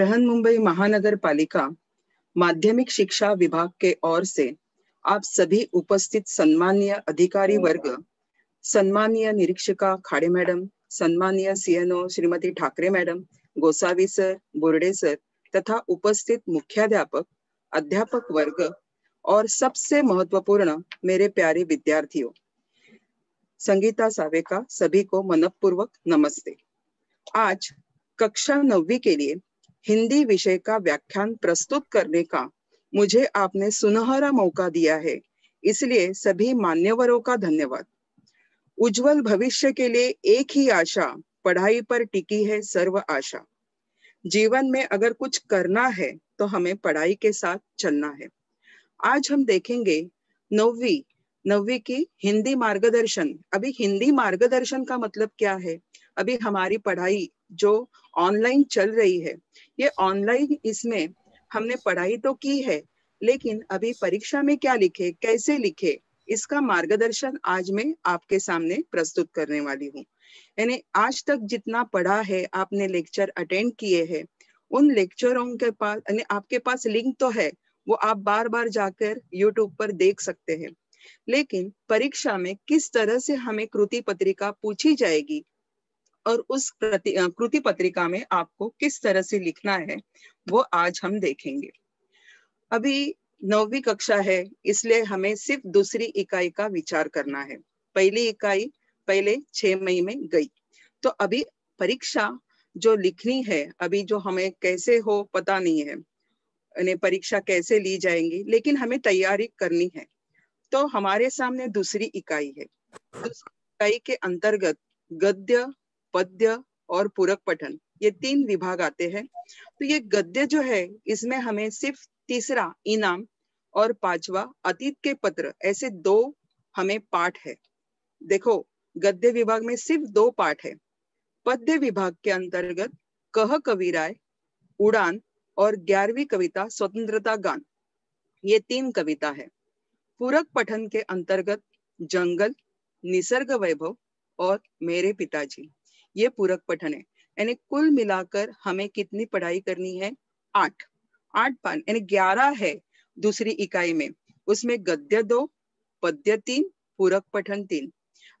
मुंबई महानगर पालिका माध्यमिक शिक्षा विभाग के ओर से आप सभी उपस्थित सम्मान्य अधिकारी वर्ग सम्मान्य निरीक्षिका खाड़े मैडम सन्मानीय CNO Shrimati Thackeray madam Gosavi sir Borde sir तथा उपस्थित मुख्याध्यापक अध्यापक वर्ग और सबसे महत्वपूर्ण मेरे प्यारे विद्यार्थियों संगीता सावे का सभी को मनपूर्वक नमस्ते आज कक्षा नवी के लिए हिंदी विषय का व्याख्यान प्रस्तुत करने का मुझे आपने सुनहरा मौका दिया है इसलिए सभी मान्यवरों का धन्यवाद उज्जवल भविष्य के लिए एक ही आशा पढ़ाई पर टिकी है सर्व आशा जीवन में अगर कुछ करना है तो हमें पढ़ाई के साथ चलना है आज हम देखेंगे नवी नवी की हिंदी मार्गदर्शन अभी हिंदी मार्गदर्शन का मतलब क्या है अभी हमारी पढ़ाई जो ऑनलाइन चल रही है ये ऑनलाइन इसमें हमने पढ़ाई तो की है लेकिन अभी परीक्षा में क्या लिखे कैसे लिखे इसका मार्गदर्शन आज मैं आपके सामने प्रस्तुत करने वाली हूँ यानी आज तक जितना पढ़ा है आपने लेक्चर अटेंड किए हैं उन लेक्चरों के पास यानी आपके पास लिंक तो है वो आप बार बार जाकर यूट्यूब पर देख सकते हैं लेकिन परीक्षा में किस तरह से हमें कृति पत्रिका पूछी जाएगी और उस कृति पत्रिका में आपको किस तरह से लिखना है वो आज हम देखेंगे अभी नौवीं कक्षा है इसलिए हमें सिर्फ दूसरी इकाई का विचार करना है पहली इकाई पहले छह मई में गई तो अभी परीक्षा जो लिखनी है अभी जो हमें कैसे हो पता नहीं है परीक्षा कैसे ली जाएंगी लेकिन हमें तैयारी करनी है तो हमारे सामने दूसरी इकाई है दूसरी इकाई के अंतर्गत गद्य पद्य और पूरक पठन ये तीन विभाग आते हैं तो ये गद्य जो है इसमें हमें सिर्फ तीसरा इनाम और पांचवा अतीत के पत्र ऐसे दो हमें पाठ है देखो गद्य विभाग में सिर्फ दो पाठ है पद्य विभाग के अंतर्गत कह कविराय उड़ान और ग्यारहवीं कविता स्वतंत्रता गान ये तीन कविता है पूरक पठन के अंतर्गत जंगल निसर्ग वैभव और मेरे पिताजी ये पूरक पठन है यानी कुल मिलाकर हमें कितनी पढ़ाई करनी है आठ आठ पान यानी ग्यारह है दूसरी इकाई में उसमें गद्य दो पद्य तीन पूरक पठन तीन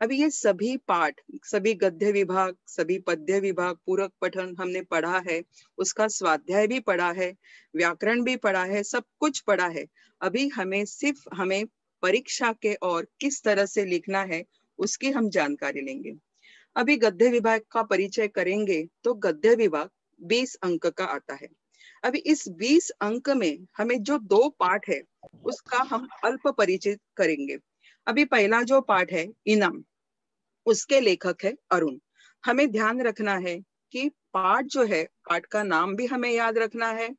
अभी ये सभी पाठ सभी गद्य विभाग सभी पद्य विभाग पूरक पठन हमने पढ़ा है उसका स्वाध्याय भी पढ़ा है व्याकरण भी पढ़ा है सब कुछ पढ़ा है अभी हमें सिर्फ हमें परीक्षा के और किस तरह से लिखना है उसकी हम जानकारी लेंगे अभी गद्य विभाग का परिचय करेंगे तो गद्य विभाग 20 अंक का आता है अभी इस 20 अंक में हमें जो दो पाठ है उसका हम अल्प परिचित करेंगे अभी पहला जो पाठ है इनाम उसके लेखक है अरुण हमें ध्यान रखना है कि पाठ जो है पाठ का नाम भी हमें याद रखना है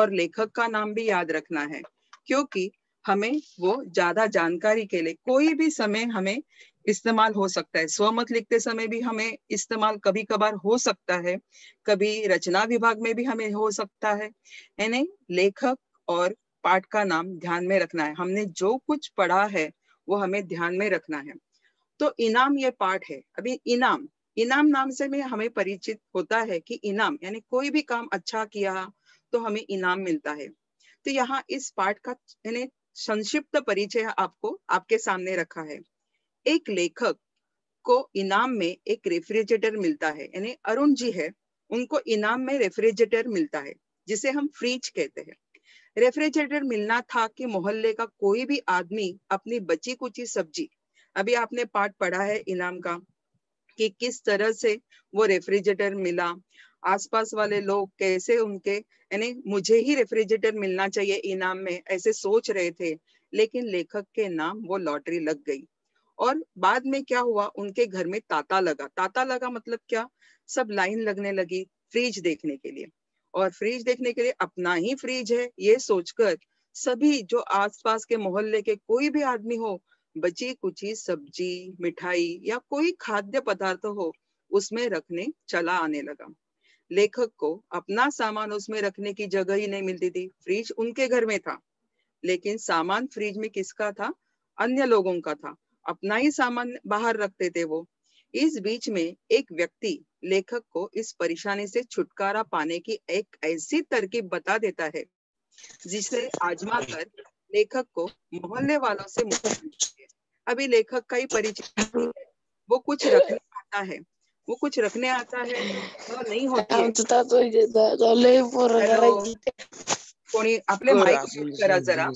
और लेखक का नाम भी याद रखना है क्योंकि हमें वो ज्यादा जानकारी के लिए कोई भी समय हमें इस्तेमाल हो सकता है स्वमत लिखते समय भी हमें इस्तेमाल कभी कभार हो सकता है कभी रचना विभाग में भी हमें हो सकता है यानी लेखक और पाठ का नाम ध्यान में रखना है हमने जो कुछ पढ़ा है वो हमें ध्यान में रखना है तो इनाम ये पाठ है अभी इनाम इनाम नाम से भी हमें परिचित होता है कि इनाम यानी कोई भी काम अच्छा किया तो हमें इनाम मिलता है तो यहाँ इस पाठ का यानी संक्षिप्त परिचय आपको आपके सामने रखा है एक लेखक को इनाम में एक रेफ्रिजरेटर मिलता है यानी अरुण जी है उनको इनाम में रेफ्रिजरेटर मिलता है जिसे हम फ्रिज कहते हैं रेफ्रिजरेटर मिलना था कि मोहल्ले का कोई भी आदमी अपनी बची कुची सब्जी अभी आपने पाठ पढ़ा है इनाम का कि किस तरह से वो रेफ्रिजरेटर मिला आसपास वाले लोग कैसे उनके यानी मुझे ही रेफ्रिजरेटर मिलना चाहिए इनाम में ऐसे सोच रहे थे लेकिन लेखक के नाम वो लॉटरी लग गई और बाद में क्या हुआ उनके घर में ताता लगा ताता लगा मतलब क्या सब लाइन लगने लगी फ्रिज देखने के लिए और फ्रिज देखने के लिए अपना ही फ्रिज है ये सोचकर सभी जो आसपास के मोहल्ले के कोई भी आदमी हो बची कुची सब्जी मिठाई या कोई खाद्य पदार्थ हो उसमें रखने चला आने लगा लेखक को अपना सामान उसमें रखने की जगह ही नहीं मिलती थी फ्रिज उनके घर में था लेकिन सामान फ्रिज में किसका था अन्य लोगों का था अपना ही सामान बाहर रखते थे वो इस बीच में एक व्यक्ति लेखक को इस परेशानी से छुटकारा पाने की एक ऐसी तरकीब बता देता है जिसे आजमा कर लेखक को मोहल्ले वालों से मुक्त अभी लेखक का ही परिचय वो कुछ रखने आता है वो कुछ रखने आता है तो नहीं होता तो कोणी आपले माइक तो करा जरा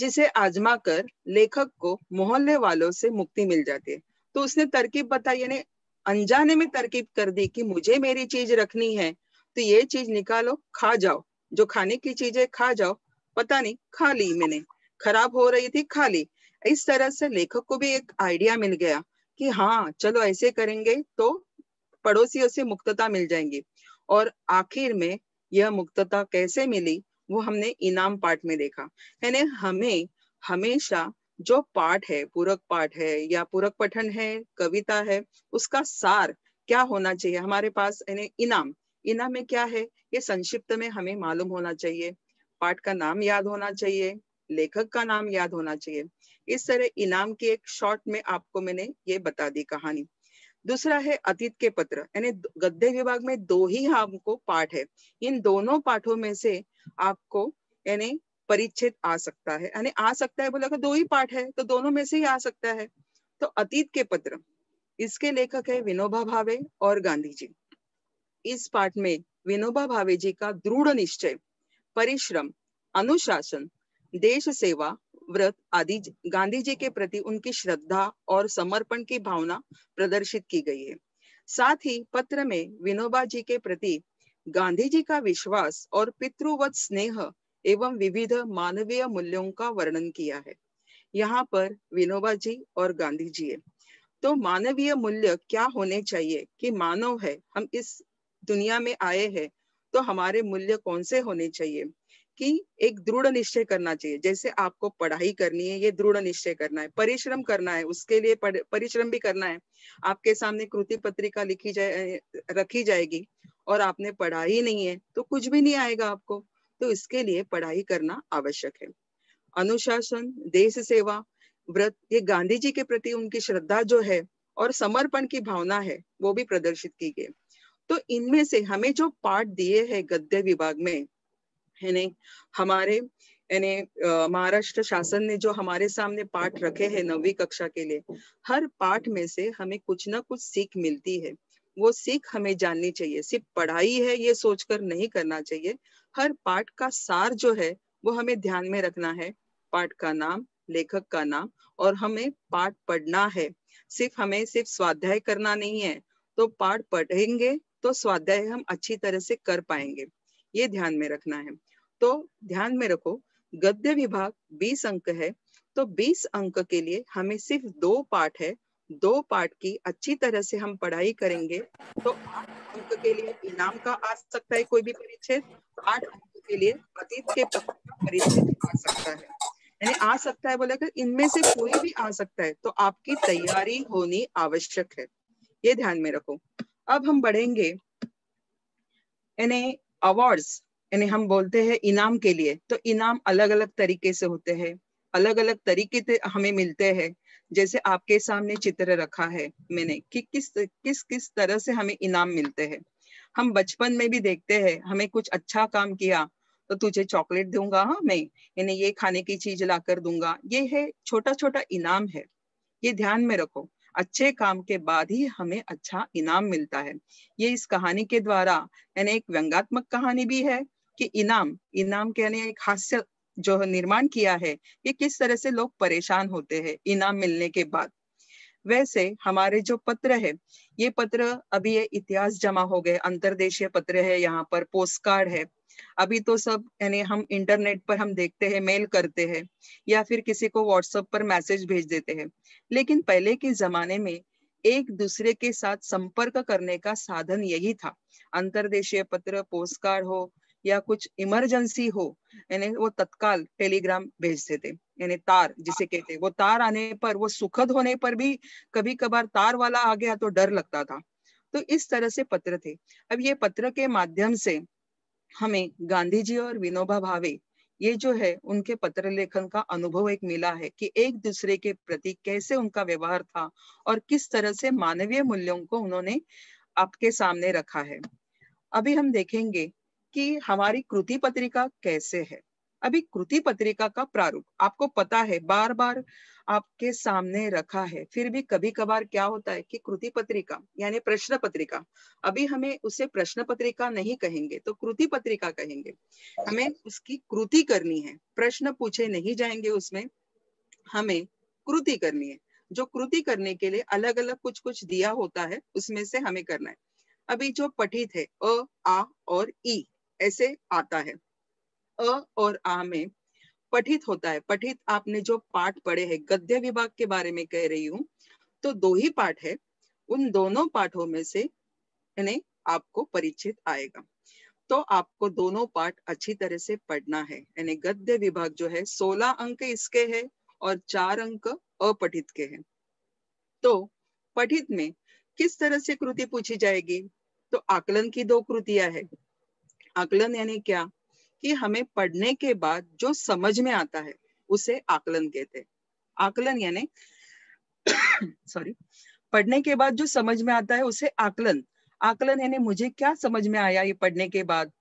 जिसे आजमा कर लेखक को मोहल्ले वालों से मुक्ति मिल जाती है तो उसने तरकीब बताई यानी अनजाने में तरकीब कर दी कि मुझे मेरी चीज रखनी है तो ये चीज निकालो खा जाओ जो खाने की चीज है खा जाओ पता नहीं खा ली मैंने खराब हो रही थी खा ली इस तरह से लेखक को भी एक आइडिया मिल गया कि हाँ चलो ऐसे करेंगे तो पड़ोसियों से मुक्तता मिल जाएंगी और आखिर में यह मुक्तता कैसे मिली वो हमने इनाम पार्ट में देखा यानी हमें हमेशा जो पाठ है पूरक पाठ है या पूरक पठन है कविता है उसका सार क्या होना चाहिए हमारे पास यानी इनाम इनाम में क्या है ये संक्षिप्त में हमें मालूम होना चाहिए पाठ का नाम याद होना चाहिए लेखक का नाम याद होना चाहिए इस तरह इनाम की एक शॉर्ट में आपको मैंने ये बता दी कहानी दूसरा है अतीत के पत्र यानी गद्य विभाग में दो ही हमको पाठ है इन दोनों पाठों में से आपको यानी परिच्छेद आ सकता है यानी आ सकता है बोला दो ही पाठ है तो दोनों में से ही आ सकता है तो अतीत के पत्र इसके लेखक है विनोबा भावे और गांधी जी इस पाठ में विनोबा भावे जी का दृढ़ निश्चय परिश्रम अनुशासन देश सेवा व्रत आदि गांधी जी के प्रति उनकी श्रद्धा और समर्पण की भावना प्रदर्शित की गई है साथ ही पत्र में विनोबा जी के प्रति गांधी जी का विश्वास और पितृवत स्नेह एवं विविध मानवीय मूल्यों का वर्णन किया है यहाँ पर विनोबा जी और गांधी जी है तो मानवीय मूल्य क्या होने चाहिए कि मानव है हम इस दुनिया में आए हैं तो हमारे मूल्य कौन से होने चाहिए कि एक दृढ़ निश्चय करना चाहिए जैसे आपको पढ़ाई करनी है ये दृढ़ निश्चय करना है परिश्रम करना है उसके लिए परिश्रम भी करना है आपके सामने कृति पत्रिका लिखी जाए रखी जाएगी और आपने पढ़ा ही नहीं है तो कुछ भी नहीं आएगा आपको तो इसके लिए पढ़ाई करना आवश्यक है अनुशासन देश सेवा व्रत ये गांधी जी के प्रति उनकी श्रद्धा जो है और समर्पण की भावना है वो भी प्रदर्शित की गई तो इनमें से हमें जो पाठ दिए हैं गद्य विभाग में ने हमारे यानी महाराष्ट्र शासन ने जो हमारे सामने पाठ रखे हैं नवी कक्षा के लिए हर पाठ में से हमें कुछ ना कुछ सीख मिलती है वो सीख हमें जाननी चाहिए सिर्फ पढ़ाई है ये सोचकर नहीं करना चाहिए हर पाठ का सार जो है वो हमें ध्यान में रखना है पाठ का नाम लेखक का नाम और हमें पाठ पढ़ना है सिर्फ हमें सिर्फ स्वाध्याय करना नहीं है तो पाठ पढ़ेंगे तो स्वाध्याय हम अच्छी तरह से कर पाएंगे ये ध्यान में रखना है तो ध्यान में रखो गद्य विभाग 20 अंक है तो 20 अंक के लिए हमें सिर्फ दो पाठ है दो पाठ की अच्छी तरह से हम पढ़ाई करेंगे तो आठ अंक के लिए इनाम का आ सकता है कोई भी परिच्छेद तो आठ अंक के लिए अतीत के परिच्छेद आ सकता है यानी आ सकता है बोले अगर इनमें से कोई भी आ सकता है तो आपकी तैयारी होनी आवश्यक है ये ध्यान में रखो अब हम बढ़ेंगे यानी अवार्ड्स यानी हम बोलते हैं इनाम के लिए तो इनाम अलग अलग तरीके से होते हैं अलग अलग तरीके हमें मिलते हैं जैसे आपके सामने चित्र रखा है मैंने कि किस किस किस तरह से हमें इनाम मिलते हैं हम बचपन में भी देखते हैं हमें कुछ अच्छा काम किया तो तुझे चॉकलेट दूंगा हाँ मैं यानी ये खाने की चीज ला कर दूंगा ये है छोटा छोटा इनाम है ये ध्यान में रखो अच्छे काम के बाद ही हमें अच्छा इनाम मिलता है ये इस कहानी के द्वारा यानी एक व्यंगात्मक कहानी भी है कि इनाम इनाम के यानी एक हास्य जो निर्माण किया है ये किस तरह से लोग परेशान होते हैं इनाम मिलने के बाद वैसे हमारे जो पत्र है ये पत्र अभी ये इतिहास जमा हो गए अंतरदेशीय पत्र है यहाँ पर पोस्ट कार्ड है अभी तो सब यानी हम इंटरनेट पर हम देखते हैं मेल करते हैं या फिर किसी को व्हाट्सएप पर मैसेज भेज देते हैं लेकिन पहले के जमाने में एक दूसरे के साथ संपर्क करने का साधन यही था अंतरदेशीय पत्र पोस्ट कार्ड हो या कुछ इमरजेंसी हो यानी वो तत्काल टेलीग्राम भेजते थे यानी तार जिसे कहते वो तार आने पर वो सुखद होने पर भी कभी कभार तार वाला आ गया तो डर लगता था तो इस तरह से पत्र थे अब ये पत्र के माध्यम से हमें गांधी जी और विनोबा भावे ये जो है उनके पत्र लेखन का अनुभव एक मिला है कि एक दूसरे के प्रति कैसे उनका व्यवहार था और किस तरह से मानवीय मूल्यों को उन्होंने आपके सामने रखा है अभी हम देखेंगे कि हमारी कृति पत्रिका कैसे है अभी कृति पत्रिका का प्रारूप आपको पता है बार बार आपके सामने रखा है फिर भी कभी कभार क्या होता है कि कृति पत्रिका यानी प्रश्न पत्रिका अभी हमें उसे प्रश्न पत्रिका नहीं कहेंगे तो कृति पत्रिका कहेंगे हमें उसकी कृति करनी है प्रश्न पूछे नहीं जाएंगे उसमें हमें कृति करनी है जो कृति करने के लिए अलग अलग कुछ कुछ दिया होता है उसमें से हमें करना है अभी जो पठित है अ आ और ई ऐसे आता है अ और आ में पठित होता है पठित आपने जो पाठ पढ़े हैं गद्य विभाग के बारे में कह रही हूँ तो दो ही पाठ है उन दोनों पाठों में से यानी आपको परिचित आएगा तो आपको दोनों पाठ अच्छी तरह से पढ़ना है यानी गद्य विभाग जो है सोलह अंक इसके है और चार अंक अपठित के हैं तो पठित में किस तरह से कृति पूछी जाएगी तो आकलन की दो कृतियां है आकलन यानी क्या कि हमें पढ़ने के बाद जो समझ में आता है उसे आकलन कहते हैं आकलन यानी सॉरी पढ़ने के बाद जो समझ में आता है उसे आकलन आकलन यानी मुझे क्या समझ में आया ये पढ़ने के बाद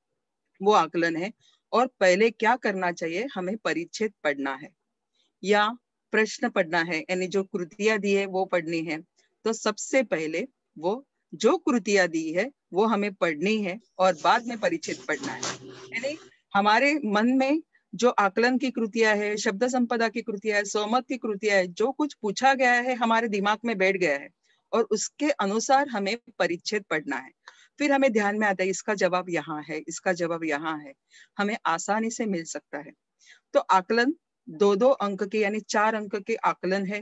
वो आकलन है और पहले क्या करना चाहिए हमें परिच्छेद पढ़ना है या प्रश्न पढ़ना है यानी जो कृतियां दी है वो पढ़नी है तो सबसे पहले वो जो कृतियां दी है वो हमें पढ़नी है और बाद में परिचित पढ़ना है यानी हमारे मन में जो आकलन की कृतियां है शब्द संपदा की कृतियां है सहमत की कृतियां है जो कुछ पूछा गया है हमारे दिमाग में बैठ गया है और उसके अनुसार हमें परिच्छेद पढ़ना है फिर हमें ध्यान में आता है इसका जवाब यहाँ है इसका जवाब यहाँ है हमें आसानी से मिल सकता है तो आकलन दो दो अंक के यानी चार अंक के आकलन है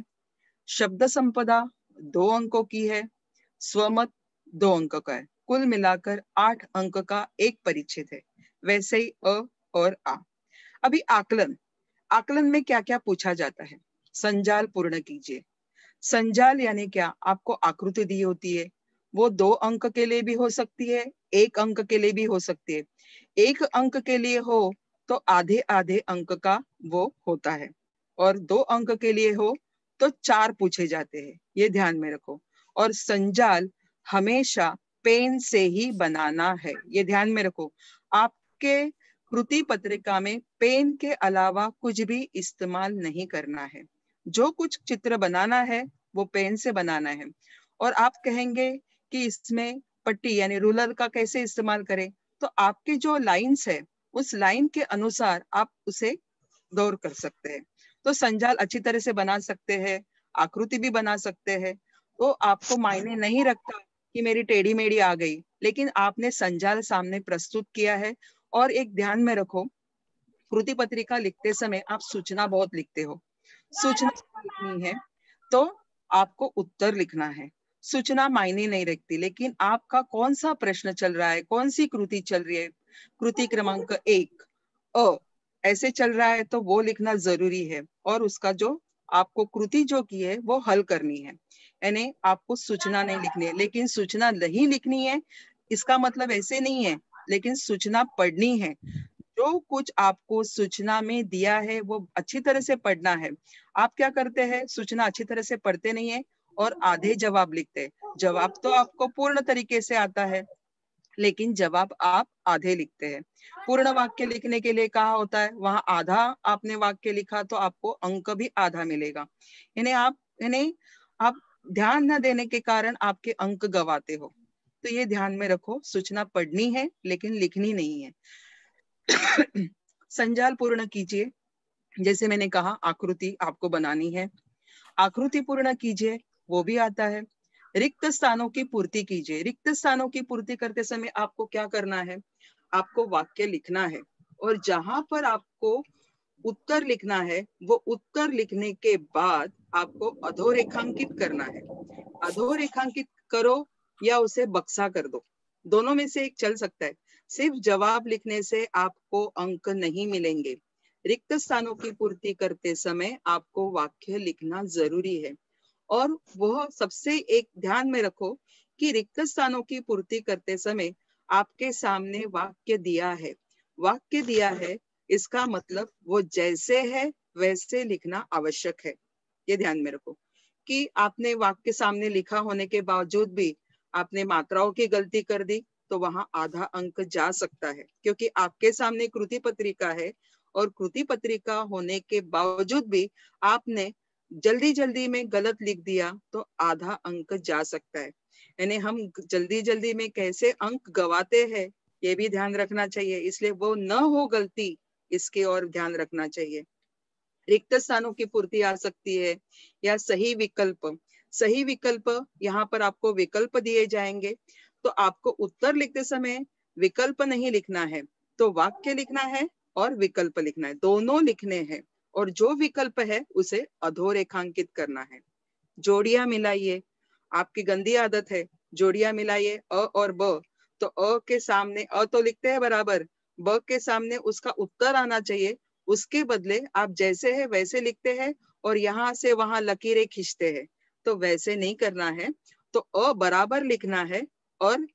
शब्द संपदा दो अंकों की है स्वमत दो अंक का है कुल मिलाकर आठ अंक का एक परिच्छेद है वैसे ही अ और आ अभी आकलन आकलन में क्या क्या पूछा जाता है संजाल पूर्ण कीजिए संजाल यानी क्या आपको आकृति दी होती है वो दो अंक के लिए भी हो सकती है एक अंक के लिए भी हो सकती है एक अंक के लिए हो तो आधे आधे अंक का वो होता है और दो अंक के लिए हो तो चार पूछे जाते हैं ये ध्यान में रखो और संजाल हमेशा पेन से ही बनाना है ये ध्यान में रखो आपके कृति पत्रिका में पेन के अलावा कुछ भी इस्तेमाल नहीं करना है जो कुछ चित्र बनाना है वो पेन से बनाना है और आप कहेंगे कि इसमें पट्टी यानी रूलर का कैसे इस्तेमाल करें तो आपके जो लाइंस है उस लाइन के अनुसार आप उसे दौर कर सकते हैं तो संजाल अच्छी तरह से बना सकते हैं आकृति भी बना सकते हैं तो आपको मायने नहीं रखता कि मेरी टेढ़ी मेढ़ी आ गई लेकिन आपने संजाल सामने प्रस्तुत किया है और एक ध्यान में रखो कृति पत्रिका लिखते समय आप सूचना बहुत लिखते हो सूचना लिखनी है तो आपको उत्तर लिखना है सूचना मायने नहीं रखती लेकिन आपका कौन सा प्रश्न चल रहा है कौन सी कृति चल रही है कृति क्रमांक एक अ ऐसे चल रहा है तो वो लिखना जरूरी है और उसका जो आपको कृति जो की है वो हल करनी है यानी आपको सूचना नहीं लिखनी है लेकिन सूचना नहीं लिखनी है इसका मतलब ऐसे नहीं है लेकिन सूचना पढ़नी है जो कुछ आपको सूचना में दिया है वो अच्छी तरह से पढ़ना है आप क्या करते हैं सूचना अच्छी तरह से पढ़ते नहीं है और आधे जवाब लिखते जवाब तो आपको पूर्ण तरीके से आता है लेकिन जवाब आप आधे लिखते हैं पूर्ण वाक्य लिखने के लिए कहा होता है वहां आधा आपने वाक्य लिखा तो आपको अंक भी आधा मिलेगा यानी आप यानी आप ध्यान न देने के कारण आपके अंक गवाते हो तो ये ध्यान में रखो सूचना पढ़नी है लेकिन लिखनी नहीं है संजाल पूर्ण कीजिए जैसे मैंने कहा आकृति आपको बनानी है आकृति पूर्ण कीजिए वो भी आता है रिक्त स्थानों की पूर्ति कीजिए रिक्त स्थानों की पूर्ति करते समय आपको क्या करना है आपको वाक्य लिखना है और जहां पर आपको उत्तर लिखना है वो उत्तर लिखने के बाद आपको अधोरेखांकित करना है अधोरेखांकित करो या उसे बक्सा कर दो दोनों में से एक चल सकता है सिर्फ जवाब लिखने से आपको अंक नहीं मिलेंगे रिक्त स्थानों की पूर्ति करते समय आपको वाक्य लिखना जरूरी है और वह सबसे एक ध्यान में रखो कि रिक्त स्थानों की पूर्ति करते समय आपके सामने वाक्य दिया है वाक्य दिया है इसका मतलब वो जैसे है वैसे लिखना आवश्यक है ये ध्यान में रखो कि आपने वाक्य सामने लिखा होने के बावजूद भी आपने मात्राओं की गलती कर दी तो वहां आधा अंक जा सकता है क्योंकि आपके सामने कृति पत्रिका है और कृति पत्रिका होने के बावजूद भी आपने जल्दी जल्दी में गलत लिख दिया तो आधा अंक जा सकता है यानी हम जल्दी जल्दी में कैसे अंक गवाते हैं ये भी ध्यान रखना चाहिए इसलिए वो न हो गलती इसके और ध्यान रखना चाहिए रिक्त स्थानों की पूर्ति आ सकती है या सही विकल्प सही विकल्प यहाँ पर आपको विकल्प दिए जाएंगे तो आपको उत्तर लिखते समय विकल्प नहीं लिखना है तो वाक्य लिखना है और विकल्प लिखना है दोनों लिखने हैं और जो विकल्प है उसे अधोरेखांकित करना है जोड़िया मिलाइए आपकी गंदी आदत है जोड़िया मिलाइए अ और ब तो अ के सामने अ तो लिखते हैं बराबर ब के सामने उसका उत्तर आना चाहिए उसके बदले आप जैसे है वैसे लिखते हैं और यहाँ से वहां लकीरें खींचते हैं तो वैसे नहीं करना है तो अ बराबर लिखना है और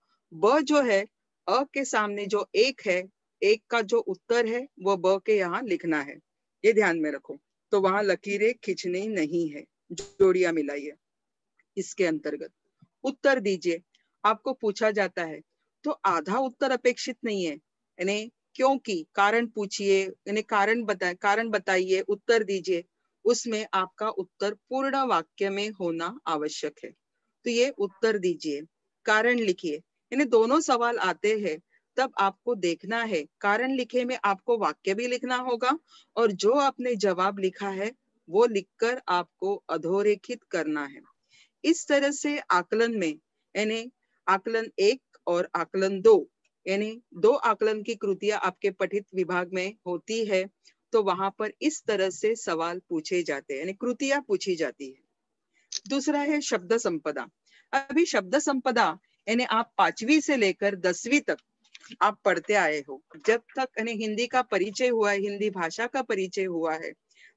ब जो है अ के सामने जो एक है एक का जो उत्तर है वो ब के यहाँ लिखना है ये ध्यान में रखो तो वहां लकीरें खींचनी नहीं है जोड़िया मिलाइए इसके अंतर्गत उत्तर दीजिए आपको पूछा जाता है तो आधा उत्तर अपेक्षित नहीं है यानी क्योंकि कारण पूछिए यानी कारण बताए कारण बताइए उत्तर दीजिए उसमें आपका उत्तर पूर्ण वाक्य में होना आवश्यक है तो ये उत्तर दीजिए कारण लिखिए यानी दोनों सवाल आते हैं तब आपको देखना है कारण लिखे में आपको वाक्य भी लिखना होगा और जो आपने जवाब लिखा है वो लिखकर आपको अधोरेखित करना है इस तरह से आकलन में यानी आकलन एक और आकलन दो यानी दो आकलन की कृतियां आपके पठित विभाग में होती है तो वहां पर इस तरह से सवाल पूछे जाते हैं यानी कृतियां पूछी जाती है दूसरा है शब्द संपदा अभी शब्द संपदा यानी आप पांचवी से लेकर दसवीं तक आप पढ़ते आए हो जब तक यानी हिंदी का परिचय हुआ है हिंदी भाषा का परिचय हुआ है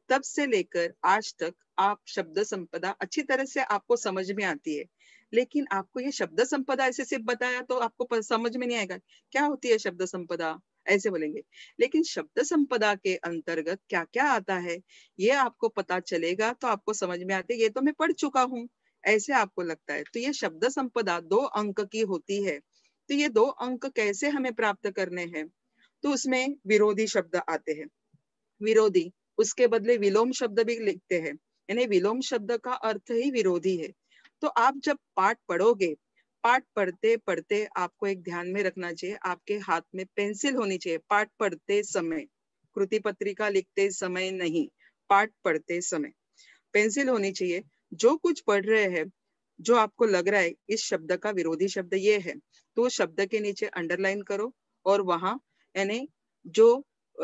तब से लेकर आज तक आप शब्द संपदा अच्छी तरह से आपको समझ में आती है लेकिन आपको ये शब्द संपदा ऐसे सिर्फ बताया तो आपको समझ में नहीं आएगा क्या होती है शब्द संपदा ऐसे बोलेंगे लेकिन शब्द संपदा के अंतर्गत क्या क्या आता है ये आपको पता चलेगा तो आपको समझ में आते ये तो मैं पढ़ चुका हूँ ऐसे आपको लगता है तो ये शब्द संपदा दो अंक की होती है तो ये दो अंक कैसे हमें प्राप्त करने हैं तो उसमें विरोधी शब्द आते हैं विरोधी उसके बदले विलोम शब्द भी लिखते हैं यानी विलोम शब्द का अर्थ ही विरोधी है तो आप जब पाठ पढ़ोगे पाठ पढ़ते पढ़ते आपको एक ध्यान में रखना चाहिए आपके हाथ में पेंसिल होनी चाहिए पाठ पढ़ते समय कृति पत्रिका लिखते समय नहीं पाठ पढ़ते समय पेंसिल होनी चाहिए जो कुछ पढ़ रहे हैं जो आपको लग रहा है इस शब्द का विरोधी शब्द ये है तो शब्द के नीचे अंडरलाइन करो और वहां यानी जो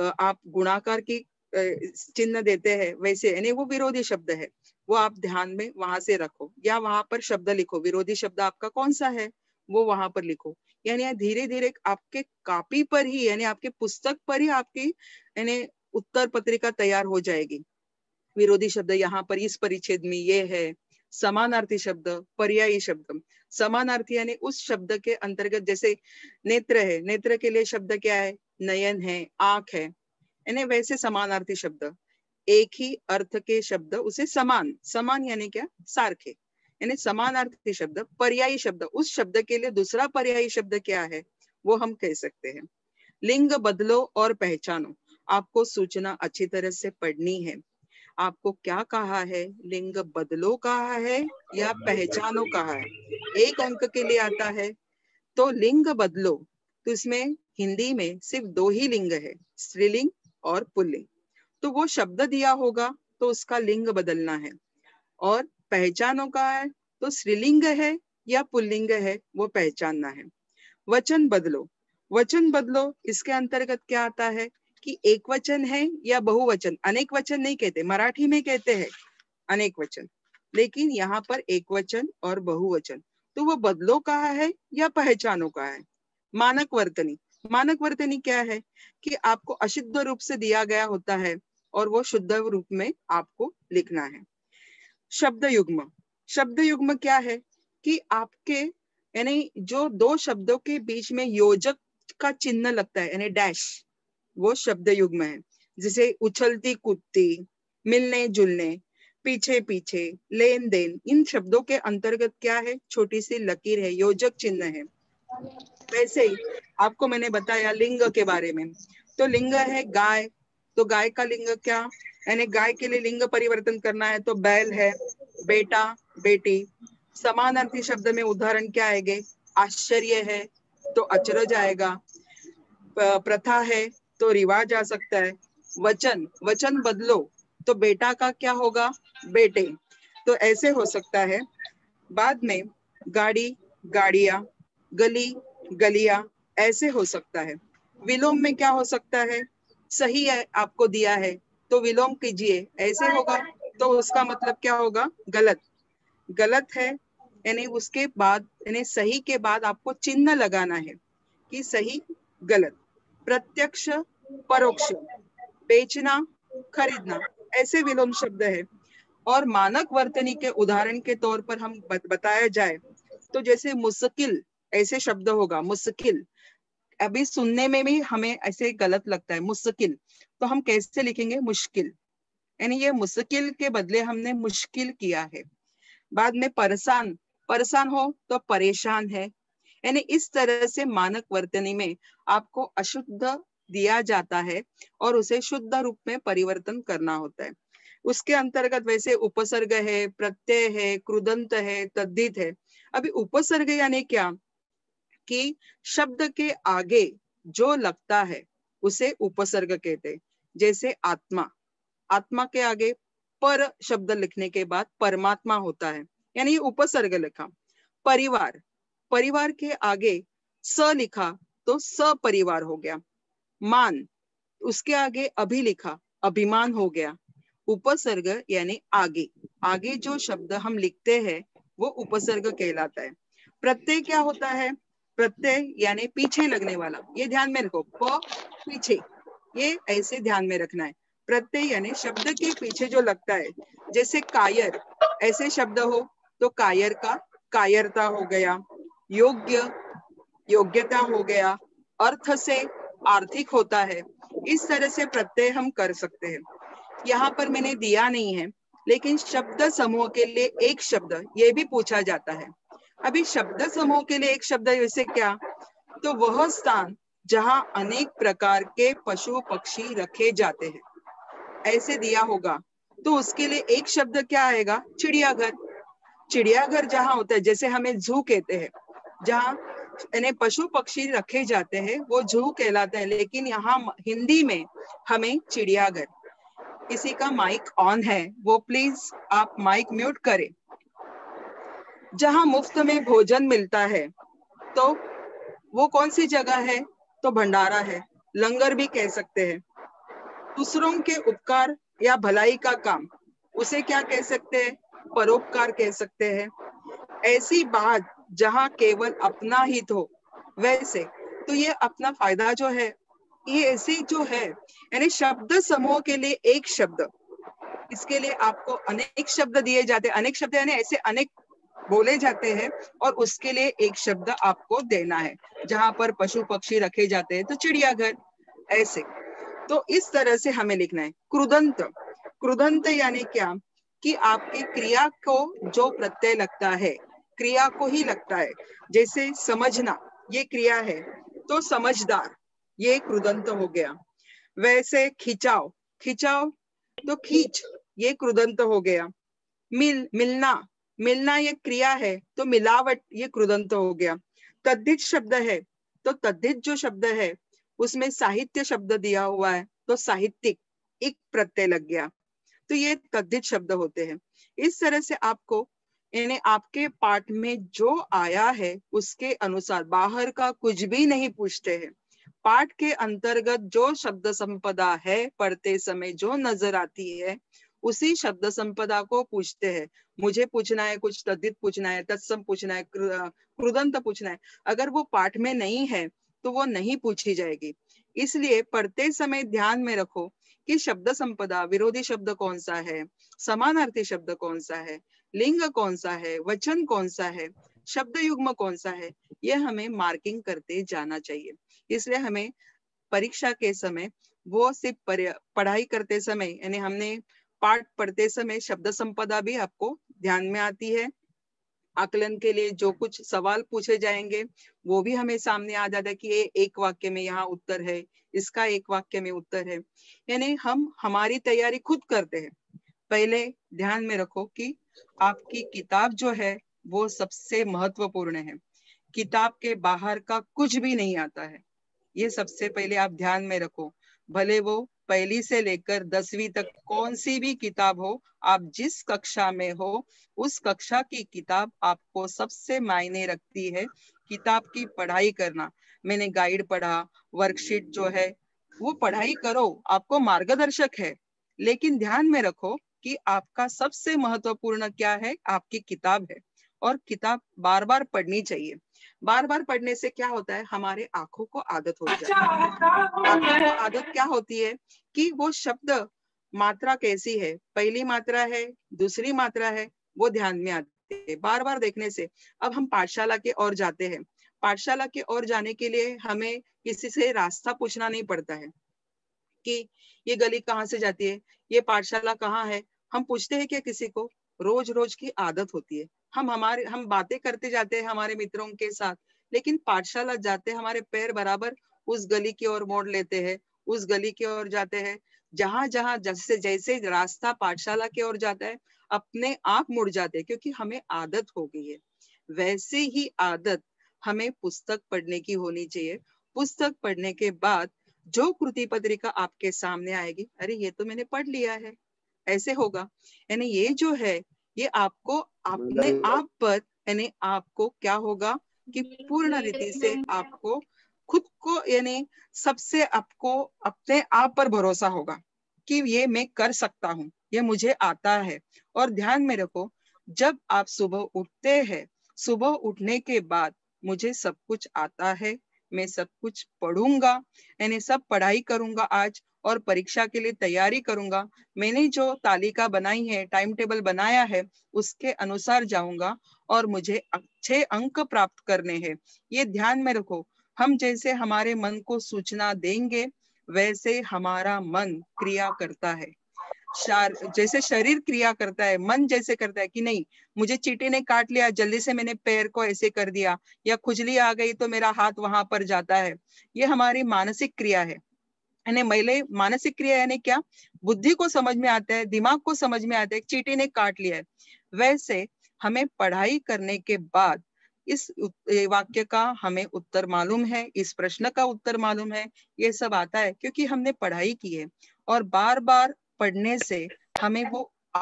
आप गुणाकार की चिन्ह देते हैं वैसे यानी वो विरोधी शब्द है वो आप ध्यान में वहां से रखो या वहां पर शब्द लिखो विरोधी शब्द आपका कौन सा है वो वहां पर लिखो यानी धीरे धीरे आपके कापी पर ही यानी आपके पुस्तक पर ही आपकी यानी उत्तर पत्रिका तैयार हो जाएगी विरोधी शब्द यहाँ पर इस परिच्छेद में ये है समानार्थी शब्द पर्यायी शब्द समानार्थी यानी उस शब्द के अंतर्गत जैसे नेत्र है नेत्र के लिए शब्द क्या है नयन है आंख है यानी वैसे समानार्थी शब्द एक ही अर्थ के शब्द उसे समान समान यानी क्या सारखे यानी समानार्थी शब्द पर्यायी शब्द उस शब्द के लिए दूसरा पर्यायी शब्द क्या है वो हम कह सकते हैं लिंग बदलो और पहचानो आपको सूचना अच्छी तरह से पढ़नी है आपको क्या कहा है लिंग बदलो कहा है या हाँ, हाँ, पहचानो कहा है एक अंक के लिए आता है तो लिंग बदलो तो इसमें हिंदी में सिर्फ दो ही लिंग है स्त्रीलिंग और पुल्लिंग तो वो शब्द दिया होगा तो उसका लिंग बदलना है और पहचानो का है तो स्त्रीलिंग है या पुल्लिंग है वो पहचानना है वचन बदलो वचन बदलो इसके अंतर्गत क्या आता है कि एक वचन है या बहुवचन अनेक वचन नहीं कहते मराठी में कहते हैं अनेक वचन लेकिन यहाँ पर एक वचन और बहुवचन तो वो बदलो का है या पहचानों का है मानक वर्तनी मानक वर्तनी क्या है कि आपको अशुद्ध रूप से दिया गया होता है और वो शुद्ध रूप में आपको लिखना है शब्द युग्म शब्द युग्म क्या है कि आपके यानी जो दो शब्दों के बीच में योजक का चिन्ह लगता है यानी डैश वो शब्द युग में है जिसे उछलती कुत्ती मिलने जुलने पीछे पीछे लेन देन इन शब्दों के अंतर्गत क्या है छोटी सी लकीर है योजक चिन्ह है वैसे ही आपको मैंने बताया लिंग के बारे में तो लिंग है गाय तो गाय का लिंग क्या यानी गाय के लिए लिंग परिवर्तन करना है तो बैल है बेटा बेटी समानार्थी शब्द में उदाहरण क्या आएंगे आश्चर्य है तो अचरज आएगा प्रथा है तो रिवाज आ सकता है वचन वचन बदलो तो बेटा का क्या होगा बेटे तो ऐसे हो सकता है बाद में गाड़ी गाड़िया गली गलिया ऐसे हो सकता है विलोम में क्या हो सकता है सही है आपको दिया है तो विलोम कीजिए ऐसे होगा तो उसका मतलब क्या होगा गलत गलत है यानी उसके बाद यानी सही के बाद आपको चिन्ह लगाना है कि सही गलत प्रत्यक्ष परोक्ष बेचना खरीदना ऐसे विलोम शब्द है और मानक वर्तनी के उदाहरण के तौर पर हम बताया जाए तो जैसे मुस्किल ऐसे शब्द होगा मुस्किल अभी सुनने में भी हमें ऐसे गलत लगता है मुस्किल तो हम कैसे लिखेंगे मुश्किल यानी ये मुस्किल के बदले हमने मुश्किल किया है बाद में परेशान परेशान हो तो परेशान है यानी इस तरह से मानक वर्तनी में आपको अशुद्ध दिया जाता है और उसे शुद्ध रूप में परिवर्तन करना होता है उसके अंतर्गत वैसे उपसर्ग है प्रत्यय है क्रुदंत है तद्धित है अभी उपसर्ग यानी क्या कि शब्द के आगे जो लगता है उसे उपसर्ग कहते जैसे आत्मा आत्मा के आगे पर शब्द लिखने के बाद परमात्मा होता है यानी उपसर्ग लिखा परिवार परिवार के आगे स लिखा तो स परिवार हो गया मान उसके आगे अभी लिखा अभिमान हो गया उपसर्ग यानी आगे आगे जो शब्द हम लिखते हैं वो उपसर्ग कहलाता है प्रत्यय क्या होता है प्रत्यय यानी पीछे लगने वाला ये ध्यान में रखो प पीछे ये ऐसे ध्यान में रखना है प्रत्यय यानी शब्द के पीछे जो लगता है जैसे कायर ऐसे शब्द हो तो कायर का कायरता हो गया योग्य योग्यता हो गया अर्थ से आर्थिक होता है इस तरह से प्रत्यय हम कर सकते हैं यहाँ पर मैंने दिया नहीं है लेकिन शब्द समूह के लिए एक शब्द ये भी पूछा जाता है अभी शब्द समूह के लिए एक शब्द जैसे क्या तो वह स्थान जहाँ अनेक प्रकार के पशु पक्षी रखे जाते हैं ऐसे दिया होगा तो उसके लिए एक शब्द क्या आएगा चिड़ियाघर चिड़ियाघर जहाँ होता है जैसे हमें जू कहते हैं जहाँ इन्हें पशु पक्षी रखे जाते हैं वो जू कहलाते हैं लेकिन यहाँ हिंदी में हमें चिड़ियाघर किसी का माइक ऑन है वो प्लीज आप माइक म्यूट करें जहाँ मुफ्त में भोजन मिलता है तो वो कौन सी जगह है तो भंडारा है लंगर भी कह सकते हैं दूसरों के उपकार या भलाई का काम उसे क्या कह सकते हैं परोपकार कह सकते हैं ऐसी बात जहाँ केवल अपना हित हो वैसे तो ये अपना फायदा जो है ये ऐसे जो है यानी शब्द समूह के लिए एक शब्द इसके लिए आपको अनेक शब्द दिए जाते हैं अनेक शब्द यानी ऐसे अनेक बोले जाते हैं और उसके लिए एक शब्द आपको देना है जहां पर पशु पक्षी रखे जाते हैं तो चिड़ियाघर ऐसे तो इस तरह से हमें लिखना है क्रुदंत क्रुदंत यानी क्या कि आपकी क्रिया को जो प्रत्यय लगता है क्रिया को ही लगता है जैसे समझना ये क्रिया है तो समझदार ये क्रुदंत हो गया वैसे खिंचाव खिंचाव तो खींच ये क्रुदंत हो गया मिल मिलना मिलना ये क्रिया है तो मिलावट ये क्रुदंत हो गया तद्धित शब्द है तो तद्धित जो शब्द है उसमें साहित्य शब्द दिया हुआ है तो साहित्यिक एक प्रत्यय लग गया तो ये तद्धित शब्द होते हैं इस तरह से आपको यानी आपके पाठ में जो आया है उसके अनुसार बाहर का कुछ भी नहीं पूछते हैं पाठ के अंतर्गत जो शब्द संपदा है पढ़ते समय जो नजर आती है उसी शब्द संपदा को पूछते हैं मुझे पूछना है कुछ तद्दित पूछना है तत्सम पूछना है क्रुदंत पूछना है अगर वो पाठ में नहीं है तो वो नहीं पूछी जाएगी इसलिए पढ़ते समय ध्यान में रखो कि शब्द संपदा विरोधी शब्द कौन सा है समानार्थी शब्द कौन सा है लिंग कौन सा है वचन कौन सा है शब्द युग्म कौन सा है यह हमें मार्किंग करते जाना चाहिए इसलिए हमें परीक्षा के समय वो सिर्फ पढ़ाई करते समय यानी हमने पाठ पढ़ते समय शब्द संपदा भी आपको ध्यान में आती है आकलन के लिए जो कुछ सवाल पूछे जाएंगे वो भी हमें सामने आ जाता है कि ये एक वाक्य में यहाँ उत्तर है इसका एक वाक्य में उत्तर है यानी हम हमारी तैयारी खुद करते हैं पहले ध्यान में रखो कि आपकी किताब जो है वो सबसे महत्वपूर्ण है किताब के बाहर का कुछ भी नहीं आता है ये सबसे पहले आप ध्यान में रखो भले वो पहली से लेकर दसवीं तक कौन सी भी किताब हो आप जिस कक्षा में हो उस कक्षा की किताब आपको सबसे मायने रखती है किताब की पढ़ाई करना मैंने गाइड पढ़ा वर्कशीट जो है वो पढ़ाई करो आपको मार्गदर्शक है लेकिन ध्यान में रखो कि आपका सबसे महत्वपूर्ण क्या है आपकी किताब है और किताब बार बार पढ़नी चाहिए बार बार पढ़ने से क्या होता है हमारे आंखों को आदत हो जाती है आदत क्या होती है कि वो शब्द मात्रा कैसी है पहली मात्रा है दूसरी मात्रा है वो ध्यान में आती है बार बार देखने से अब हम पाठशाला के और जाते हैं पाठशाला के और जाने के लिए हमें किसी से रास्ता पूछना नहीं पड़ता है कि ये गली कहाँ से जाती है ये पाठशाला कहाँ है हम पूछते हैं क्या किसी को रोज रोज की आदत होती है हम हमारे हम बातें करते जाते हैं हमारे मित्रों के साथ लेकिन पाठशाला जाते हमारे पैर बराबर उस गली की ओर मोड़ लेते हैं उस गली की ओर जाते हैं जहां जहां जैसे जैसे रास्ता पाठशाला की ओर जाता है अपने आप मुड़ जाते हैं क्योंकि हमें आदत हो गई है वैसे ही आदत हमें पुस्तक पढ़ने की होनी चाहिए पुस्तक पढ़ने के बाद जो कृति पत्रिका आपके सामने आएगी अरे ये तो मैंने पढ़ लिया है ऐसे होगा यानी ये जो है ये आपको अपने मतलब आप पर यानी आपको क्या होगा कि पूर्ण रीति से आपको खुद को यानी सबसे आपको अपने आप पर भरोसा होगा कि ये मैं कर सकता हूँ ये मुझे आता है और ध्यान में रखो जब आप सुबह उठते हैं सुबह उठने के बाद मुझे सब कुछ आता है मैं सब कुछ पढ़ूंगा यानी सब पढ़ाई करूंगा आज और परीक्षा के लिए तैयारी करूंगा मैंने जो तालिका बनाई है टाइम टेबल बनाया है उसके अनुसार जाऊंगा और मुझे अच्छे अंक प्राप्त करने हैं ये ध्यान में रखो हम जैसे हमारे मन को सूचना देंगे वैसे हमारा मन क्रिया करता है जैसे शरीर क्रिया करता है मन जैसे करता है कि नहीं मुझे चीटी ने काट लिया जल्दी से मैंने पैर को ऐसे कर दिया या खुजली आ गई तो मेरा हाथ वहां पर जाता है ये हमारी मानसिक क्रिया है यानी महिला मानसिक क्रिया यानी क्या बुद्धि को समझ में आता है दिमाग को समझ में आता है चीटी ने काट लिया है वैसे हमें पढ़ाई करने के बाद इस वाक्य का हमें उत्तर मालूम है इस प्रश्न का उत्तर मालूम है ये सब आता है क्योंकि हमने पढ़ाई की है और बार बार पढ़ने से हमें वो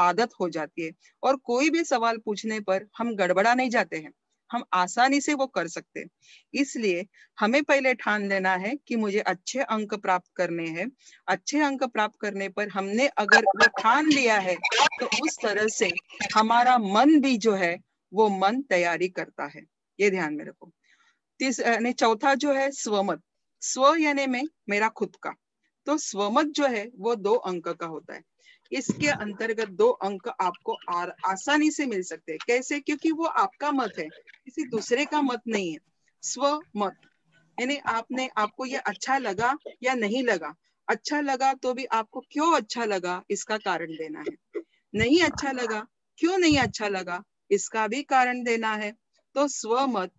आदत हो जाती है और कोई भी सवाल पूछने पर हम गड़बड़ा नहीं जाते हैं हम आसानी से वो कर सकते हैं इसलिए हमें पहले ठान लेना है कि मुझे अच्छे अंक प्राप्त करने हैं अच्छे अंक प्राप्त करने पर हमने अगर वो ठान लिया है तो उस तरह से हमारा मन भी जो है वो मन तैयारी करता है ये ध्यान में रखो तीस चौथा जो है स्वमत स्व यानी में मेरा खुद का तो स्वमत जो है वो दो अंक का होता है इसके अंतर्गत दो अंक आपको आर, आसानी से मिल सकते हैं कैसे क्योंकि वो आपका मत है किसी दूसरे का मत नहीं है स्व मत यानी आपने आपको ये अच्छा लगा या नहीं लगा अच्छा लगा तो भी आपको क्यों अच्छा लगा इसका कारण देना है नहीं अच्छा लगा क्यों नहीं अच्छा लगा इसका भी कारण देना है तो स्व मत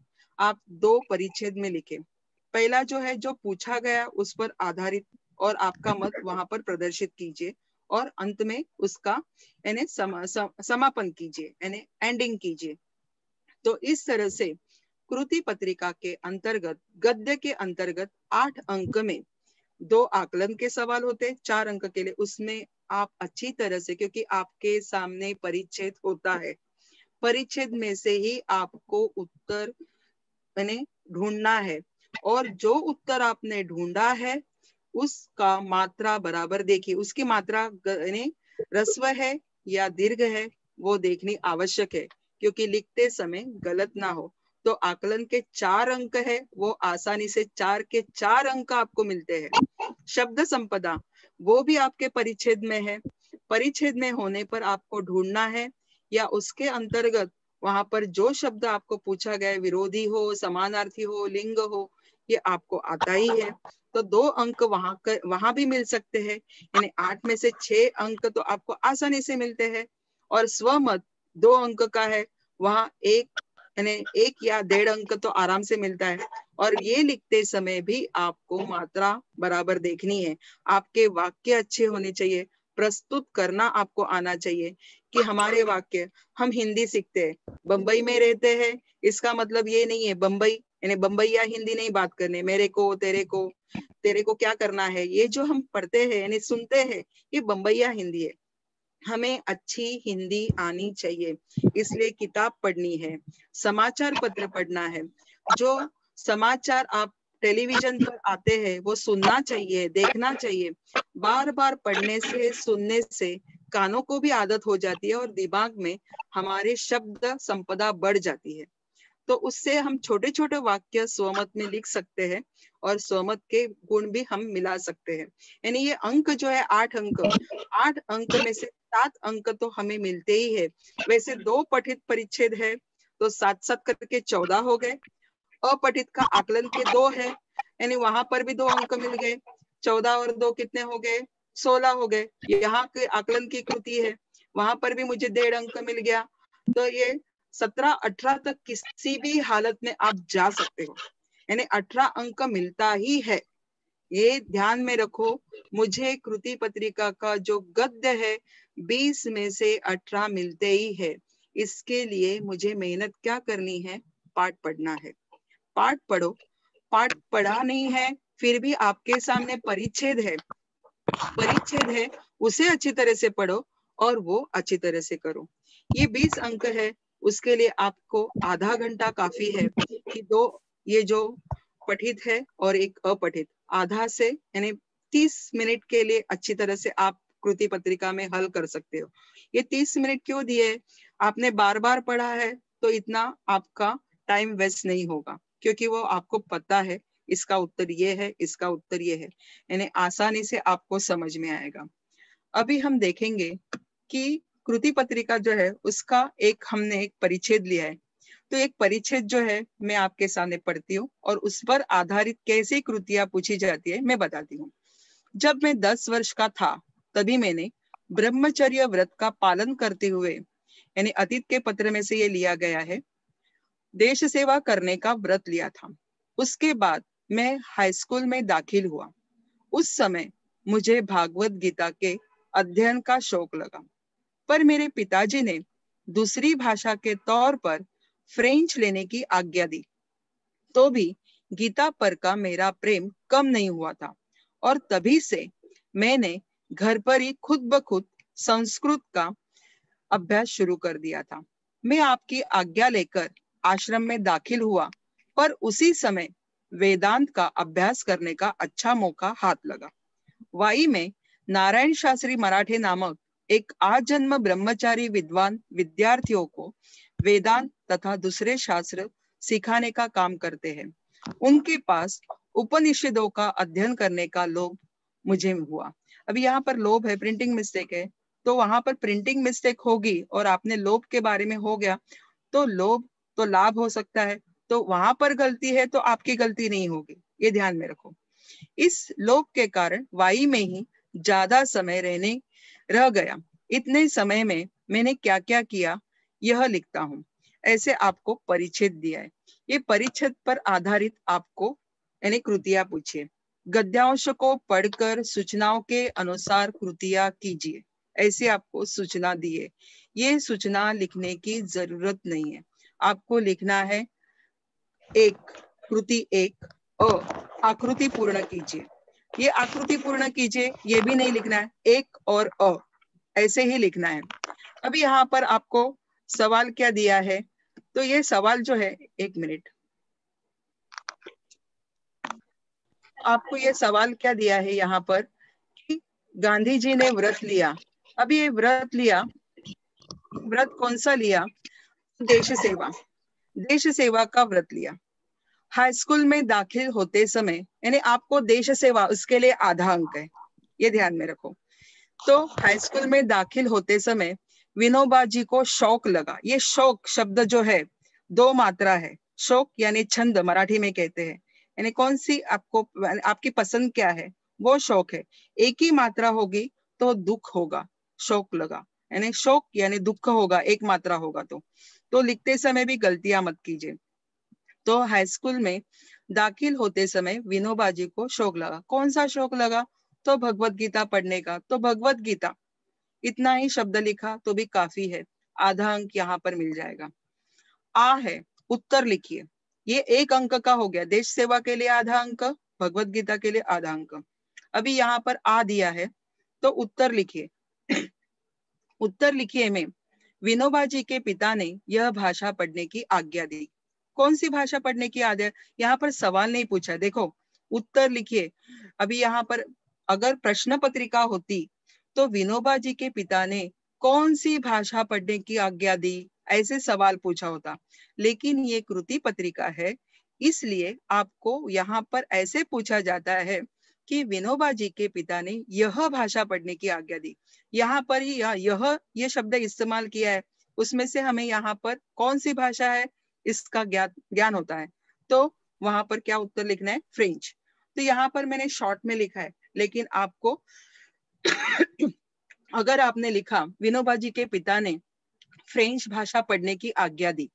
आप दो परिच्छेद में लिखे पहला जो है जो पूछा गया उस पर आधारित और आपका मत वहां पर प्रदर्शित कीजिए और अंत में उसका यानी समा, समापन कीजिए यानी एंडिंग कीजिए तो इस तरह से कृति पत्रिका के अंतर्गत गद्य के अंतर्गत आठ अंक में दो आकलन के सवाल होते चार अंक के लिए उसमें आप अच्छी तरह से क्योंकि आपके सामने परिच्छेद होता है परिच्छेद में से ही आपको उत्तर मैंने ढूंढना है और जो उत्तर आपने ढूंढा है उसका मात्रा बराबर देखे उसकी मात्रा यानी रस्व है या दीर्घ है वो देखनी आवश्यक है क्योंकि लिखते समय गलत ना हो तो आकलन के चार अंक है वो आसानी से चार के चार अंक आपको मिलते हैं शब्द संपदा वो भी आपके परिच्छेद में है परिच्छेद में होने पर आपको ढूंढना है या उसके अंतर्गत वहां पर जो शब्द आपको पूछा गया विरोधी हो समानार्थी हो लिंग हो ये आपको आता ही है तो दो अंक वहां कर, वहां भी मिल सकते हैं यानी आठ में से छह अंक तो आपको आसानी से मिलते हैं और स्वमत दो अंक का है वहां एक यानी एक या डेढ़ अंक तो आराम से मिलता है और ये लिखते समय भी आपको मात्रा बराबर देखनी है आपके वाक्य अच्छे होने चाहिए प्रस्तुत करना आपको आना चाहिए कि हमारे वाक्य हम हिंदी सीखते हैं बंबई में रहते हैं इसका मतलब ये नहीं है बंबई यानी बम्बैया हिंदी नहीं बात करने मेरे को तेरे को तेरे को क्या करना है ये जो हम पढ़ते हैं यानी सुनते हैं ये बम्बैया हिंदी है हमें अच्छी हिंदी आनी चाहिए इसलिए किताब पढ़नी है समाचार पत्र पढ़ना है जो समाचार आप टेलीविजन पर आते हैं वो सुनना चाहिए देखना चाहिए बार बार पढ़ने से सुनने से कानों को भी आदत हो जाती है और दिमाग में हमारे शब्द संपदा बढ़ जाती है तो उससे हम छोटे छोटे वाक्य स्वमत में लिख सकते हैं और स्वमत के गुण भी हम मिला सकते हैं यानी ये अंक जो है आठ अंक आठ अंक में से सात अंक तो हमें मिलते ही है वैसे दो पठित परिच्छेद है तो सात सात करके चौदह हो गए अपठित का आकलन के दो है यानी वहां पर भी दो अंक मिल गए चौदह और दो कितने हो गए सोलह हो गए यहाँ के आकलन की कृति है वहां पर भी मुझे डेढ़ अंक मिल गया तो ये सत्रह अठारह तक किसी भी हालत में आप जा सकते हो यानी अठारह अंक मिलता ही है ये ध्यान में रखो मुझे कृति पत्रिका का जो गद्य है बीस में से अठारह मिलते ही है इसके लिए मुझे मेहनत क्या करनी है पाठ पढ़ना है पाठ पढ़ो पाठ पढ़ा नहीं है फिर भी आपके सामने परिच्छेद है परिच्छेद है उसे अच्छी तरह से पढ़ो और वो अच्छी तरह से करो ये बीस अंक है उसके लिए आपको आधा घंटा काफी है कि दो ये जो पठित है और एक अपठित आधा से यानी तीस मिनट के लिए अच्छी तरह से आप कृति पत्रिका में हल कर सकते हो ये तीस मिनट क्यों दिए आपने बार बार पढ़ा है तो इतना आपका टाइम वेस्ट नहीं होगा क्योंकि वो आपको पता है इसका उत्तर ये है इसका उत्तर ये है यानी आसानी से आपको समझ में आएगा अभी हम देखेंगे कि कृति पत्रिका जो है उसका एक हमने एक परिच्छेद लिया है तो एक परिच्छेद जो है मैं आपके सामने पढ़ती हूँ और उस पर आधारित कैसी कृतियां पूछी जाती है मैं बताती हूँ जब मैं दस वर्ष का था तभी मैंने ब्रह्मचर्य व्रत का पालन करते हुए यानी अतीत के पत्र में से ये लिया गया है देश सेवा करने का व्रत लिया था उसके बाद मैं हाई स्कूल में दाखिल हुआ उस समय मुझे भागवत गीता के अध्ययन का शौक लगा पर मेरे पिताजी ने दूसरी भाषा के तौर पर फ्रेंच लेने की आज्ञा दी तो भी गीता पर का मेरा प्रेम कम नहीं हुआ था और तभी से मैंने घर पर ही खुद ब खुद संस्कृत का अभ्यास शुरू कर दिया था मैं आपकी आज्ञा लेकर आश्रम में दाखिल हुआ पर उसी समय वेदांत का अभ्यास करने का अच्छा मौका हाथ लगा वाई में नारायण शास्त्री मराठे नामक एक आजन्म ब्रह्मचारी विद्वान विद्यार्थियों को वेदांत तथा दूसरे शास्त्र सिखाने का काम करते हैं उनके पास उपनिषदों का अध्ययन करने का लोभ मुझे हुआ अभी यहाँ पर लोभ है प्रिंटिंग मिस्टेक है तो वहां पर प्रिंटिंग मिस्टेक होगी और आपने लोभ के बारे में हो गया तो लोभ तो लाभ हो सकता है तो वहां पर गलती है तो आपकी गलती नहीं होगी ये ध्यान में रखो इस लोभ के कारण वाई में ही ज्यादा समय रहने रह गया इतने समय में मैंने क्या क्या किया यह लिखता हूँ ऐसे आपको परिच्छेद दिया है ये परिच्छेद पर आधारित आपको यानी कृतियां पूछिए गद्यांश को पढ़कर सूचनाओं के अनुसार कृतियां कीजिए ऐसे आपको सूचना दी ये सूचना लिखने की जरूरत नहीं है आपको लिखना है एक कृति एक और आकृति पूर्ण कीजिए ये आकृति पूर्ण कीजिए ये भी नहीं लिखना है एक और अ ऐसे ही लिखना है अभी यहाँ पर आपको सवाल क्या दिया है तो ये सवाल जो है एक मिनट आपको ये सवाल क्या दिया है यहाँ पर कि गांधी जी ने व्रत लिया अभी ये व्रत लिया व्रत कौन सा लिया देश सेवा देश सेवा का व्रत लिया हाई स्कूल में दाखिल होते समय यानी आपको देश सेवा उसके लिए आधा अंक है ये ध्यान में रखो तो हाई स्कूल में दाखिल होते समय विनोबा जी को शौक लगा ये शौक शब्द जो है दो मात्रा है शौक यानी छंद मराठी में कहते हैं यानी कौन सी आपको आपकी पसंद क्या है वो शौक है एक ही मात्रा होगी तो दुख होगा शौक लगा यानी शौक यानी दुख होगा एक मात्रा होगा तो तो लिखते समय भी गलतियां मत कीजिए तो हाई स्कूल में दाखिल होते समय विनोबा जी को शौक लगा कौन सा शौक लगा तो भगवत गीता पढ़ने का तो भगवत गीता इतना ही शब्द लिखा तो भी काफी है आधा अंक यहाँ पर मिल जाएगा आ है उत्तर लिखिए ये एक अंक का हो गया देश सेवा के लिए आधा अंक भगवत गीता के लिए आधा अंक अभी यहाँ पर आ दिया है तो उत्तर लिखिए उत्तर लिखिए में विनोबा जी के पिता ने यह भाषा पढ़ने की आज्ञा दी कौन सी भाषा पढ़ने की आदत यहाँ पर सवाल नहीं पूछा देखो उत्तर लिखिए अभी यहाँ पर अगर प्रश्न पत्रिका होती तो विनोबा जी के पिता ने कौन सी भाषा पढ़ने की आज्ञा दी ऐसे सवाल पूछा होता लेकिन ये कृति पत्रिका है इसलिए आपको यहाँ पर ऐसे पूछा जाता है कि विनोबा जी के पिता ने यह भाषा पढ़ने की आज्ञा दी यहाँ पर ही यह यह शब्द इस्तेमाल किया है उसमें से हमें यहाँ पर कौन सी भाषा है इसका ज्ञान ज्ञान होता है तो वहां पर क्या उत्तर लिखना है फ्रेंच तो यहाँ पर मैंने शॉर्ट में लिखा है लेकिन आपको अगर आपने लिखा विनोबा जी के पिता ने फ्रेंच भाषा पढ़ने की आज्ञा दी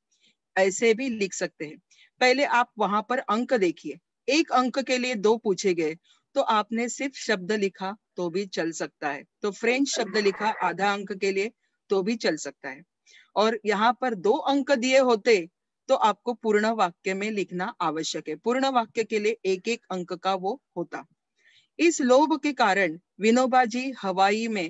ऐसे भी लिख सकते हैं पहले आप वहां पर अंक देखिए एक अंक के लिए दो पूछे गए तो आपने सिर्फ शब्द लिखा तो भी चल सकता है तो फ्रेंच शब्द लिखा आधा अंक के लिए तो भी चल सकता है और यहाँ पर दो अंक दिए होते तो आपको पूर्ण वाक्य में लिखना आवश्यक है पूर्ण वाक्य के लिए एक एक अंक का वो होता इस लोभ के कारण विनोबा जी हवाई में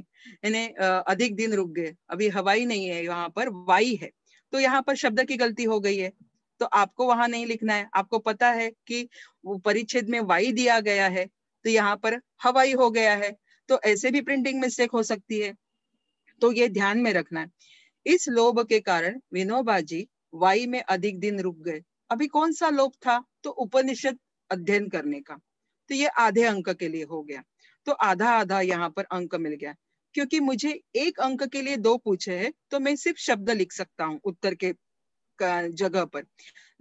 इन्हें अधिक दिन रुक गए अभी हवाई नहीं है यहाँ पर वाई है तो यहाँ पर शब्द की गलती हो गई है तो आपको वहां नहीं लिखना है आपको पता है कि परिच्छेद में वाई दिया गया है तो यहाँ पर हवाई हो गया है तो ऐसे भी प्रिंटिंग मिस्टेक हो सकती है तो ये ध्यान में रखना है इस लोभ के कारण विनोबा जी वाई में अधिक दिन रुक गए अभी कौन सा लोप था तो उपनिषद अध्ययन करने का तो ये आधे अंक के लिए हो गया तो आधा आधा यहाँ पर अंक मिल गया क्योंकि मुझे एक अंक के लिए दो पूछे हैं तो मैं सिर्फ शब्द लिख सकता हूँ उत्तर के जगह पर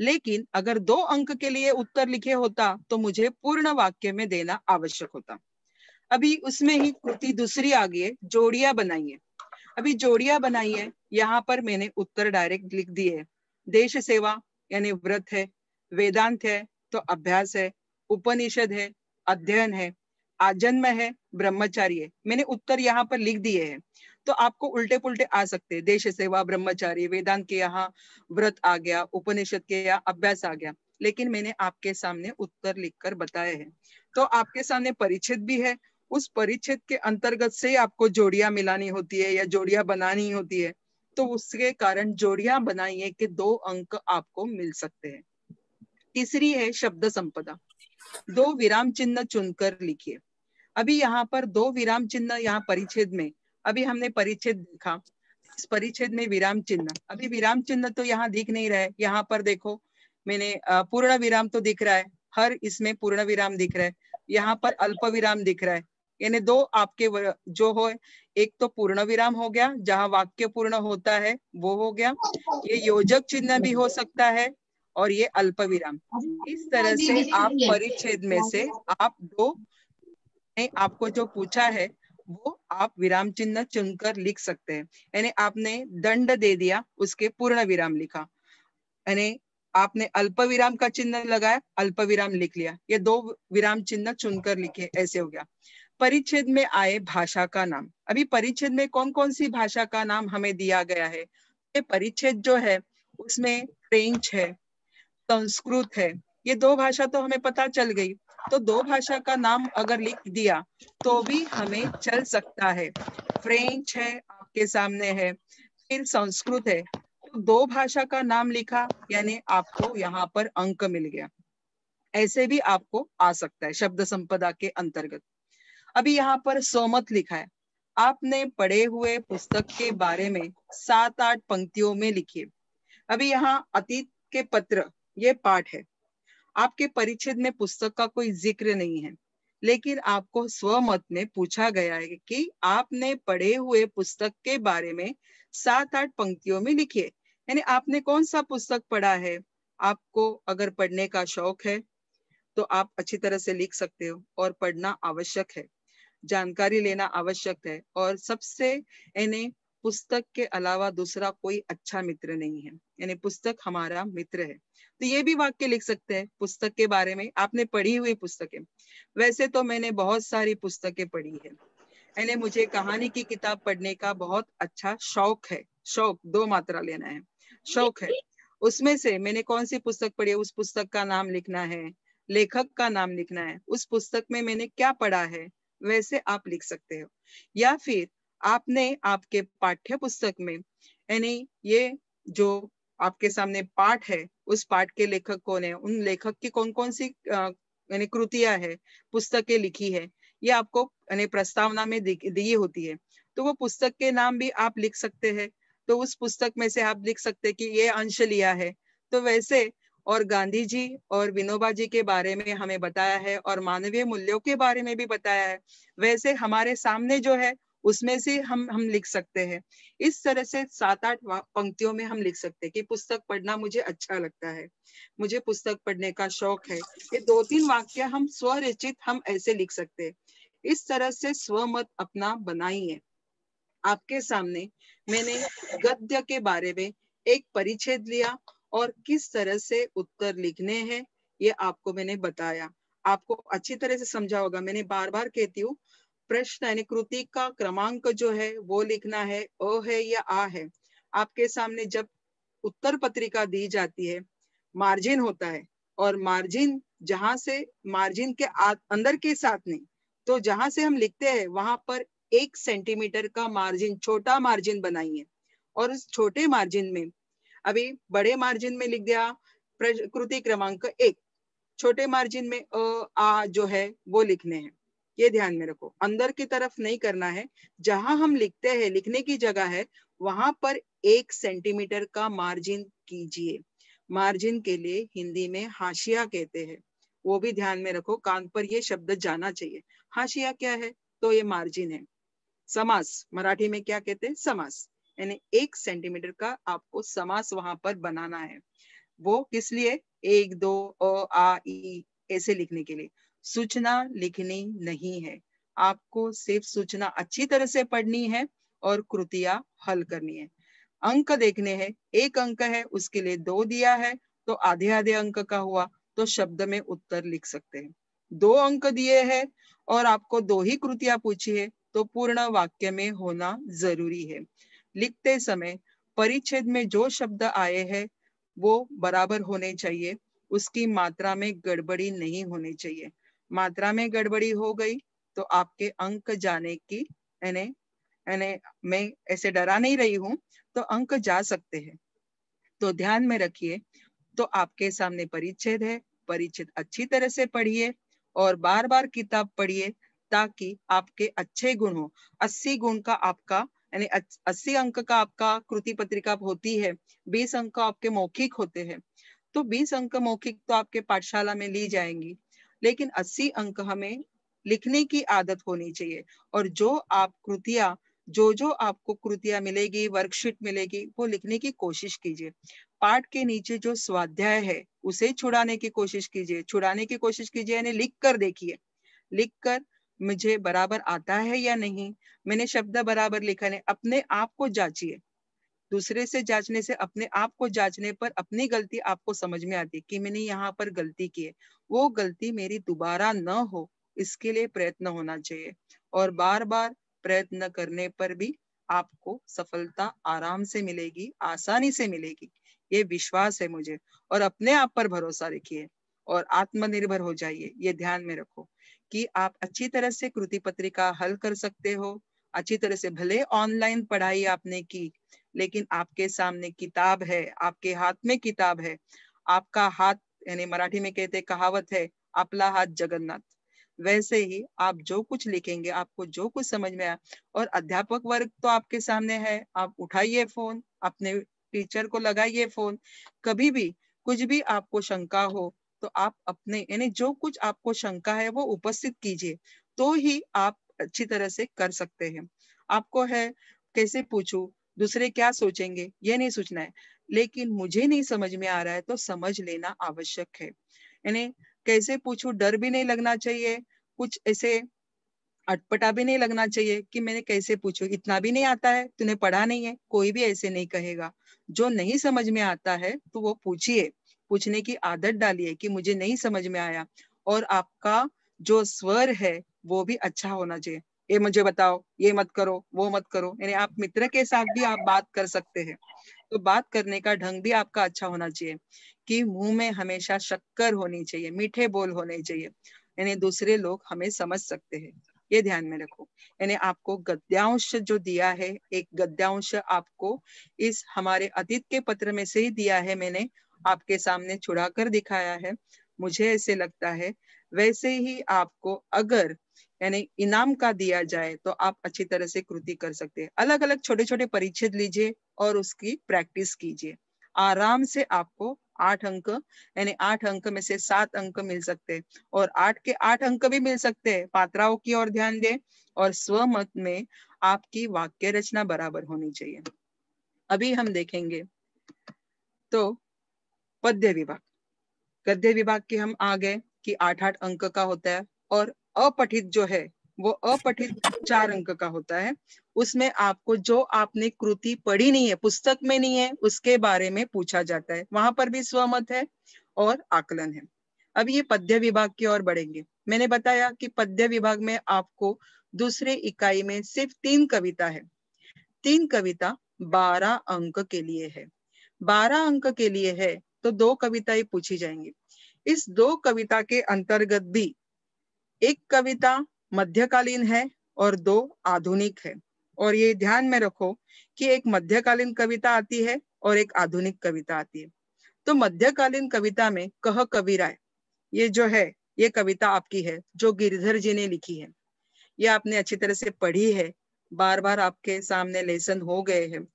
लेकिन अगर दो अंक के लिए उत्तर लिखे होता तो मुझे पूर्ण वाक्य में देना आवश्यक होता अभी उसमें ही कृति दूसरी आ गई है जोड़िया बनाइए अभी जोड़िया बनाइए यहाँ पर मैंने उत्तर डायरेक्ट लिख दिए है देश सेवा यानी व्रत है वेदांत है तो अभ्यास है उपनिषद है अध्ययन है आजन्म है ब्रह्मचारी है मैंने उत्तर यहाँ पर लिख दिए हैं तो आपको उल्टे पुल्टे आ सकते हैं देश सेवा ब्रह्मचारी वेदांत के यहाँ व्रत आ गया उपनिषद के यहाँ अभ्यास आ गया लेकिन मैंने आपके सामने उत्तर लिखकर बताए हैं तो आपके सामने परिच्छेद भी है उस परिच्छेद के अंतर्गत से आपको जोड़िया मिलानी होती है या जोड़िया बनानी होती है तो उसके कारण जोड़ियां बनाइए कि दो अंक आपको मिल सकते हैं तीसरी है शब्द संपदा दो विराम चिन्ह चुनकर लिखिए अभी यहाँ पर दो विराम चिन्ह यहाँ परिच्छेद में अभी हमने परिच्छेद देखा इस परिच्छेद में विराम चिन्ह अभी विराम चिन्ह तो यहाँ दिख नहीं रहे यहाँ पर देखो मैंने पूर्ण विराम तो दिख रहा है हर इसमें पूर्ण विराम दिख रहा है यहाँ पर अल्प विराम दिख रहा है यानी दो आपके जो हो एक तो पूर्ण विराम हो गया जहाँ वाक्य पूर्ण होता है वो हो गया ये योजक चिन्ह भी हो सकता है और ये अल्प विराम इस तरह से आप परिच्छेद में से आप दो ने आपको जो पूछा है वो आप विराम चिन्ह चुनकर लिख सकते हैं यानी आपने दंड दे दिया उसके पूर्ण विराम लिखा यानी आपने अल्प विराम का चिन्ह लगाया अल्प विराम लिख लिया ये दो विराम चिन्ह चुनकर लिखे ऐसे हो गया परिच्छेद में आए भाषा का नाम अभी परिच्छेद में कौन कौन सी भाषा का नाम हमें दिया गया है ये परिच्छेद जो है उसमें फ्रेंच है संस्कृत है ये दो भाषा तो हमें पता चल गई तो दो भाषा का नाम अगर लिख दिया तो भी हमें चल सकता है फ्रेंच है आपके सामने है फिर संस्कृत है तो दो भाषा का नाम लिखा यानी आपको यहाँ पर अंक मिल गया ऐसे भी आपको आ सकता है शब्द संपदा के अंतर्गत अभी यहाँ पर सोमत लिखा है आपने पढ़े हुए पुस्तक के बारे में सात आठ पंक्तियों में लिखिए अभी यहाँ अतीत के पत्र ये पाठ है आपके परिच्छेद में पुस्तक का कोई जिक्र नहीं है लेकिन आपको स्वमत में पूछा गया है कि आपने पढ़े हुए पुस्तक के बारे में सात आठ पंक्तियों में लिखिए यानी आपने कौन सा पुस्तक पढ़ा है आपको अगर पढ़ने का शौक है तो आप अच्छी तरह से लिख सकते हो और पढ़ना आवश्यक है जानकारी लेना आवश्यक है और सबसे इन्हें पुस्तक के अलावा दूसरा कोई अच्छा मित्र नहीं है यानी पुस्तक हमारा मित्र है तो ये भी वाक्य लिख सकते हैं पुस्तक के बारे में आपने पढ़ी हुई पुस्तकें वैसे तो मैंने बहुत सारी पुस्तकें पढ़ी है यानी मुझे कहानी की किताब पढ़ने का बहुत अच्छा शौक है शौक दो मात्रा लेना है शौक है उसमें से मैंने कौन सी पुस्तक पढ़ी है उस पुस्तक का नाम लिखना है लेखक का नाम लिखना है उस पुस्तक में मैंने क्या पढ़ा है वैसे आप लिख सकते हो या फिर आपने आपके पाठ्य पुस्तक में यानी ये जो आपके सामने पाठ है उस पाठ के लेखक कौन है उन लेखक की कौन कौन सी यानी कृतियां है पुस्तकें लिखी है ये आपको यानी प्रस्तावना में दी होती है तो वो पुस्तक के नाम भी आप लिख सकते हैं तो उस पुस्तक में से आप लिख सकते हैं कि ये अंश लिया है तो वैसे और गांधी जी और विनोबा जी के बारे में हमें बताया है और मानवीय मूल्यों के बारे में भी बताया है वैसे हमारे सामने जो है उसमें से हम हम लिख सकते हैं इस तरह से सात आठ पंक्तियों में हम लिख सकते हैं कि पुस्तक पढ़ना मुझे अच्छा लगता है मुझे पुस्तक पढ़ने का शौक है ये दो तीन वाक्य हम स्वरचित हम ऐसे लिख सकते हैं इस तरह से स्वमत अपना बनाइए आपके सामने मैंने गद्य के बारे में एक परिच्छेद लिया और किस तरह से उत्तर लिखने हैं ये आपको मैंने बताया आपको अच्छी तरह से समझा होगा मैंने बार बार कहती हूँ प्रश्न यानी कृति का क्रमांक जो है वो लिखना है अ है या आ है आपके सामने जब उत्तर पत्रिका दी जाती है मार्जिन होता है और मार्जिन जहां से मार्जिन के आ, अंदर के साथ नहीं तो जहां से हम लिखते हैं वहां पर एक सेंटीमीटर का मार्जिन छोटा मार्जिन बनाइए और उस छोटे मार्जिन में अभी बड़े मार्जिन में लिख दिया कृति क्रमांक एक छोटे मार्जिन में अ आ जो है वो लिखने हैं ये ध्यान में रखो अंदर की तरफ नहीं करना है जहां हम लिखते हैं लिखने की जगह है वहां पर एक सेंटीमीटर का मार्जिन कीजिए मार्जिन के लिए हिंदी में हाशिया कहते हैं वो भी ध्यान में रखो कान पर ये शब्द जाना चाहिए हाशिया क्या है तो ये मार्जिन है समास मराठी में क्या कहते हैं समास यानी एक सेंटीमीटर का आपको समास वहां पर बनाना है वो किस लिए एक दो अ आ ई ऐसे लिखने के लिए सूचना लिखनी नहीं है आपको सिर्फ सूचना अच्छी तरह से पढ़नी है और कृतियां हल करनी है अंक देखने हैं एक अंक है उसके लिए दो दिया है तो आधे आधे अंक का हुआ तो शब्द में उत्तर लिख सकते हैं दो अंक दिए हैं और आपको दो ही कृतियां पूछी है तो पूर्ण वाक्य में होना जरूरी है लिखते समय परिच्छेद में जो शब्द आए हैं वो बराबर होने चाहिए उसकी मात्रा में गड़बड़ी नहीं होनी चाहिए मात्रा में गड़बड़ी हो गई तो आपके अंक जाने की एने, एने, मैं ऐसे डरा नहीं रही हूं तो अंक जा सकते हैं तो ध्यान में रखिए तो आपके सामने परिच्छेद है परिच्छेद अच्छी तरह से पढ़िए और बार बार किताब पढ़िए ताकि आपके अच्छे गुण हो अस्सी गुण का आपका यानी अस्सी अंक का आपका कृति पत्रिका होती है बीस अंक आपके मौखिक होते हैं तो बीस अंक मौखिक तो आपके पाठशाला में ली जाएंगी लेकिन अस्सी अंक हमें लिखने की आदत होनी चाहिए और जो आप कृतियां जो जो आपको कृतियां मिलेगी वर्कशीट मिलेगी वो लिखने की कोशिश कीजिए पाठ के नीचे जो स्वाध्याय है उसे छुड़ाने की कोशिश कीजिए छुड़ाने की कोशिश कीजिए यानी लिख कर देखिए लिख कर मुझे बराबर आता है या नहीं मैंने शब्द बराबर लिखा नहीं अपने आप को जांचिए दूसरे से जांचने से अपने आप को जांचने पर अपनी गलती आपको समझ में आती है कि मैंने यहाँ पर गलती की है वो गलती मेरी दोबारा न हो इसके लिए प्रयत्न होना चाहिए और बार बार प्रयत्न करने पर भी आपको सफलता आराम से मिलेगी आसानी से मिलेगी ये विश्वास है मुझे और अपने आप पर भरोसा रखिए और आत्मनिर्भर हो जाइए ये ध्यान में रखो कि आप अच्छी तरह से कृति पत्रिका हल कर सकते हो अच्छी तरह से भले ऑनलाइन पढ़ाई आपने की लेकिन आपके सामने किताब है आपके हाथ में किताब है आपका हाथ यानी मराठी में कहते कहावत है अपला हाथ जगन्नाथ वैसे ही आप जो कुछ लिखेंगे आपको जो कुछ समझ में आया और अध्यापक वर्ग तो आपके सामने है आप उठाइए फोन अपने टीचर को लगाइए फोन कभी भी कुछ भी आपको शंका हो तो आप अपने यानी जो कुछ आपको शंका है वो उपस्थित कीजिए तो ही आप अच्छी तरह से कर सकते हैं आपको है कैसे पूछू दूसरे क्या सोचेंगे ये नहीं सोचना है लेकिन मुझे नहीं समझ में आ रहा है तो समझ लेना आवश्यक है यानी कैसे पूछू डर भी नहीं लगना चाहिए कुछ ऐसे अटपटा भी नहीं लगना चाहिए कि मैंने कैसे पूछू इतना भी नहीं आता है तूने पढ़ा नहीं है कोई भी ऐसे नहीं कहेगा जो नहीं समझ में आता है तो वो पूछिए पूछने की आदत डालिए कि मुझे नहीं समझ में आया और आपका जो स्वर है वो भी अच्छा होना चाहिए ये मुझे बताओ ये मत करो वो मत करो यानी आप मित्र के साथ भी आप बात कर सकते हैं तो बात करने का ढंग भी आपका अच्छा होना चाहिए कि मुंह में हमेशा शक्कर होनी चाहिए मीठे बोल होने चाहिए यानी दूसरे लोग हमें समझ सकते हैं ये ध्यान में रखो यानी आपको गद्यांश जो दिया है एक गद्यांश आपको इस हमारे अतीत के पत्र में से ही दिया है मैंने आपके सामने छुड़ा कर दिखाया है मुझे ऐसे लगता है वैसे ही आपको अगर यानी इनाम का दिया जाए तो आप अच्छी तरह से कृति कर सकते हैं अलग अलग छोटे छोटे परिच्छेद लीजिए और उसकी प्रैक्टिस कीजिए आराम से आपको आठ अंक यानी आठ अंक में से सात अंक मिल सकते हैं और आठ के आठ अंक भी मिल सकते हैं पात्राओं की ओर ध्यान दें और स्वमत में आपकी वाक्य रचना बराबर होनी चाहिए अभी हम देखेंगे तो पद्य विभाग गद्य विभाग के हम आ गए कि आठ आठ अंक का होता है और अपठित जो है वो अपठित चार अंक का होता है उसमें आपको जो आपने कृति पढ़ी नहीं है पुस्तक में नहीं है उसके बारे में पूछा जाता है वहां पर भी स्वमत है और आकलन है अब ये पद्य विभाग की ओर बढ़ेंगे मैंने बताया कि पद्य विभाग में आपको दूसरे इकाई में सिर्फ तीन कविता है तीन कविता बारह अंक के लिए है बारह अंक के लिए है तो दो कविताएं पूछी जाएंगी इस दो कविता के अंतर्गत भी एक कविता मध्यकालीन है और दो आधुनिक है और ये ध्यान में रखो कि एक मध्यकालीन कविता आती है और एक आधुनिक कविता आती है तो मध्यकालीन कविता में कह कविराय ये जो है ये कविता आपकी है जो गिरधर जी ने लिखी है ये आपने अच्छी तरह से पढ़ी है बार बार आपके सामने लेसन हो गए हैं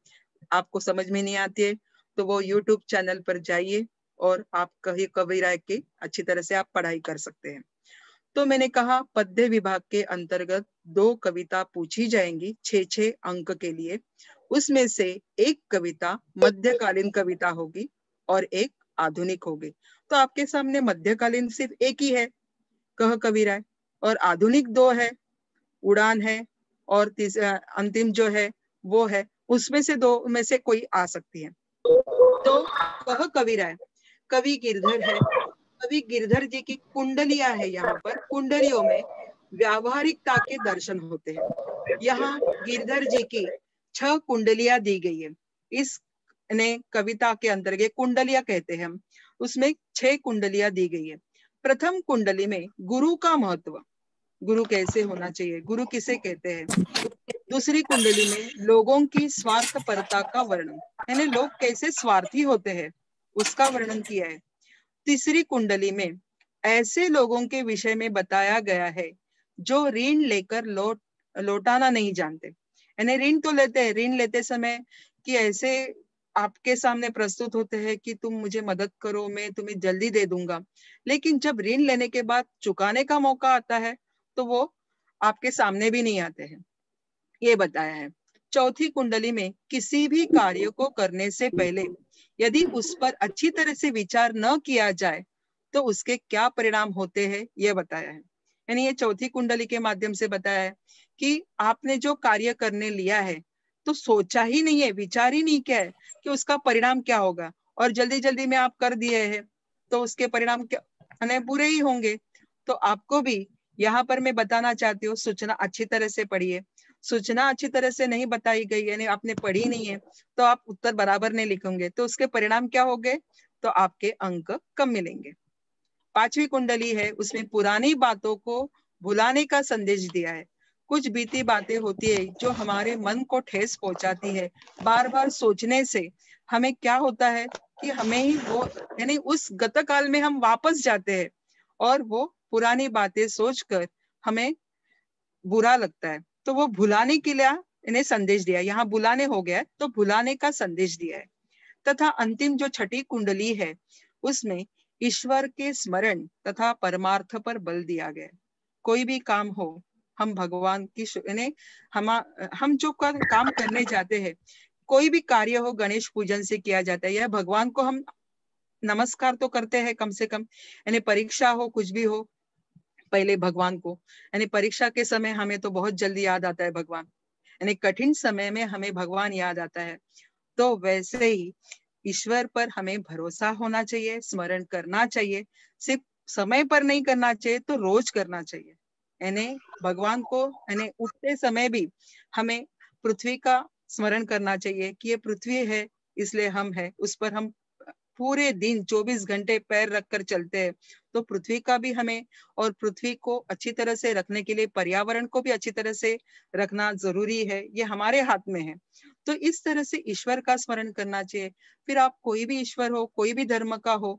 आपको समझ में नहीं आती है तो वो यूट्यूब चैनल पर जाइए और आप कही कवि राय के अच्छी तरह से आप पढ़ाई कर सकते हैं तो मैंने कहा पद्य विभाग के अंतर्गत दो कविता पूछी जाएंगी छे छे अंक के लिए उसमें से एक कविता मध्यकालीन कविता होगी और एक आधुनिक होगी तो आपके सामने मध्यकालीन सिर्फ एक ही है कह कवि राय और आधुनिक दो है उड़ान है और अंतिम जो है वो है उसमें से दो में से कोई आ सकती है तो वह कविराय है कवि गिरधर है कवि गिरधर जी की कुंडलियां है यहाँ पर कुंडलियों में व्यावहारिकता के दर्शन होते हैं यहाँ गिरधर जी की छह कुंडलिया दी गई है इस ने कविता के अंतर्गत कुंडलिया कहते हैं हम उसमें छह कुंडलियां दी गई है प्रथम कुंडली में गुरु का महत्व गुरु कैसे होना चाहिए गुरु किसे कहते हैं दूसरी कुंडली में लोगों की स्वार्थपरता का वर्णन यानी लोग कैसे स्वार्थी होते हैं उसका वर्णन किया है तीसरी कुंडली में ऐसे लोगों के विषय में बताया गया है जो ऋण लेकर लौट लौटाना नहीं जानते यानी ऋण तो लेते हैं ऋण लेते समय कि ऐसे आपके सामने प्रस्तुत होते हैं कि तुम मुझे मदद करो मैं तुम्हें जल्दी दे दूंगा लेकिन जब ऋण लेने के बाद चुकाने का मौका आता है तो वो आपके सामने भी नहीं आते हैं ये बताया है चौथी कुंडली में किसी भी कार्य को करने से पहले यदि उस पर अच्छी तरह से विचार न किया जाए तो उसके क्या परिणाम होते हैं यह बताया है यानी ये चौथी कुंडली के माध्यम से बताया है कि आपने जो कार्य करने लिया है तो सोचा ही नहीं है विचार ही नहीं किया है कि उसका परिणाम क्या होगा और जल्दी जल्दी में आप कर दिए हैं तो उसके परिणाम क्या बुरे ही होंगे तो आपको भी यहाँ पर मैं बताना चाहती हूँ सूचना अच्छी तरह से पढ़िए सूचना अच्छी तरह से नहीं बताई गई है आपने पढ़ी नहीं है तो आप उत्तर बराबर नहीं लिखोगे तो उसके परिणाम क्या हो गए तो आपके अंक कम मिलेंगे पांचवी कुंडली है उसमें पुरानी बातों को भुलाने का संदेश दिया है कुछ बीती बातें होती है जो हमारे मन को ठेस पहुंचाती है बार बार सोचने से हमें क्या होता है कि हमें ही वो यानी उस गत काल में हम वापस जाते हैं और वो पुरानी बातें सोचकर हमें बुरा लगता है तो वो भुलाने के लिए इन्हें संदेश दिया यहाँ बुलाने हो गया तो भुलाने का संदेश दिया है तथा अंतिम जो छठी कुंडली है उसमें ईश्वर के स्मरण तथा परमार्थ पर बल दिया गया कोई भी काम हो हम भगवान की इन्हें हम हम जो कर, काम करने जाते हैं कोई भी कार्य हो गणेश पूजन से किया जाता है यह भगवान को हम नमस्कार तो करते हैं कम से कम यानी परीक्षा हो कुछ भी हो पहले भगवान को यानी परीक्षा के समय हमें तो बहुत जल्दी याद आता है भगवान यानी कठिन समय में हमें भगवान याद आता है तो वैसे ही ईश्वर पर हमें भरोसा होना चाहिए स्मरण करना चाहिए सिर्फ समय पर नहीं करना चाहिए तो रोज करना चाहिए यानी भगवान को यानी उठते समय भी हमें पृथ्वी का स्मरण करना चाहिए कि ये पृथ्वी है इसलिए हम है उस पर हम पूरे दिन 24 घंटे पैर रखकर चलते हैं तो पृथ्वी का भी हमें और पृथ्वी को अच्छी तरह से रखने के लिए पर्यावरण को भी अच्छी तरह से रखना जरूरी है ये हमारे हाथ में है तो इस तरह से ईश्वर का स्मरण करना चाहिए फिर आप कोई भी ईश्वर हो कोई भी धर्म का हो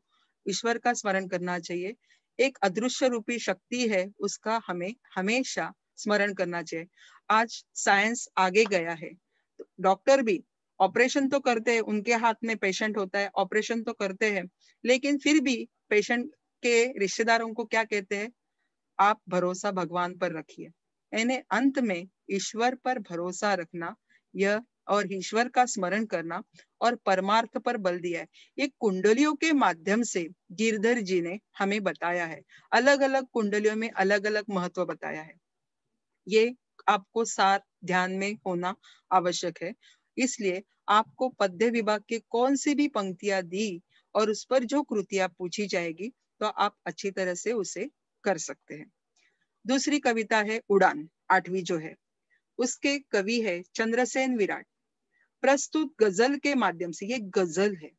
ईश्वर का स्मरण करना चाहिए एक अदृश्य रूपी शक्ति है उसका हमें हमेशा स्मरण करना चाहिए आज साइंस आगे गया है तो डॉक्टर भी ऑपरेशन तो करते हैं उनके हाथ में पेशेंट होता है ऑपरेशन तो करते हैं लेकिन फिर भी पेशेंट के रिश्तेदारों को क्या कहते हैं आप भरोसा भगवान पर रखिए यानी अंत में ईश्वर पर भरोसा रखना यह और ईश्वर का स्मरण करना और परमार्थ पर बल दिया है ये कुंडलियों के माध्यम से गिरधर जी ने हमें बताया है अलग अलग कुंडलियों में अलग अलग महत्व बताया है ये आपको साथ ध्यान में होना आवश्यक है इसलिए आपको पद्य विभाग की कौन सी भी पंक्तियां दी और उस पर जो कृतियां पूछी जाएगी तो आप अच्छी तरह से उसे कर सकते हैं दूसरी कविता है उड़ान आठवीं जो है उसके कवि है चंद्रसेन विराट प्रस्तुत गजल के माध्यम से ये गजल है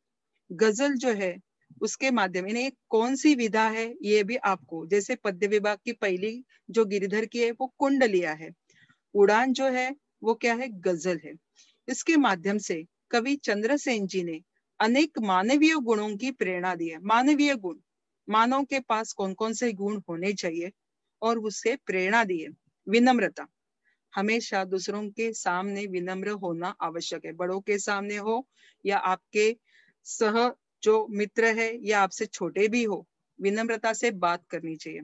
गजल जो है उसके माध्यम यानी कौन सी विधा है ये भी आपको जैसे पद्य विभाग की पहली जो गिरिधर की है वो कुंडलिया है उड़ान जो है वो क्या है गजल है इसके माध्यम से कवि चंद्रसेन जी ने अनेक मानवीय गुणों की प्रेरणा दी है मानवीय गुण मानव के पास कौन कौन से गुण होने चाहिए और उससे प्रेरणा दी है विनम्रता हमेशा दूसरों के सामने विनम्र होना आवश्यक है बड़ों के सामने हो या आपके सह जो मित्र है या आपसे छोटे भी हो विनम्रता से बात करनी चाहिए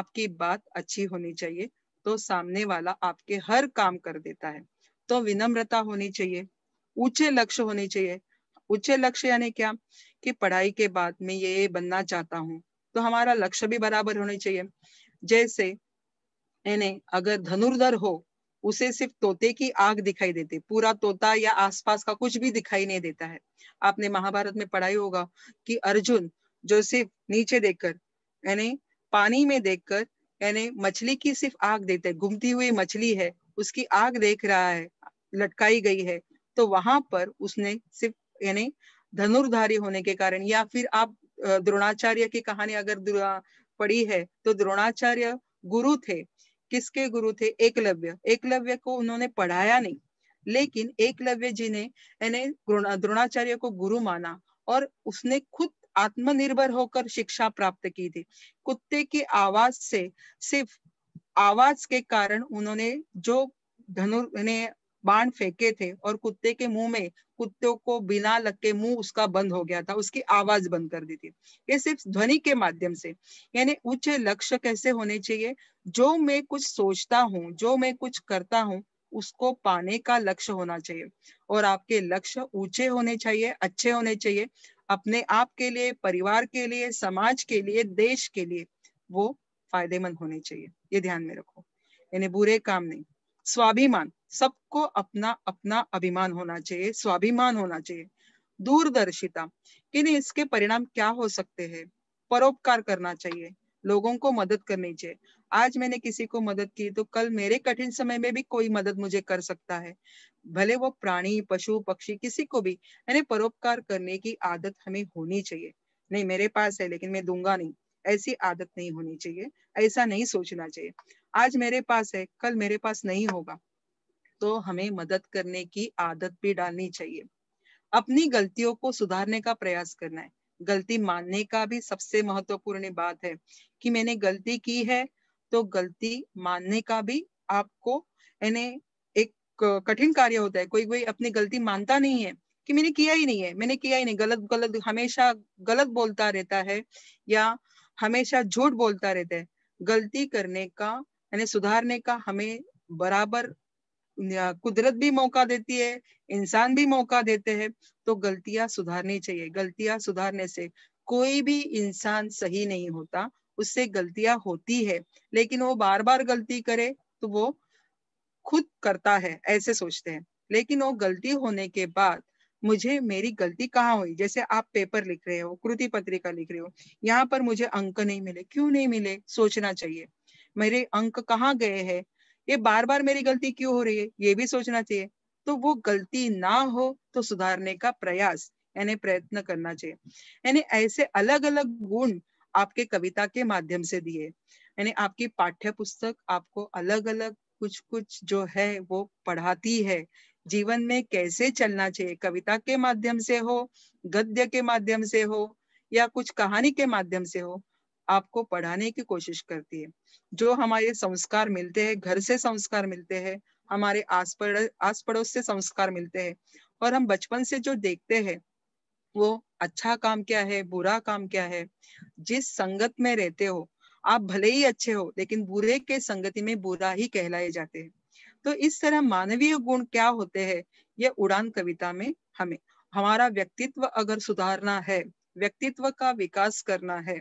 आपकी बात अच्छी होनी चाहिए तो सामने वाला आपके हर काम कर देता है तो विनम्रता होनी चाहिए ऊंचे लक्ष्य होने चाहिए ऊंचे लक्ष्य यानी क्या कि पढ़ाई के बाद मैं ये बनना चाहता हूँ तो हमारा लक्ष्य भी बराबर होना चाहिए जैसे यानी अगर धनुर्धर हो उसे सिर्फ तोते की आग दिखाई देती पूरा तोता या आसपास का कुछ भी दिखाई नहीं देता है आपने महाभारत में पढ़ाई होगा कि अर्जुन जो सिर्फ नीचे देखकर यानी पानी में देखकर यानी मछली की सिर्फ आग देते घूमती हुई मछली है उसकी आग देख रहा है लटकाई गई है तो वहां पर उसने सिर्फ यानी धनुर्धारी होने के कारण या फिर आप द्रोणाचार्य की कहानी अगर पढ़ी है तो द्रोणाचार्य गुरु थे किसके गुरु थे एकलव्य एकलव्य को उन्होंने पढ़ाया नहीं लेकिन एकलव्य जी ने द्रोणाचार्य को गुरु माना और उसने खुद आत्मनिर्भर होकर शिक्षा प्राप्त की थी कुत्ते की आवाज से सिर्फ आवाज के कारण उन्होंने जो धनु बाण फेंके थे और कुत्ते के मुंह में कुत्तों को बिना लग के मुंह उसका बंद हो गया था उसकी आवाज बंद कर दी थी ये सिर्फ ध्वनि के माध्यम से यानी उच्च लक्ष्य कैसे होने चाहिए जो मैं कुछ सोचता हूँ जो मैं कुछ करता हूँ उसको पाने का लक्ष्य होना चाहिए और आपके लक्ष्य ऊंचे होने चाहिए अच्छे होने चाहिए अपने आप के लिए परिवार के लिए समाज के लिए देश के लिए वो फायदेमंद होने चाहिए ये ध्यान में रखो यानी बुरे काम नहीं स्वाभिमान सबको अपना अपना अभिमान होना चाहिए स्वाभिमान होना चाहिए दूरदर्शिता इन इसके परिणाम क्या हो सकते हैं परोपकार करना चाहिए लोगों को मदद करनी चाहिए आज मैंने किसी को मदद की तो कल मेरे कठिन समय में भी कोई मदद मुझे कर सकता है भले वो प्राणी पशु पक्षी किसी को भी यानी परोपकार करने की आदत हमें होनी चाहिए नहीं मेरे पास है लेकिन मैं दूंगा नहीं ऐसी आदत नहीं होनी चाहिए ऐसा नहीं सोचना चाहिए आज मेरे पास है कल मेरे पास नहीं होगा तो हमें मदद करने की आदत भी डालनी चाहिए अपनी गलतियों को सुधारने का प्रयास करना है गलती मानने का भी सबसे महत्वपूर्ण बात है कि मैंने गलती की है तो गलती मानने का भी आपको यानी एक कठिन कार्य होता है कोई कोई अपनी गलती मानता नहीं है कि मैंने किया ही नहीं है मैंने किया ही नहीं गलत गलत हमेशा गलत बोलता रहता है या हमेशा झूठ बोलता रहता है गलती करने का यानी सुधारने का हमें बराबर कुदरत भी मौका देती है इंसान भी मौका देते हैं तो गलतियां सुधारनी चाहिए गलतियां सुधारने से कोई भी इंसान सही नहीं होता उससे गलतियां होती है लेकिन वो बार बार गलती करे तो वो खुद करता है ऐसे सोचते हैं लेकिन वो गलती होने के बाद मुझे मेरी गलती कहाँ हुई जैसे आप पेपर लिख रहे हो कृति पत्रिका लिख रहे हो यहाँ पर मुझे अंक नहीं मिले क्यों नहीं मिले सोचना चाहिए मेरे अंक कहाँ गए हैं ये बार बार मेरी गलती क्यों हो रही है ये भी सोचना चाहिए तो वो गलती ना हो तो सुधारने का प्रयास यानी प्रयत्न करना चाहिए यानी ऐसे अलग अलग गुण आपके कविता के माध्यम से दिए यानी आपकी पाठ्य पुस्तक आपको अलग अलग कुछ कुछ जो है वो पढ़ाती है जीवन में कैसे चलना चाहिए कविता के माध्यम से हो गद्य के माध्यम से हो या कुछ कहानी के माध्यम से हो आपको पढ़ाने की कोशिश करती है जो हमारे संस्कार मिलते हैं घर से संस्कार मिलते हैं हमारे आस पड़ आस पड़ोस से संस्कार मिलते हैं और हम बचपन से जो देखते हैं वो अच्छा काम क्या है बुरा काम क्या है जिस संगत में रहते हो आप भले ही अच्छे हो लेकिन बुरे के संगति में बुरा ही कहलाए जाते हैं तो इस तरह मानवीय गुण क्या होते हैं यह उड़ान कविता में हमें हमारा व्यक्तित्व अगर सुधारना है व्यक्तित्व का विकास करना है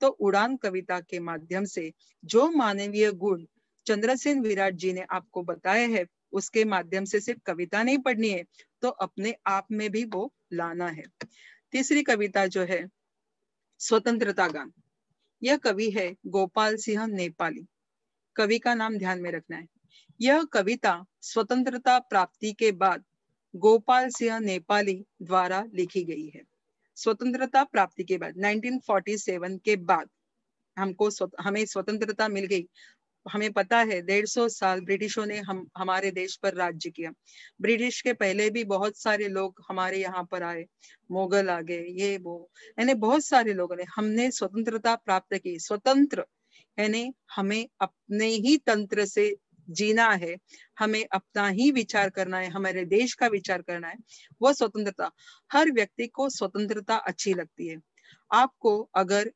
तो उड़ान कविता के माध्यम से जो मानवीय गुण चंद्रसेन विराट जी ने आपको बताए हैं उसके माध्यम से सिर्फ कविता नहीं पढ़नी है तो अपने आप में भी वो लाना है तीसरी कविता जो है स्वतंत्रता गान यह कवि है गोपाल सिंह नेपाली कवि का नाम ध्यान में रखना है यह कविता स्वतंत्रता प्राप्ति के बाद गोपाल सिंह नेपाली द्वारा लिखी गई है स्वतंत्रता प्राप्ति के बाद 1947 के बाद हमको स्वत, हमें स्वतंत्रता मिल गई हमें पता है डेढ़ सौ साल ब्रिटिशों ने हम हमारे देश पर राज्य किया ब्रिटिश के पहले भी बहुत सारे लोग हमारे यहाँ पर आए मोगल आ गए ये वो यानी बहुत सारे लोग ने हमने स्वतंत्रता प्राप्त की स्वतंत्र यानी हमें अपने ही तंत्र से जीना है हमें अपना ही विचार करना है हमारे देश का विचार करना है वह स्वतंत्रता हर व्यक्ति को स्वतंत्रता अच्छी लगती है आपको अगर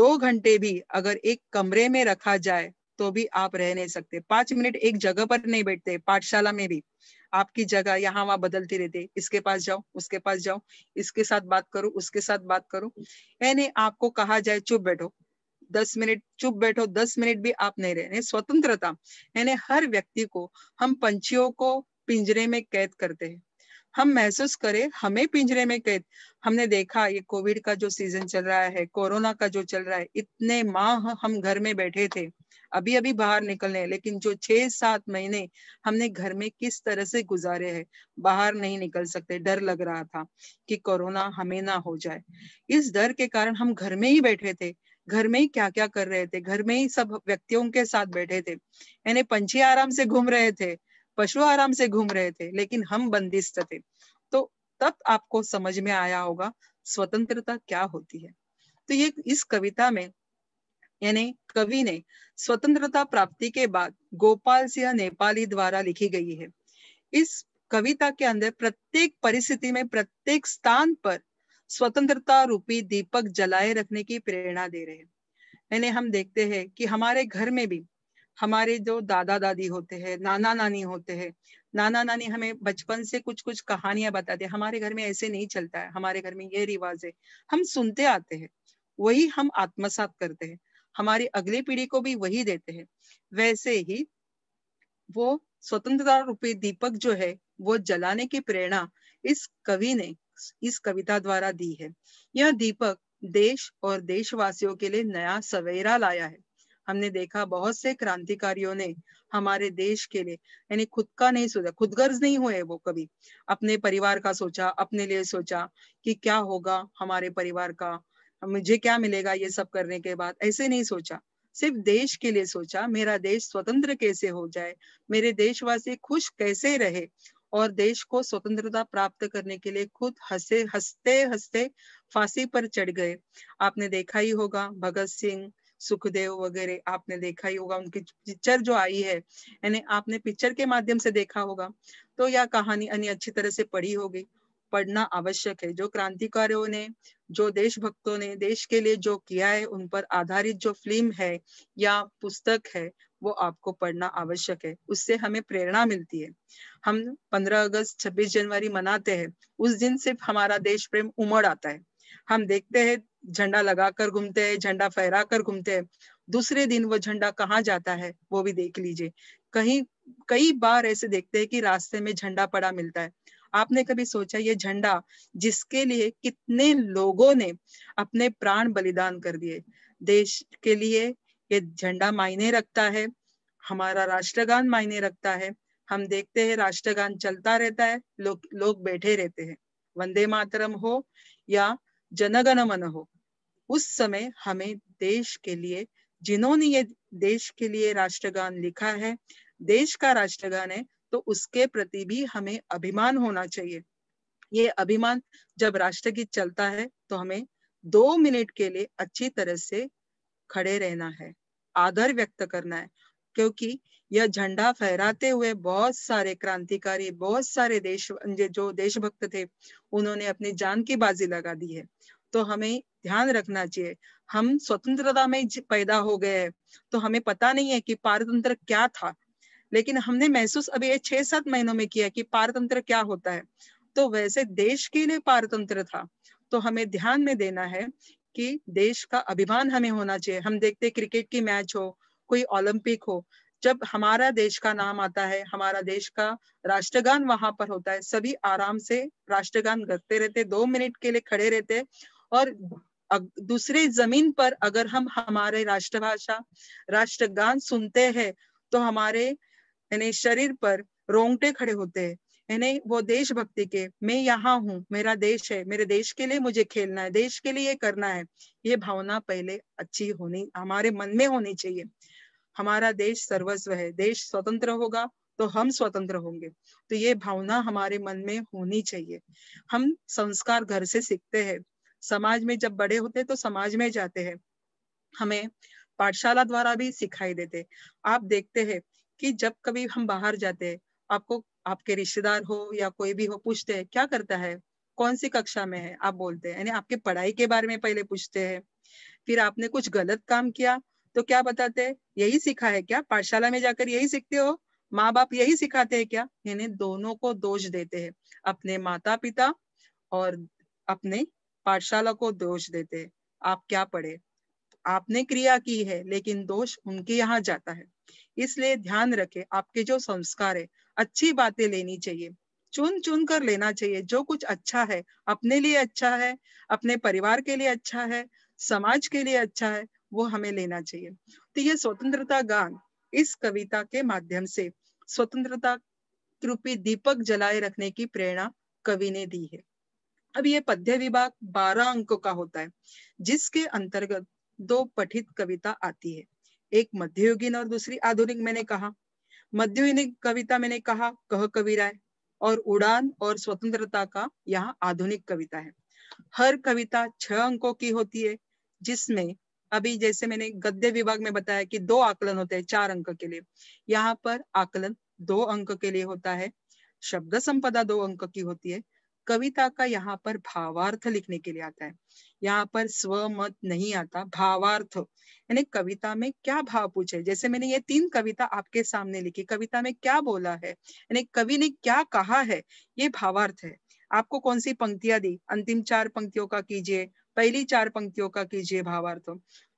दो घंटे भी अगर एक कमरे में रखा जाए तो भी आप रह नहीं सकते पांच मिनट एक जगह पर नहीं बैठते पाठशाला में भी आपकी जगह यहाँ वहां बदलती रहती है इसके पास जाओ उसके पास जाओ इसके साथ बात करो उसके साथ बात करो यानी आपको कहा जाए चुप बैठो दस मिनट चुप बैठो दस मिनट भी आप नहीं रहे स्वतंत्रता यानी हर व्यक्ति को हम पंछियों को पिंजरे में कैद करते हैं हम महसूस करें हमें पिंजरे में कैद हमने देखा ये कोविड का जो सीजन चल रहा है कोरोना का जो चल रहा है इतने माह हम घर में बैठे थे अभी अभी बाहर निकलने लेकिन जो छह सात महीने हमने घर में किस तरह से गुजारे हैं बाहर नहीं निकल सकते डर लग रहा था कि कोरोना हमें ना हो जाए इस डर के कारण हम घर में ही बैठे थे घर में ही क्या क्या कर रहे थे घर में ही सब व्यक्तियों के साथ बैठे थे यानी पंछी आराम से घूम रहे थे पशु आराम से घूम रहे थे लेकिन हम बंदिस्त थे तो तब आपको समझ में आया होगा स्वतंत्रता क्या होती है तो ये इस कविता में यानी कवि ने स्वतंत्रता प्राप्ति के बाद गोपाल सिंह नेपाली द्वारा लिखी गई है इस कविता के अंदर प्रत्येक परिस्थिति में प्रत्येक स्थान पर स्वतंत्रता रूपी दीपक जलाए रखने की प्रेरणा दे रहे हैं हम देखते हैं कि हमारे घर में भी हमारे जो दादा दादी होते हैं नाना नानी होते हैं नाना नानी हमें बचपन से कुछ कुछ कहानियां बताते हैं हमारे घर में ऐसे नहीं चलता है हमारे घर में ये रिवाज है हम सुनते आते हैं वही हम आत्मसात करते हैं हमारी अगली पीढ़ी को भी वही देते हैं वैसे ही वो स्वतंत्रता रूपी दीपक जो है वो जलाने की प्रेरणा इस कवि ने इस कविता द्वारा दी है यह दीपक देश और देशवासियों के लिए नया सवेरा लाया है हमने देखा बहुत से क्रांतिकारियों ने हमारे देश के लिए यानी खुद का नहीं सोचा खुदगर्ज नहीं हुए वो कभी अपने परिवार का सोचा अपने लिए सोचा कि क्या होगा हमारे परिवार का मुझे क्या मिलेगा ये सब करने के बाद ऐसे नहीं सोचा सिर्फ देश के लिए सोचा मेरा देश स्वतंत्र कैसे हो जाए मेरे देशवासी खुश कैसे रहे और देश को स्वतंत्रता प्राप्त करने के लिए खुद हंसे हंसते हंसते फांसी पर चढ़ गए आपने देखा ही होगा भगत सिंह सुखदेव वगैरह आपने देखा ही होगा उनकी पिक्चर जो आई है यानी आपने पिक्चर के माध्यम से देखा होगा तो यह कहानी यानी अच्छी तरह से पढ़ी होगी पढ़ना आवश्यक है जो क्रांतिकारियों ने जो देशभक्तों ने देश के लिए जो किया है उन पर आधारित जो फिल्म है या पुस्तक है वो आपको पढ़ना आवश्यक है उससे हमें प्रेरणा मिलती है हम 15 अगस्त 26 जनवरी मनाते हैं उस दिन सिर्फ हमारा देश प्रेम उमड़ आता है हम देखते हैं झंडा लगाकर घूमते हैं झंडा फहरा कर घूमते हैं दूसरे दिन वो झंडा कहाँ जाता है वो भी देख लीजिए कहीं कई बार ऐसे देखते हैं कि रास्ते में झंडा पड़ा मिलता है आपने कभी सोचा ये झंडा जिसके लिए कितने लोगों ने अपने प्राण बलिदान कर दिए देश के लिए ये झंडा मायने रखता है हमारा राष्ट्रगान मायने रखता है हम देखते हैं राष्ट्रगान चलता रहता है लोग लोग बैठे रहते हैं वंदे मातरम हो या जनगण मन हो उस समय हमें देश के लिए जिन्होंने ये देश के लिए राष्ट्रगान लिखा है देश का राष्ट्रगान है तो उसके प्रति भी हमें अभिमान होना चाहिए ये अभिमान जब राष्ट्रगीत चलता है तो हमें दो मिनट के लिए अच्छी तरह से खड़े रहना है आदर व्यक्त करना है क्योंकि यह झंडा फहराते हुए बहुत सारे क्रांतिकारी बहुत सारे देश जो देशभक्त थे उन्होंने अपनी जान की बाजी लगा दी है तो हमें ध्यान रखना चाहिए हम स्वतंत्रता में पैदा हो गए तो हमें पता नहीं है कि पारतंत्र क्या था लेकिन हमने महसूस अभी छह सात महीनों में किया कि पारतंत्र क्या होता है तो वैसे देश के लिए पारतंत्र था तो हमें ध्यान में देना है कि देश का अभिमान हमें होना चाहिए हम देखते क्रिकेट की मैच हो कोई ओलंपिक हो जब हमारा देश का नाम आता है हमारा देश का राष्ट्रगान वहां पर होता है सभी आराम से राष्ट्रगान करते रहते दो मिनट के लिए खड़े रहते और दूसरे जमीन पर अगर हम हमारे राष्ट्रभाषा राष्ट्रगान सुनते हैं तो हमारे यानी शरीर पर रोंगटे खड़े होते हैं यानी वो देशभक्ति के मैं यहाँ हूँ मेरा देश है मेरे देश के लिए मुझे खेलना है देश के लिए ये करना है ये भावना पहले अच्छी होनी हमारे मन में होनी चाहिए हमारा देश सर्वस्व है देश स्वतंत्र होगा तो हम स्वतंत्र होंगे तो ये भावना हमारे मन में होनी चाहिए हम संस्कार घर से सीखते हैं समाज में जब बड़े होते तो समाज में जाते हैं हमें पाठशाला द्वारा भी सिखाई देते आप देखते हैं कि जब कभी हम बाहर जाते हैं आपको आपके रिश्तेदार हो या कोई भी हो पूछते हैं क्या करता है कौन सी कक्षा में है आप बोलते हैं यानी आपके पढ़ाई के बारे में पहले पूछते हैं फिर आपने कुछ गलत काम किया तो क्या बताते हैं यही सीखा है क्या पाठशाला में जाकर यही सीखते हो माँ बाप यही सिखाते हैं क्या यानी दोनों को दोष देते हैं अपने माता पिता और अपने पाठशाला को दोष देते हैं आप क्या पढ़े आपने क्रिया की है लेकिन दोष उनके यहाँ जाता है इसलिए ध्यान रखें आपके जो संस्कार है अच्छी बातें लेनी चाहिए चुन चुन कर लेना चाहिए जो कुछ अच्छा है अपने लिए अच्छा है अपने परिवार के लिए अच्छा है समाज के लिए अच्छा है वो हमें लेना चाहिए तो ये स्वतंत्रता गान इस कविता के माध्यम से स्वतंत्रता रूपी दीपक जलाए रखने की प्रेरणा कवि ने दी है अब ये पद्य विभाग बारह अंकों का होता है जिसके अंतर्गत दो पठित कविता आती है एक मध्ययुगीन और दूसरी आधुनिक मैंने कहा मध्य कविता मैंने कहा कह कविराय और उड़ान और स्वतंत्रता का यहाँ आधुनिक कविता है हर कविता छह अंकों की होती है जिसमें अभी जैसे मैंने गद्य विभाग में बताया कि दो आकलन होते हैं चार अंक के लिए यहाँ पर आकलन दो अंक के लिए होता है शब्द संपदा दो अंक की होती है कविता का यहाँ पर भावार्थ लिखने के लिए आता है यहाँ पर स्व मत नहीं आता भावार्थ यानी कविता में क्या भाव पूछे जैसे मैंने ये तीन कविता आपके सामने लिखी कविता में क्या बोला है यानी कवि ने क्या कहा है ये भावार्थ है आपको कौन सी पंक्तियां दी अंतिम चार पंक्तियों का कीजिए पहली चार पंक्तियों का कीजिए भावार्थ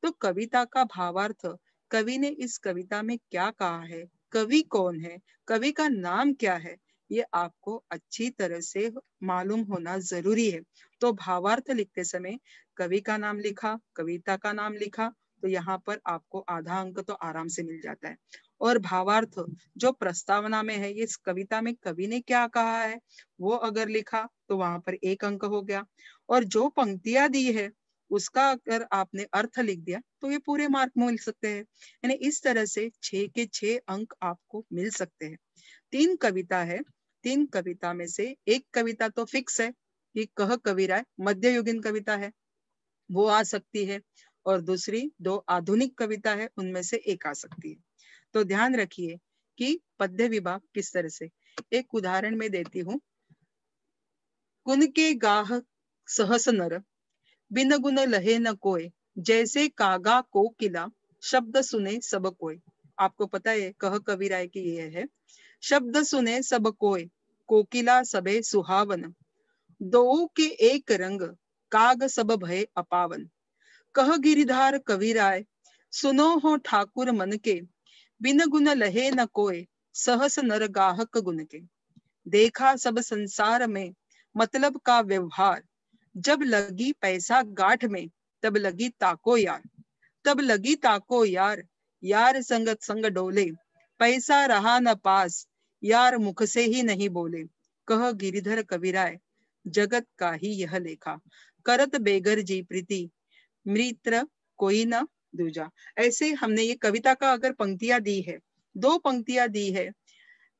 तो कविता का भावार्थ कवि ने इस कविता में क्या कहा है कवि कौन है कवि का नाम क्या है ये आपको अच्छी तरह से मालूम होना जरूरी है तो भावार्थ लिखते समय कवि का नाम लिखा कविता का नाम लिखा तो यहाँ पर आपको आधा अंक तो आराम से मिल जाता है और भावार्थ जो प्रस्तावना में है ये इस कविता में कवि ने क्या कहा है वो अगर लिखा तो वहां पर एक अंक हो गया और जो पंक्तियां दी है उसका अगर आपने अर्थ लिख दिया तो ये पूरे मार्क मिल सकते हैं यानी इस तरह से छ के छह अंक आपको मिल सकते हैं तीन कविता है तीन कविता में से एक कविता तो फिक्स है कि कह कविराय मध्य कविता है वो आ सकती है और दूसरी दो आधुनिक कविता है उनमें से एक आ सकती है तो ध्यान रखिए कि पद्य विभाग किस तरह से एक उदाहरण में देती हूँ कुन के गाह सहस नर बिन गुन लहे न कोय जैसे कागा को किला शब्द सुने सब कोय आपको पता है कह कविराय की यह है शब्द सुने सब कोय कोकिला सबे सुहावन दो के एक रंग काग सब भय अपावन कह गिरिधार कविराय सुनो हो ठाकुर मन के बिन गुण लहे न कोय सहस नर गाहक गुण के देखा सब संसार में मतलब का व्यवहार जब लगी पैसा गाठ में तब लगी ताको यार तब लगी ताको यार यार संगत संग डोले पैसा रहा न पास यार मुख से ही नहीं बोले कह गिरिधर कविराय जगत का ही यह लेखा करत बेगर जी प्रीति मित्र कोई न दूजा ऐसे हमने ये कविता का अगर पंक्तियां दी है दो पंक्तियां दी है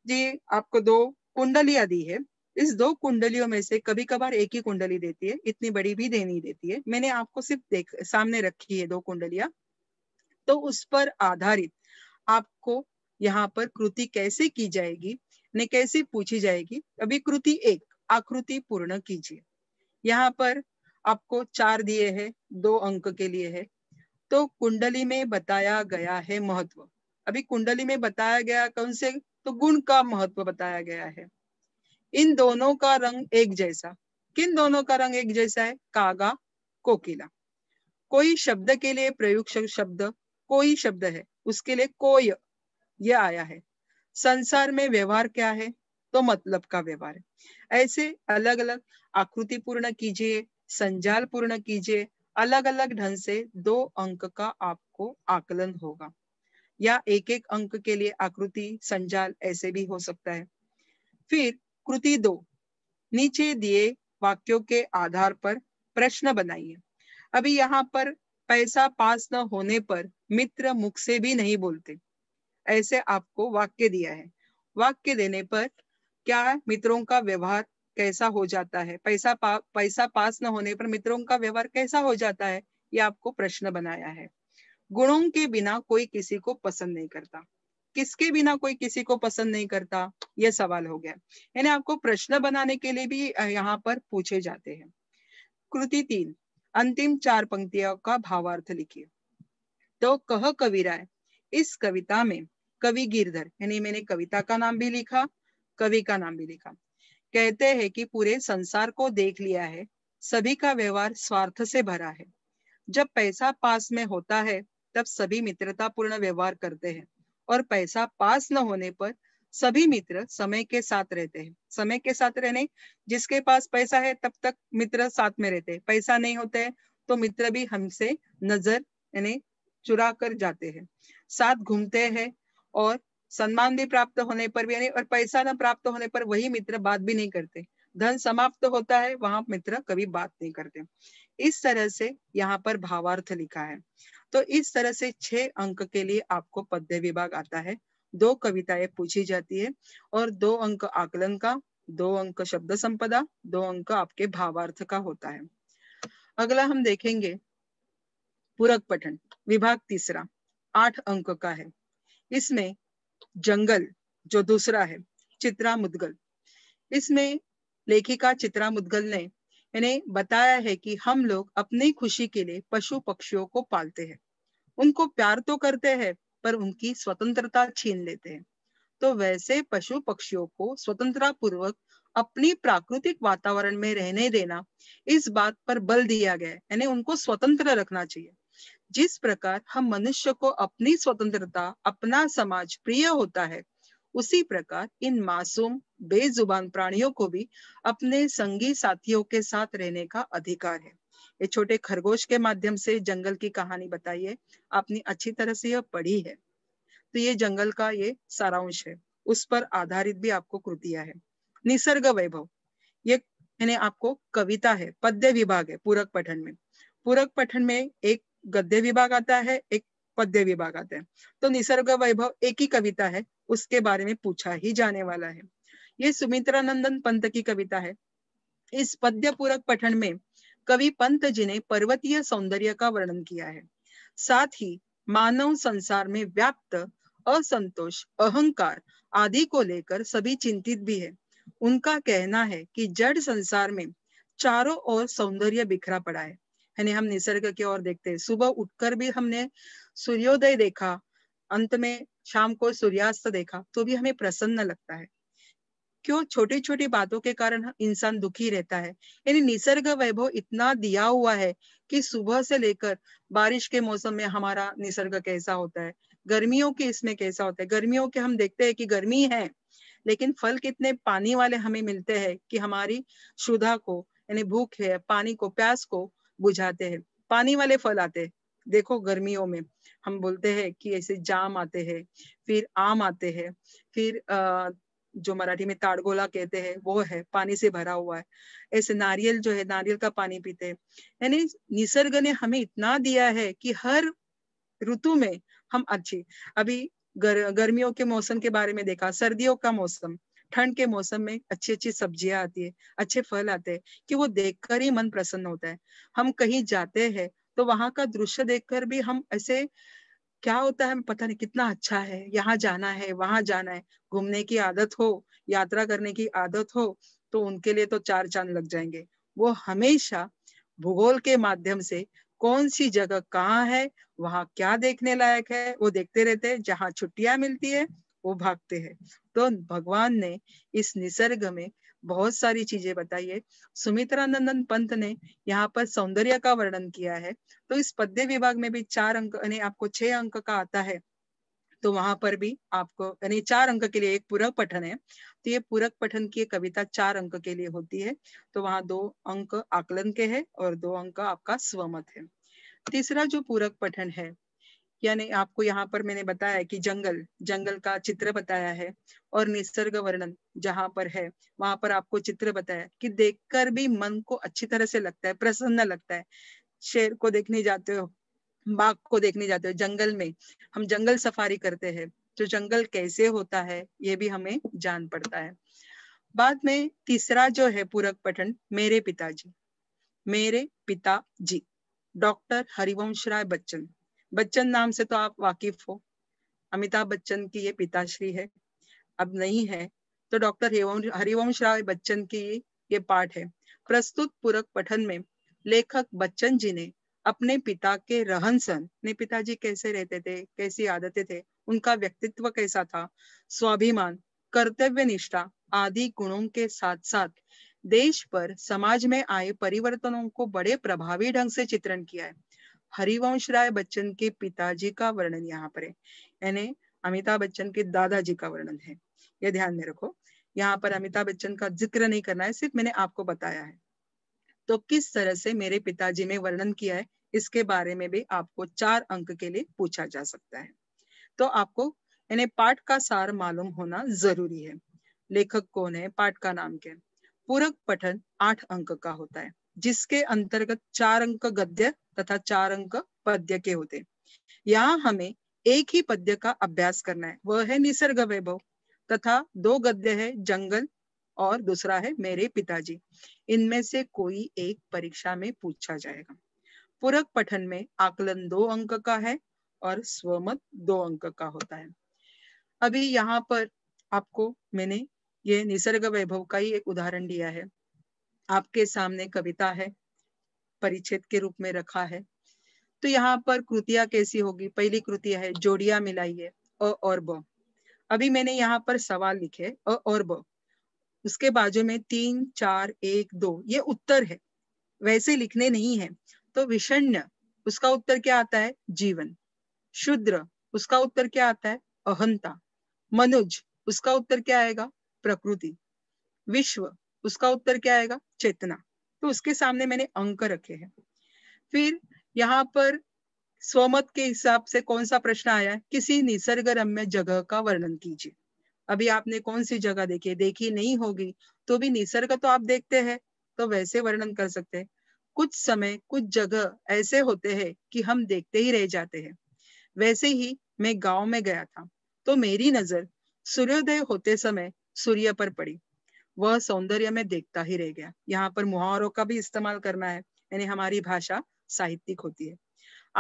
जी आपको दो कुंडलियां दी है इस दो कुंडलियों में से कभी कभार एक ही कुंडली देती है इतनी बड़ी भी देनी देती है मैंने आपको सिर्फ देख सामने रखी है दो कुंडलियां तो उस पर आधारित आपको यहाँ पर कृति कैसे की जाएगी ने कैसे पूछी जाएगी अभी कृति एक आकृति पूर्ण कीजिए यहाँ पर आपको चार दिए हैं दो अंक के लिए है तो कुंडली में बताया गया है महत्व अभी कुंडली में बताया गया कौन से तो गुण का महत्व बताया गया है इन दोनों का रंग एक जैसा किन दोनों का रंग एक जैसा है कागा कोकिला कोई शब्द के लिए प्रयुक्त शब्द कोई शब्द है उसके लिए कोय ये आया है संसार में व्यवहार क्या है तो मतलब का व्यवहार है ऐसे अलग अलग आकृति पूर्ण कीजिए संजाल पूर्ण कीजिए अलग अलग ढंग से दो अंक का आपको आकलन होगा या एक एक अंक के लिए आकृति संजाल ऐसे भी हो सकता है फिर कृति दो नीचे दिए वाक्यों के आधार पर प्रश्न बनाइए अभी यहाँ पर पैसा पास न होने पर मित्र मुख से भी नहीं बोलते ऐसे आपको वाक्य दिया है वाक्य देने पर क्या मित्रों का व्यवहार कैसा हो जाता है पैसा पा, पैसा पास न होने पर मित्रों का व्यवहार कैसा हो जाता है ये आपको प्रश्न बनाया है गुणों के बिना कोई किसी को पसंद नहीं करता किसके बिना कोई किसी को पसंद नहीं करता यह सवाल हो गया यानी आपको प्रश्न बनाने के लिए भी यहाँ पर पूछे जाते हैं कृति तीन अंतिम चार पंक्तियों का भावार्थ लिखिए तो कह कविराय इस कविता में कवि गिरधर यानी मैंने कविता का नाम भी लिखा कवि का नाम भी लिखा कहते हैं कि पूरे संसार को देख लिया है सभी का व्यवहार स्वार्थ से भरा है जब पैसा पास में होता है तब सभी पूर्ण व्यवहार करते हैं और पैसा पास न होने पर सभी मित्र समय के साथ रहते हैं समय के साथ रहने जिसके पास पैसा है तब तक मित्र साथ में रहते हैं पैसा नहीं होता है, तो मित्र भी हमसे नजर यानी चुरा कर जाते हैं साथ घूमते हैं और सम्मान भी प्राप्त होने पर भी और पैसा न प्राप्त होने पर वही मित्र बात भी नहीं करते धन समाप्त होता है वहां मित्र कभी बात नहीं करते इस तरह से यहाँ पर भावार्थ लिखा है तो इस तरह से छह अंक के लिए आपको पद्य विभाग आता है दो कविताएं पूछी जाती है और दो अंक आकलन का दो अंक शब्द संपदा दो अंक आपके भावार्थ का होता है अगला हम देखेंगे पूरक पठन विभाग तीसरा आठ अंक का है इसमें जंगल जो दूसरा है चित्रा मुदगल इसमें लेखिका चित्रा मुदगल ने इन्हें बताया है कि हम लोग अपनी खुशी के लिए पशु पक्षियों को पालते हैं उनको प्यार तो करते हैं पर उनकी स्वतंत्रता छीन लेते हैं तो वैसे पशु पक्षियों को स्वतंत्रता पूर्वक अपनी प्राकृतिक वातावरण में रहने देना इस बात पर बल दिया गया है यानी उनको स्वतंत्र रखना चाहिए जिस प्रकार हम मनुष्य को अपनी स्वतंत्रता अपना समाज प्रिय होता है उसी प्रकार इन मासूम बेजुबान प्राणियों को भी अपने संगी साथियों के साथ रहने का अधिकार है ये छोटे खरगोश के माध्यम से जंगल की कहानी बताइए आपने अच्छी तरह से यह पढ़ी है तो ये जंगल का ये सारांश है उस पर आधारित भी आपको कृतियां है निसर्ग वैभव ये मैंने आपको कविता है पद्य विभाग है पूरक पठन में पूरक पठन में एक गद्य विभाग आता है एक पद्य विभाग आता है तो निसर्ग वैभव एक ही कविता है उसके बारे में पूछा ही जाने वाला है ये सुमित्रानंदन पंत की कविता है इस पद्य पूरक पठन में कवि पंत जी ने पर्वतीय सौंदर्य का वर्णन किया है साथ ही मानव संसार में व्याप्त असंतोष अहंकार आदि को लेकर सभी चिंतित भी है उनका कहना है कि जड़ संसार में चारों ओर सौंदर्य बिखरा पड़ा है यानी हम निसर्ग की ओर देखते हैं सुबह उठकर भी हमने सूर्योदय देखा अंत में शाम को सूर्यास्त देखा तो भी हमें प्रसन्न लगता है क्यों छोटी छोटी बातों के कारण इंसान दुखी रहता है यानी निसर्ग वैभव इतना दिया हुआ है कि सुबह से लेकर बारिश के मौसम में हमारा निसर्ग कैसा होता है गर्मियों के इसमें कैसा होता है गर्मियों के हम देखते हैं कि गर्मी है लेकिन फल कितने पानी वाले हमें मिलते हैं कि हमारी शुदा को यानी भूख है पानी को प्यास को बुझाते हैं पानी वाले फल आते हैं देखो गर्मियों में हम बोलते हैं कि ऐसे जाम आते हैं फिर आम आते हैं फिर जो मराठी में ताड़गोला कहते हैं वो है पानी से भरा हुआ है ऐसे नारियल जो है नारियल का पानी पीते हैं यानी निसर्ग ने हमें इतना दिया है कि हर ऋतु में हम अच्छी अभी गर, गर्मियों के मौसम के बारे में देखा सर्दियों का मौसम ठंड के मौसम में अच्छी अच्छी सब्जियां आती है अच्छे फल आते हैं कि वो देखकर ही मन प्रसन्न होता है हम कहीं जाते हैं तो वहां का दृश्य देखकर भी हम ऐसे क्या होता है पता नहीं कितना अच्छा है यहाँ जाना है वहां जाना है घूमने की आदत हो यात्रा करने की आदत हो तो उनके लिए तो चार चांद लग जाएंगे वो हमेशा भूगोल के माध्यम से कौन सी जगह कहाँ है वहाँ क्या देखने लायक है वो देखते रहते हैं जहाँ छुट्टियां मिलती है वो भागते हैं तो भगवान ने इस निसर्ग में बहुत सारी चीजें बताई है सुमित्रानंदन पंत ने यहाँ पर सौंदर्य का वर्णन किया है तो इस पद्य विभाग में भी चार अंक यानी आपको छह अंक का आता है तो वहां पर भी आपको यानी चार अंक के लिए एक पूरक पठन है तो ये पूरक पठन की कविता चार अंक के लिए होती है तो वहां दो अंक आकलन के है और दो अंक आपका स्वमत है तीसरा जो पूरक पठन है यानी आपको यहाँ पर मैंने बताया कि जंगल जंगल का चित्र बताया है और निसर्ग वर्णन जहां पर है वहां पर आपको चित्र बताया कि देखकर भी मन को अच्छी तरह से लगता है प्रसन्न लगता है शेर को देखने जाते हो बाघ को देखने जाते हो जंगल में हम जंगल सफारी करते हैं तो जंगल कैसे होता है ये भी हमें जान पड़ता है बाद में तीसरा जो है पूरक पठन मेरे पिताजी मेरे पिताजी डॉक्टर हरिवंश राय बच्चन बच्चन नाम से तो आप वाकिफ हो अमिताभ बच्चन की ये पिताश्री है अब नहीं है तो डॉक्टर हरिवंश राय बच्चन की ये पाठ है प्रस्तुत पूरक पठन में लेखक बच्चन जी ने अपने पिता के रहन सहन ने पिताजी कैसे रहते थे कैसी आदतें थे उनका व्यक्तित्व कैसा था स्वाभिमान कर्तव्य निष्ठा आदि गुणों के साथ साथ देश पर समाज में आए परिवर्तनों को बड़े प्रभावी ढंग से चित्रण किया है हरिवंश राय बच्चन के पिताजी का वर्णन यहाँ पर है यानी अमिताभ बच्चन के दादाजी का वर्णन है ये ध्यान में रखो यहाँ पर अमिताभ बच्चन का जिक्र नहीं करना है सिर्फ मैंने आपको बताया है तो किस तरह से मेरे पिताजी ने वर्णन किया है इसके बारे में भी आपको चार अंक के लिए पूछा जा सकता है तो आपको यानी पाठ का सार मालूम होना जरूरी है लेखक कौन है पाठ का नाम क्या है पूरक पठन आठ अंक का होता है जिसके अंतर्गत चार अंक गद्य तथा चार अंक पद्य के होते यहाँ हमें एक ही पद्य का अभ्यास करना है वह है निसर्ग वैभव तथा दो गद्य है जंगल और दूसरा है मेरे पिताजी इनमें से कोई एक परीक्षा में पूछा जाएगा पूरक पठन में आकलन दो अंक का है और स्वमत दो अंक का होता है अभी यहाँ पर आपको मैंने ये निसर्ग वैभव का ही एक उदाहरण दिया है आपके सामने कविता है परिच्छेद के रूप में रखा है तो यहाँ पर कृतियां कैसी होगी पहली कृतिया है जोड़िया मिलाइए अ और ब अभी मैंने यहाँ पर सवाल लिखे अ और ब उसके बाजू में तीन चार एक दो ये उत्तर है वैसे लिखने नहीं है तो विषण्य उसका उत्तर क्या आता है जीवन शुद्र उसका उत्तर क्या आता है अहंता मनुज उसका उत्तर क्या आएगा प्रकृति विश्व उसका उत्तर क्या आएगा चेतना तो उसके सामने मैंने अंक रखे हैं फिर यहाँ पर स्वमत के हिसाब से कौन सा प्रश्न आया किसी निसर्ग रम्य जगह का वर्णन कीजिए अभी आपने कौन सी जगह देखी है देखी नहीं होगी तो भी निसर्ग तो आप देखते हैं तो वैसे वर्णन कर सकते हैं कुछ समय कुछ जगह ऐसे होते हैं कि हम देखते ही रह जाते हैं वैसे ही मैं गांव में गया था तो मेरी नजर सूर्योदय होते समय सूर्य पर पड़ी वह सौंदर्य में देखता ही रह गया यहाँ पर मुहावरों का भी इस्तेमाल करना है यानी हमारी भाषा साहित्यिक होती है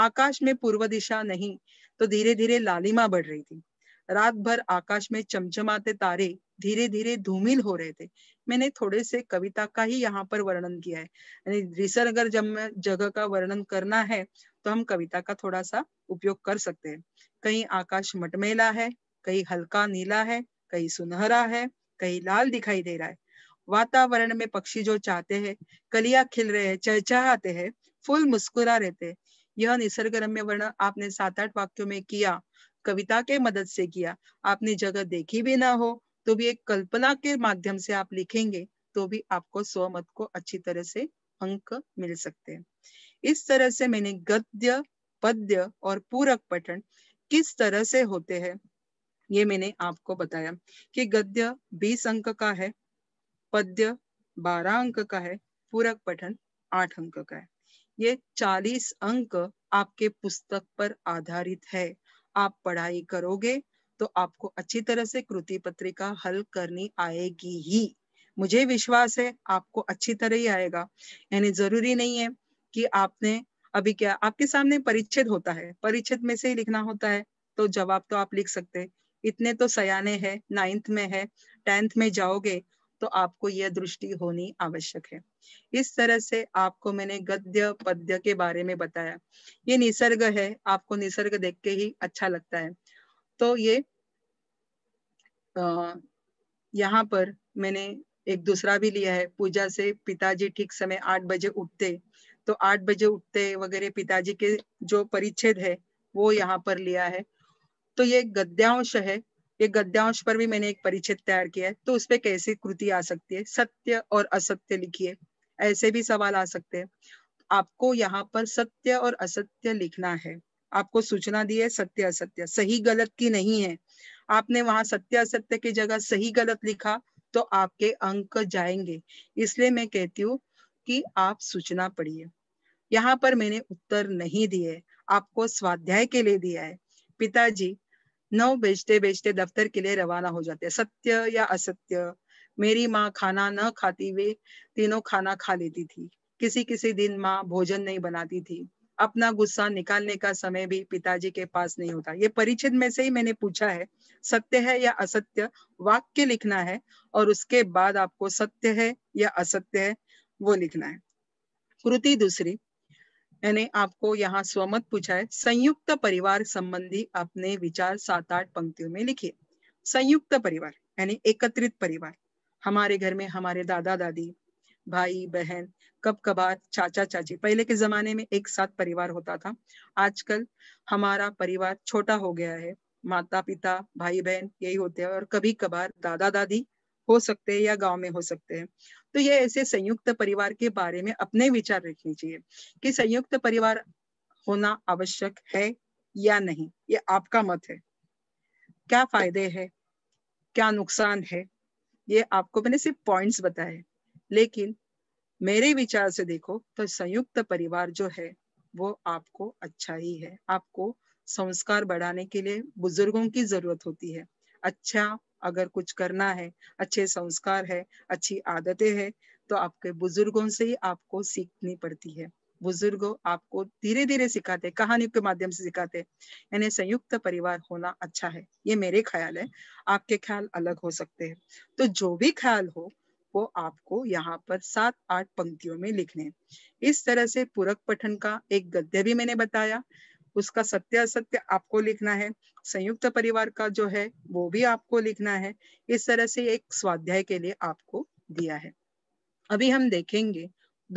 आकाश में पूर्व दिशा नहीं तो धीरे धीरे लालिमा बढ़ रही थी रात भर आकाश में चमचमाते तारे धीरे धीरे धूमिल हो रहे थे मैंने थोड़े से कविता का ही यहाँ पर वर्णन किया है यानी रिसर अगर जब जगह का वर्णन करना है तो हम कविता का थोड़ा सा उपयोग कर सकते हैं कहीं आकाश मटमेला है कहीं हल्का नीला है कहीं सुनहरा है कहीं लाल दिखाई दे रहा है वातावरण में पक्षी जो चाहते हैं कलिया खिल रहे हैं चहचहाते हैं फुल मुस्कुरा रहते हैं यह निसर्ग रम्य वर्ण आपने सात आठ वाक्यों में किया कविता के मदद से किया आपने जगह देखी भी ना हो तो भी एक कल्पना के माध्यम से आप लिखेंगे तो भी आपको स्वमत को अच्छी तरह से अंक मिल सकते हैं इस तरह से मैंने गद्य पद्य और पूरक पठन किस तरह से होते हैं ये मैंने आपको बताया कि गद्य बीस अंक का है पद्य बारह अंक का है पूरक पठन आठ अंक का है ये चालीस अंक आपके पुस्तक पर आधारित है आप पढ़ाई करोगे तो आपको अच्छी तरह से कृति पत्रिका हल करनी आएगी ही मुझे विश्वास है आपको अच्छी तरह ही आएगा यानी जरूरी नहीं है कि आपने अभी क्या आपके सामने परिच्छेद होता है परिच्छेद में से ही लिखना होता है तो जवाब तो आप लिख सकते हैं इतने तो सयाने हैं नाइन्थ में है टेंथ में जाओगे तो आपको यह दृष्टि होनी आवश्यक है इस तरह से आपको मैंने गद्य पद्य के बारे में बताया ये निसर्ग है आपको निसर्ग देख के ही अच्छा लगता है तो ये यहाँ पर मैंने एक दूसरा भी लिया है पूजा से पिताजी ठीक समय आठ बजे उठते तो आठ बजे उठते वगैरह पिताजी के जो परिच्छेद है वो यहाँ पर लिया है तो ये गद्यांश है ये गद्यांश पर भी मैंने एक परिचित तैयार किया है तो उसपे कैसी कृति आ सकती है सत्य और असत्य लिखिए ऐसे भी सवाल आ सकते हैं आपको यहाँ पर सत्य और असत्य लिखना है आपको सूचना दी है सत्य असत्य सही गलत की नहीं है आपने वहां सत्य असत्य की जगह सही गलत लिखा तो आपके अंक जाएंगे इसलिए मैं कहती हूँ कि आप सूचना पढ़िए यहाँ पर मैंने उत्तर नहीं दिए आपको स्वाध्याय के लिए दिया है पिताजी नौ बेचते बेचते दफ्तर के लिए रवाना हो जाते सत्य या असत्य मेरी माँ खाना न खाती वे तीनों खाना खा लेती थी किसी किसी दिन माँ भोजन नहीं बनाती थी अपना गुस्सा निकालने का समय भी पिताजी के पास नहीं होता ये परिचित में से ही मैंने पूछा है सत्य है या असत्य वाक्य लिखना है और उसके बाद आपको सत्य है या असत्य है वो लिखना है कृति दूसरी मैंने आपको यहाँ स्वमत पूछा है संयुक्त परिवार संबंधी अपने विचार सात आठ पंक्तियों में लिखिए संयुक्त परिवार यानी एकत्रित परिवार हमारे घर में हमारे दादा दादी भाई बहन कब कबार चाचा चाची पहले के जमाने में एक साथ परिवार होता था आजकल हमारा परिवार छोटा हो गया है माता पिता भाई बहन यही होते हैं और कभी कभार दादा दादी हो सकते हैं या गांव में हो सकते हैं तो ये ऐसे संयुक्त परिवार के बारे में अपने विचार रखने चाहिए कि संयुक्त परिवार होना आवश्यक है या नहीं ये आपका मत है क्या फायदे है क्या नुकसान है ये आपको मैंने सिर्फ पॉइंट्स बताए लेकिन मेरे विचार से देखो तो संयुक्त परिवार जो है वो आपको अच्छा ही है आपको संस्कार बढ़ाने के लिए बुजुर्गों की जरूरत होती है अच्छा अगर कुछ करना है अच्छे संस्कार है अच्छी आदतें हैं तो आपके बुजुर्गों से ही आपको सीखनी पड़ती है बुजुर्गो आपको धीरे धीरे सिखाते कहानियों के माध्यम से सिखाते यानी संयुक्त परिवार होना अच्छा है ये मेरे ख्याल है आपके ख्याल अलग हो सकते हैं तो जो भी ख्याल हो वो आपको यहाँ पर सात आठ पंक्तियों में लिखने इस तरह से पूरक पठन का एक गद्य भी मैंने बताया उसका सत्य असत्य आपको लिखना है संयुक्त परिवार का जो है वो भी आपको लिखना है इस तरह से एक स्वाध्याय के लिए आपको दिया है अभी हम देखेंगे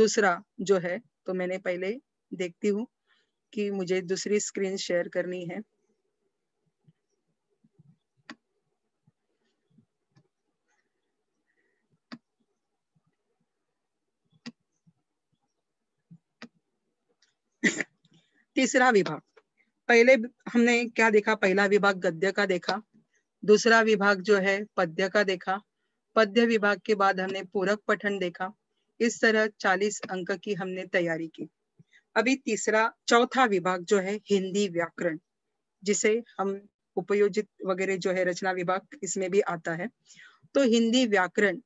दूसरा जो है तो मैंने पहले देखती हूँ कि मुझे दूसरी स्क्रीन शेयर करनी है तीसरा विभाग पहले हमने क्या देखा पहला विभाग गद्य का देखा दूसरा विभाग जो है पद्य का देखा पद्य विभाग के बाद हमने पूरक पठन देखा इस तरह 40 अंक की हमने तैयारी की अभी तीसरा चौथा विभाग जो है हिंदी व्याकरण जिसे हम उपयोजित वगैरह जो है रचना विभाग इसमें भी आता है तो हिंदी व्याकरण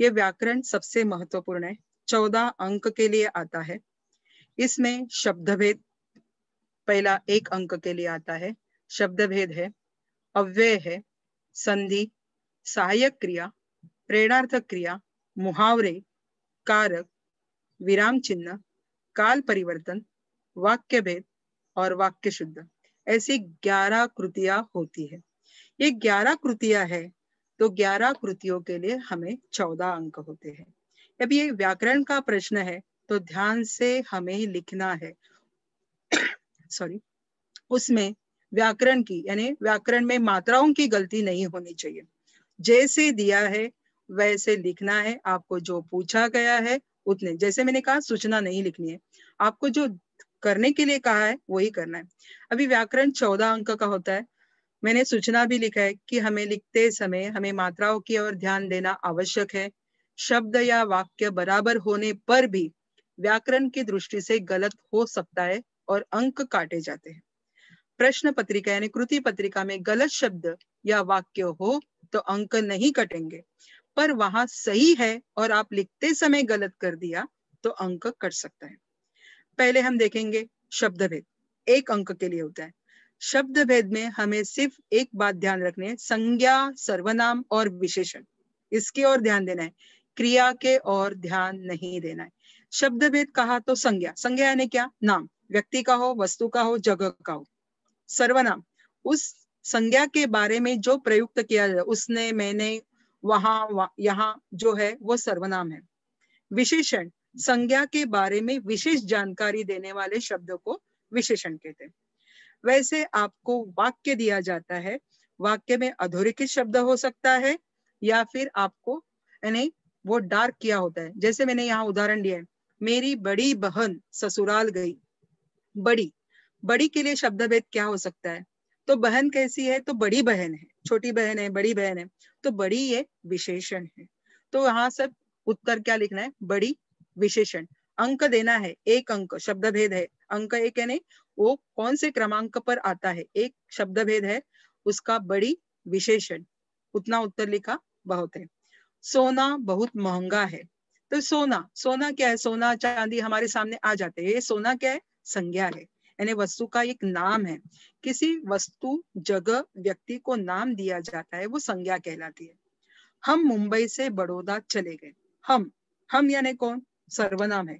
ये व्याकरण सबसे महत्वपूर्ण है चौदह अंक के लिए आता है इसमें शब्द भेद पहला एक अंक के लिए आता है शब्द भेद है अव्यय है संधि सहायक क्रिया प्रेरणार्थक क्रिया मुहावरे कारक विराम चिन्ह काल परिवर्तन वाक्य भेद और वाक्य शुद्ध ऐसी ग्यारह कृतियां होती है ये ग्यारह कृतियां है तो ग्यारह कृतियों के लिए हमें चौदह अंक होते हैं अब ये व्याकरण का प्रश्न है तो ध्यान से हमें लिखना है सॉरी उसमें व्याकरण की यानी व्याकरण में मात्राओं की गलती नहीं होनी चाहिए जैसे दिया है वैसे लिखना है आपको जो पूछा गया है उतने जैसे मैंने कहा सूचना नहीं लिखनी है आपको जो करने के लिए कहा है वही करना है अभी व्याकरण चौदह अंक का होता है मैंने सूचना भी लिखा है कि हमें लिखते समय हमें मात्राओं की ओर ध्यान देना आवश्यक है शब्द या वाक्य बराबर होने पर भी व्याकरण की दृष्टि से गलत हो सकता है और अंक काटे जाते हैं प्रश्न पत्रिका यानी कृति पत्रिका में गलत शब्द या वाक्य हो तो अंक नहीं कटेंगे पर वहां सही है और आप लिखते समय गलत कर दिया तो अंक कट सकता है पहले हम देखेंगे शब्द भेद एक अंक के लिए होता है शब्द भेद में हमें सिर्फ एक बात ध्यान रखने संज्ञा सर्वनाम और विशेषण इसके और ध्यान देना है क्रिया के और ध्यान नहीं देना है शब्द भेद कहा तो संज्ञा संज्ञा यानी क्या नाम व्यक्ति का हो वस्तु का हो जगह का हो सर्वनाम उस संज्ञा के बारे में जो प्रयुक्त किया जाए उसने मैंने वहां यहाँ जो है वो सर्वनाम है विशेषण संज्ञा के बारे में विशेष जानकारी देने वाले शब्दों को विशेषण कहते हैं वैसे आपको वाक्य दिया जाता है वाक्य में अधोरेखित शब्द हो सकता है या फिर आपको यानी वो डार्क किया होता है जैसे मैंने यहाँ उदाहरण दिया है मेरी बड़ी बहन ससुराल गई बड़ी बड़ी के लिए शब्द भेद क्या हो सकता है तो बहन कैसी है तो बड़ी बहन है छोटी बहन है बड़ी बहन है तो बड़ी ये विशेषण है तो वहां सब उत्तर क्या लिखना है बड़ी विशेषण अंक देना है एक अंक शब्द भेद है अंक एक है नहीं वो कौन से क्रमांक पर आता है एक शब्द भेद है उसका बड़ी विशेषण उतना उत्तर लिखा बहुत है सोना बहुत महंगा है तो सोना सोना क्या है सोना चांदी हमारे सामने आ जाते हैं ये सोना क्या है संज्ञा है यानी वस्तु का एक नाम है किसी वस्तु जगह व्यक्ति को नाम दिया जाता है वो संज्ञा कहलाती है हम मुंबई से बड़ौदा चले गए हम हम यानी कौन सर्वनाम है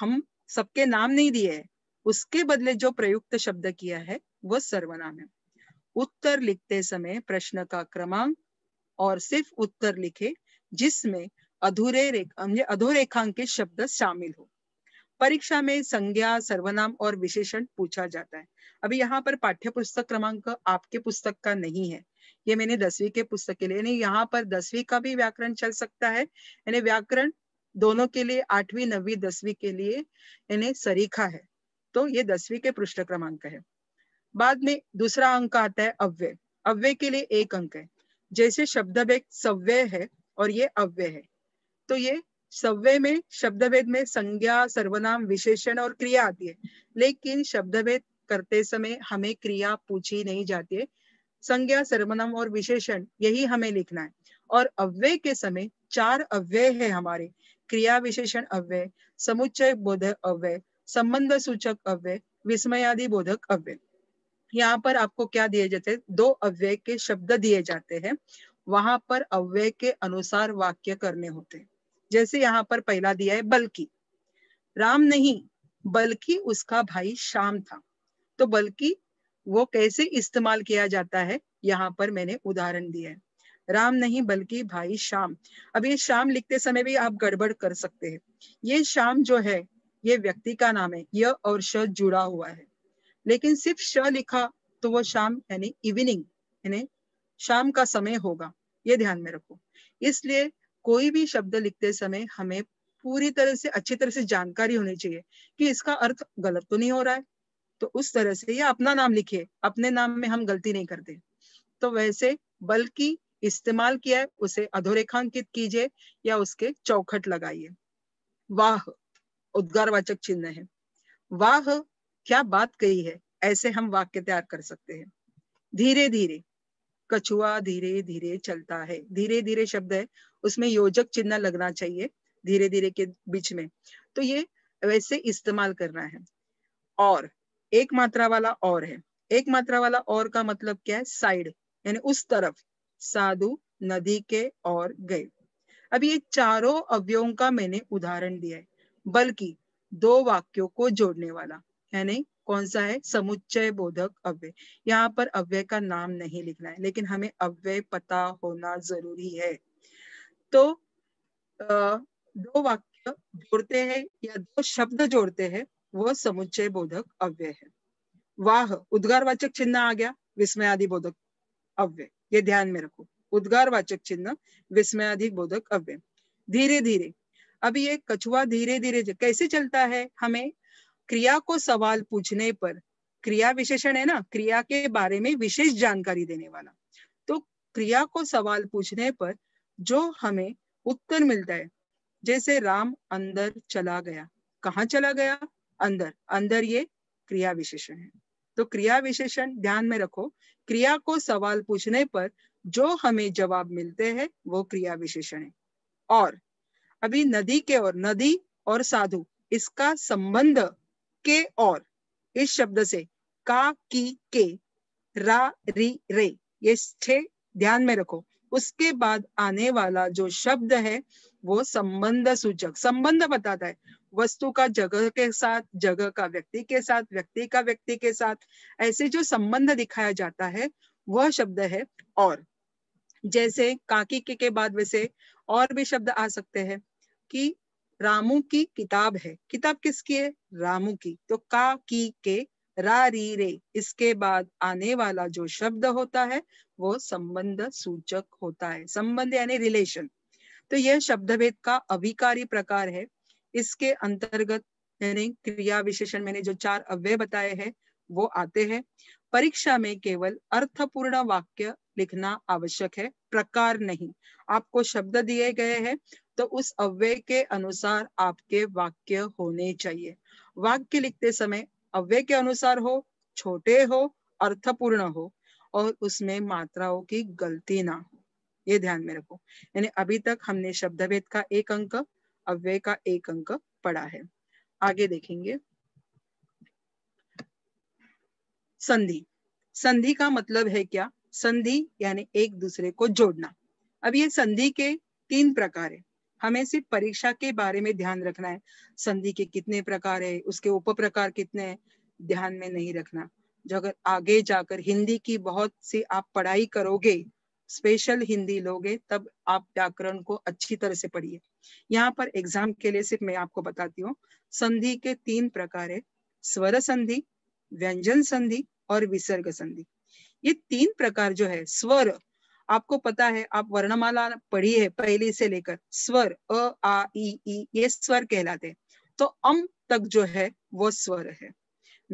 हम सबके नाम नहीं दिए है उसके बदले जो प्रयुक्त शब्द किया है वह सर्वनाम है उत्तर लिखते समय प्रश्न का क्रमांक और सिर्फ उत्तर लिखे जिसमें अधूरे रेख अधोरेखांकित शब्द शामिल हो परीक्षा में संज्ञा सर्वनाम और विशेषण पूछा जाता है अभी यहाँ पर पाठ्य पुस्तक क्रमांक आपके पुस्तक का नहीं है ये मैंने दसवीं के पुस्तक के लिए यहाँ पर दसवीं का भी व्याकरण चल सकता है यानी व्याकरण दोनों के लिए आठवीं नवीं दसवीं के लिए यानी सरीखा है तो ये दसवीं के पृष्ठ क्रमांक है बाद में दूसरा अंक आता है अव्यय अव्यय के लिए एक अंक है जैसे शब्द सव्य सव्यय है और ये अव्यय है तो ये सव्य में शब्दभेद में संज्ञा सर्वनाम विशेषण और क्रिया आती है लेकिन शब्द भेद करते समय हमें क्रिया पूछी नहीं जाती है संज्ञा सर्वनाम और विशेषण यही हमें लिखना है और अव्यय के समय चार अव्यय है हमारे क्रिया विशेषण अव्यय समुच्चय बोधक अव्यय संबंध सूचक अव्यय विस्मयादि बोधक अव्यय यहाँ पर आपको क्या दिए जाते हैं दो अव्यय के शब्द दिए जाते हैं वहां पर अव्यय के अनुसार वाक्य करने होते हैं जैसे यहाँ पर पहला दिया है बल्कि राम नहीं बल्कि उसका भाई श्याम था तो बल्कि वो कैसे इस्तेमाल किया जाता है यहाँ पर मैंने उदाहरण दिया है राम नहीं बल्कि भाई श्याम अब ये शाम लिखते समय भी आप गड़बड़ कर सकते हैं ये श्याम जो है ये व्यक्ति का नाम है य और श जुड़ा हुआ है लेकिन सिर्फ श लिखा तो वो शाम यानी इवनिंग यानी शाम का समय होगा ये ध्यान में रखो इसलिए कोई भी शब्द लिखते समय हमें पूरी तरह से अच्छी तरह से जानकारी होनी चाहिए कि इसका अर्थ गलत तो नहीं हो रहा है तो उस तरह से या अपना नाम लिखिए अपने नाम में हम गलती नहीं करते तो वैसे बल्कि इस्तेमाल किया है उसे अधोरेखांकित कीजिए या उसके चौखट लगाइए वाह उद्गारवाचक चिन्ह है वाह क्या बात कही है ऐसे हम वाक्य तैयार कर सकते हैं धीरे धीरे कछुआ धीरे धीरे चलता है धीरे धीरे शब्द है उसमें योजक चिन्ह लगना चाहिए धीरे धीरे के बीच में तो ये वैसे इस्तेमाल करना है और एक मात्रा वाला और है एक मात्रा वाला और का मतलब क्या है साइड यानी उस तरफ साधु नदी के और गए अब ये चारों अवयों का मैंने उदाहरण दिया है बल्कि दो वाक्यों को जोड़ने वाला यानी कौन सा है समुच्चय बोधक अव्यय यहाँ पर अव्यय का नाम नहीं लिखना है लेकिन हमें अव्यय पता होना जरूरी है तो दो वाक्य जोड़ते हैं या दो शब्द जोड़ते हैं वह समुच्चय बोधक अव्यय है वाह वाचक चिन्ह आ गया आदि बोधक अव्यय ये ध्यान में रखो वाचक चिन्ह विस्मयादि बोधक अव्यय धीरे धीरे अब ये कछुआ धीरे धीरे कैसे चलता है हमें क्रिया को सवाल पूछने पर क्रिया विशेषण है ना क्रिया के बारे में विशेष जानकारी देने वाला तो क्रिया को सवाल पूछने पर जो हमें उत्तर मिलता है जैसे राम अंदर चला गया कहाँ चला गया अंदर अंदर ये क्रिया विशेषण है तो क्रिया विशेषण ध्यान में रखो क्रिया को सवाल पूछने पर जो हमें जवाब मिलते हैं वो क्रिया विशेषण है और अभी नदी के और नदी और साधु इसका संबंध के और इस शब्द से का की के रा री रे ये छे ध्यान में रखो उसके बाद आने वाला जो शब्द है वो संबंध सूचक संबंध बताता है वस्तु का जगह के साथ जगह का व्यक्ति के साथ व्यक्ति का व्यक्ति के साथ ऐसे जो संबंध दिखाया जाता है वह शब्द है और जैसे काकी के, के बाद वैसे और भी शब्द आ सकते हैं कि रामू की किताब है किताब किसकी है रामू की तो का की के रा री रे इसके बाद आने वाला जो शब्द होता है वो संबंध सूचक होता है संबंध यानी रिलेशन तो यह शब्द भेद का अविकारी प्रकार है इसके अंतर्गत यानी क्रिया विशेषण मैंने जो चार अव्यय बताए हैं वो आते हैं परीक्षा में केवल अर्थपूर्ण वाक्य लिखना आवश्यक है प्रकार नहीं आपको शब्द दिए गए हैं तो उस अव्यय के अनुसार आपके वाक्य होने चाहिए वाक्य लिखते समय अव्यय के अनुसार हो छोटे हो अर्थपूर्ण हो और उसमें मात्राओं की गलती ना हो ये ध्यान में रखो यानी अभी तक हमने शब्द भेद का एक अंक अव्यय का एक अंक पढ़ा है आगे देखेंगे संधि संधि का मतलब है क्या संधि यानी एक दूसरे को जोड़ना अब ये संधि के तीन प्रकार है हमें सिर्फ परीक्षा के बारे में ध्यान रखना है संधि के कितने प्रकार है उसके उप प्रकार कितने ध्यान में नहीं रखना जो अगर आगे जाकर हिंदी की बहुत सी आप पढ़ाई करोगे स्पेशल हिंदी लोगे तब आप व्याकरण को अच्छी तरह से पढ़िए यहाँ पर एग्जाम के लिए सिर्फ मैं आपको बताती हूँ संधि के तीन प्रकार है स्वर संधि व्यंजन संधि और विसर्ग संधि ये तीन प्रकार जो है स्वर आपको पता है आप वर्णमाला पढ़ी है पहली से लेकर स्वर अ आ ई ई ये स्वर कहलाते तो अम तक जो है वो स्वर है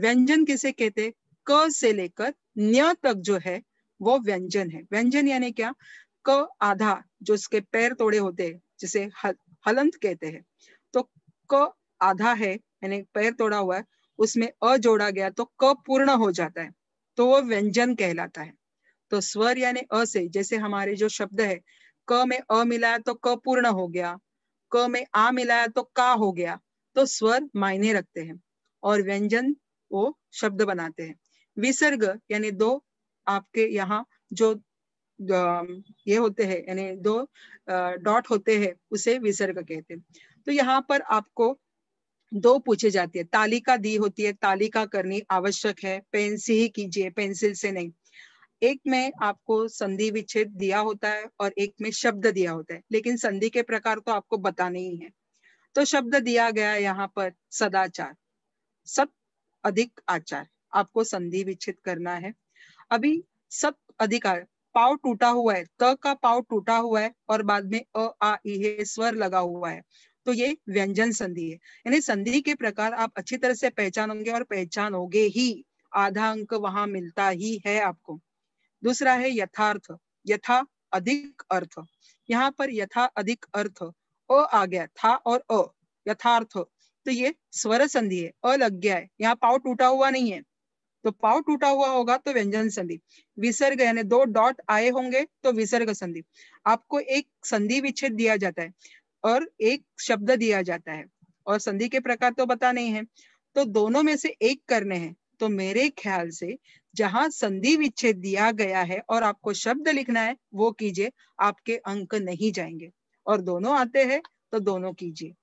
व्यंजन किसे कहते क से लेकर न्य तक जो है वो व्यंजन है व्यंजन यानी क्या क आधा जो उसके पैर तोड़े होते हैं जिसे हल हलंत कहते हैं तो क आधा है यानी पैर तोड़ा हुआ है उसमें अ जोड़ा गया तो क पूर्ण हो जाता है तो वो व्यंजन कहलाता है तो स्वर यानी अ से जैसे हमारे जो शब्द है क में अ मिला तो क पूर्ण हो गया क में आ मिला तो का हो गया तो स्वर मायने रखते हैं और व्यंजन वो शब्द बनाते हैं विसर्ग यानी दो आपके यहाँ जो ये होते हैं यानी दो डॉट होते हैं उसे विसर्ग कहते हैं तो यहाँ पर आपको दो पूछे जाते हैं तालिका दी होती है तालिका करनी आवश्यक है पेन से ही कीजिए पेंसिल से नहीं एक में आपको संधि विच्छेद दिया होता है और एक में शब्द दिया होता है लेकिन संधि के प्रकार तो आपको बताने ही है तो शब्द दिया गया यहाँ पर सदाचार सत अधिक आचार आपको संधि विच्छेद करना है अभी सत अधिकार पाव टूटा हुआ है त का पाव टूटा हुआ है और बाद में अ आ ई स्वर लगा हुआ है तो ये व्यंजन संधि है यानी संधि के प्रकार आप अच्छी तरह से पहचानोगे और पहचानोगे ही आधा अंक वहां मिलता ही है आपको दूसरा है यथार्थ यथा अधिक अर्थ यहाँ पर यथा अधिक अर्थ अ आ गया था और अ यथार्थ तो ये स्वर संधि है अ लग गया है यहाँ पाव टूटा हुआ नहीं है तो पाव टूटा हुआ होगा तो व्यंजन संधि विसर्ग यानी दो डॉट आए होंगे तो विसर्ग संधि आपको एक संधि विच्छेद दिया जाता है और एक शब्द दिया जाता है और संधि के प्रकार तो बता नहीं है तो दोनों में से एक करने हैं तो मेरे ख्याल से जहां संधि विच्छेद दिया गया है और आपको शब्द लिखना है वो कीजिए आपके अंक नहीं जाएंगे और दोनों आते हैं तो दोनों कीजिए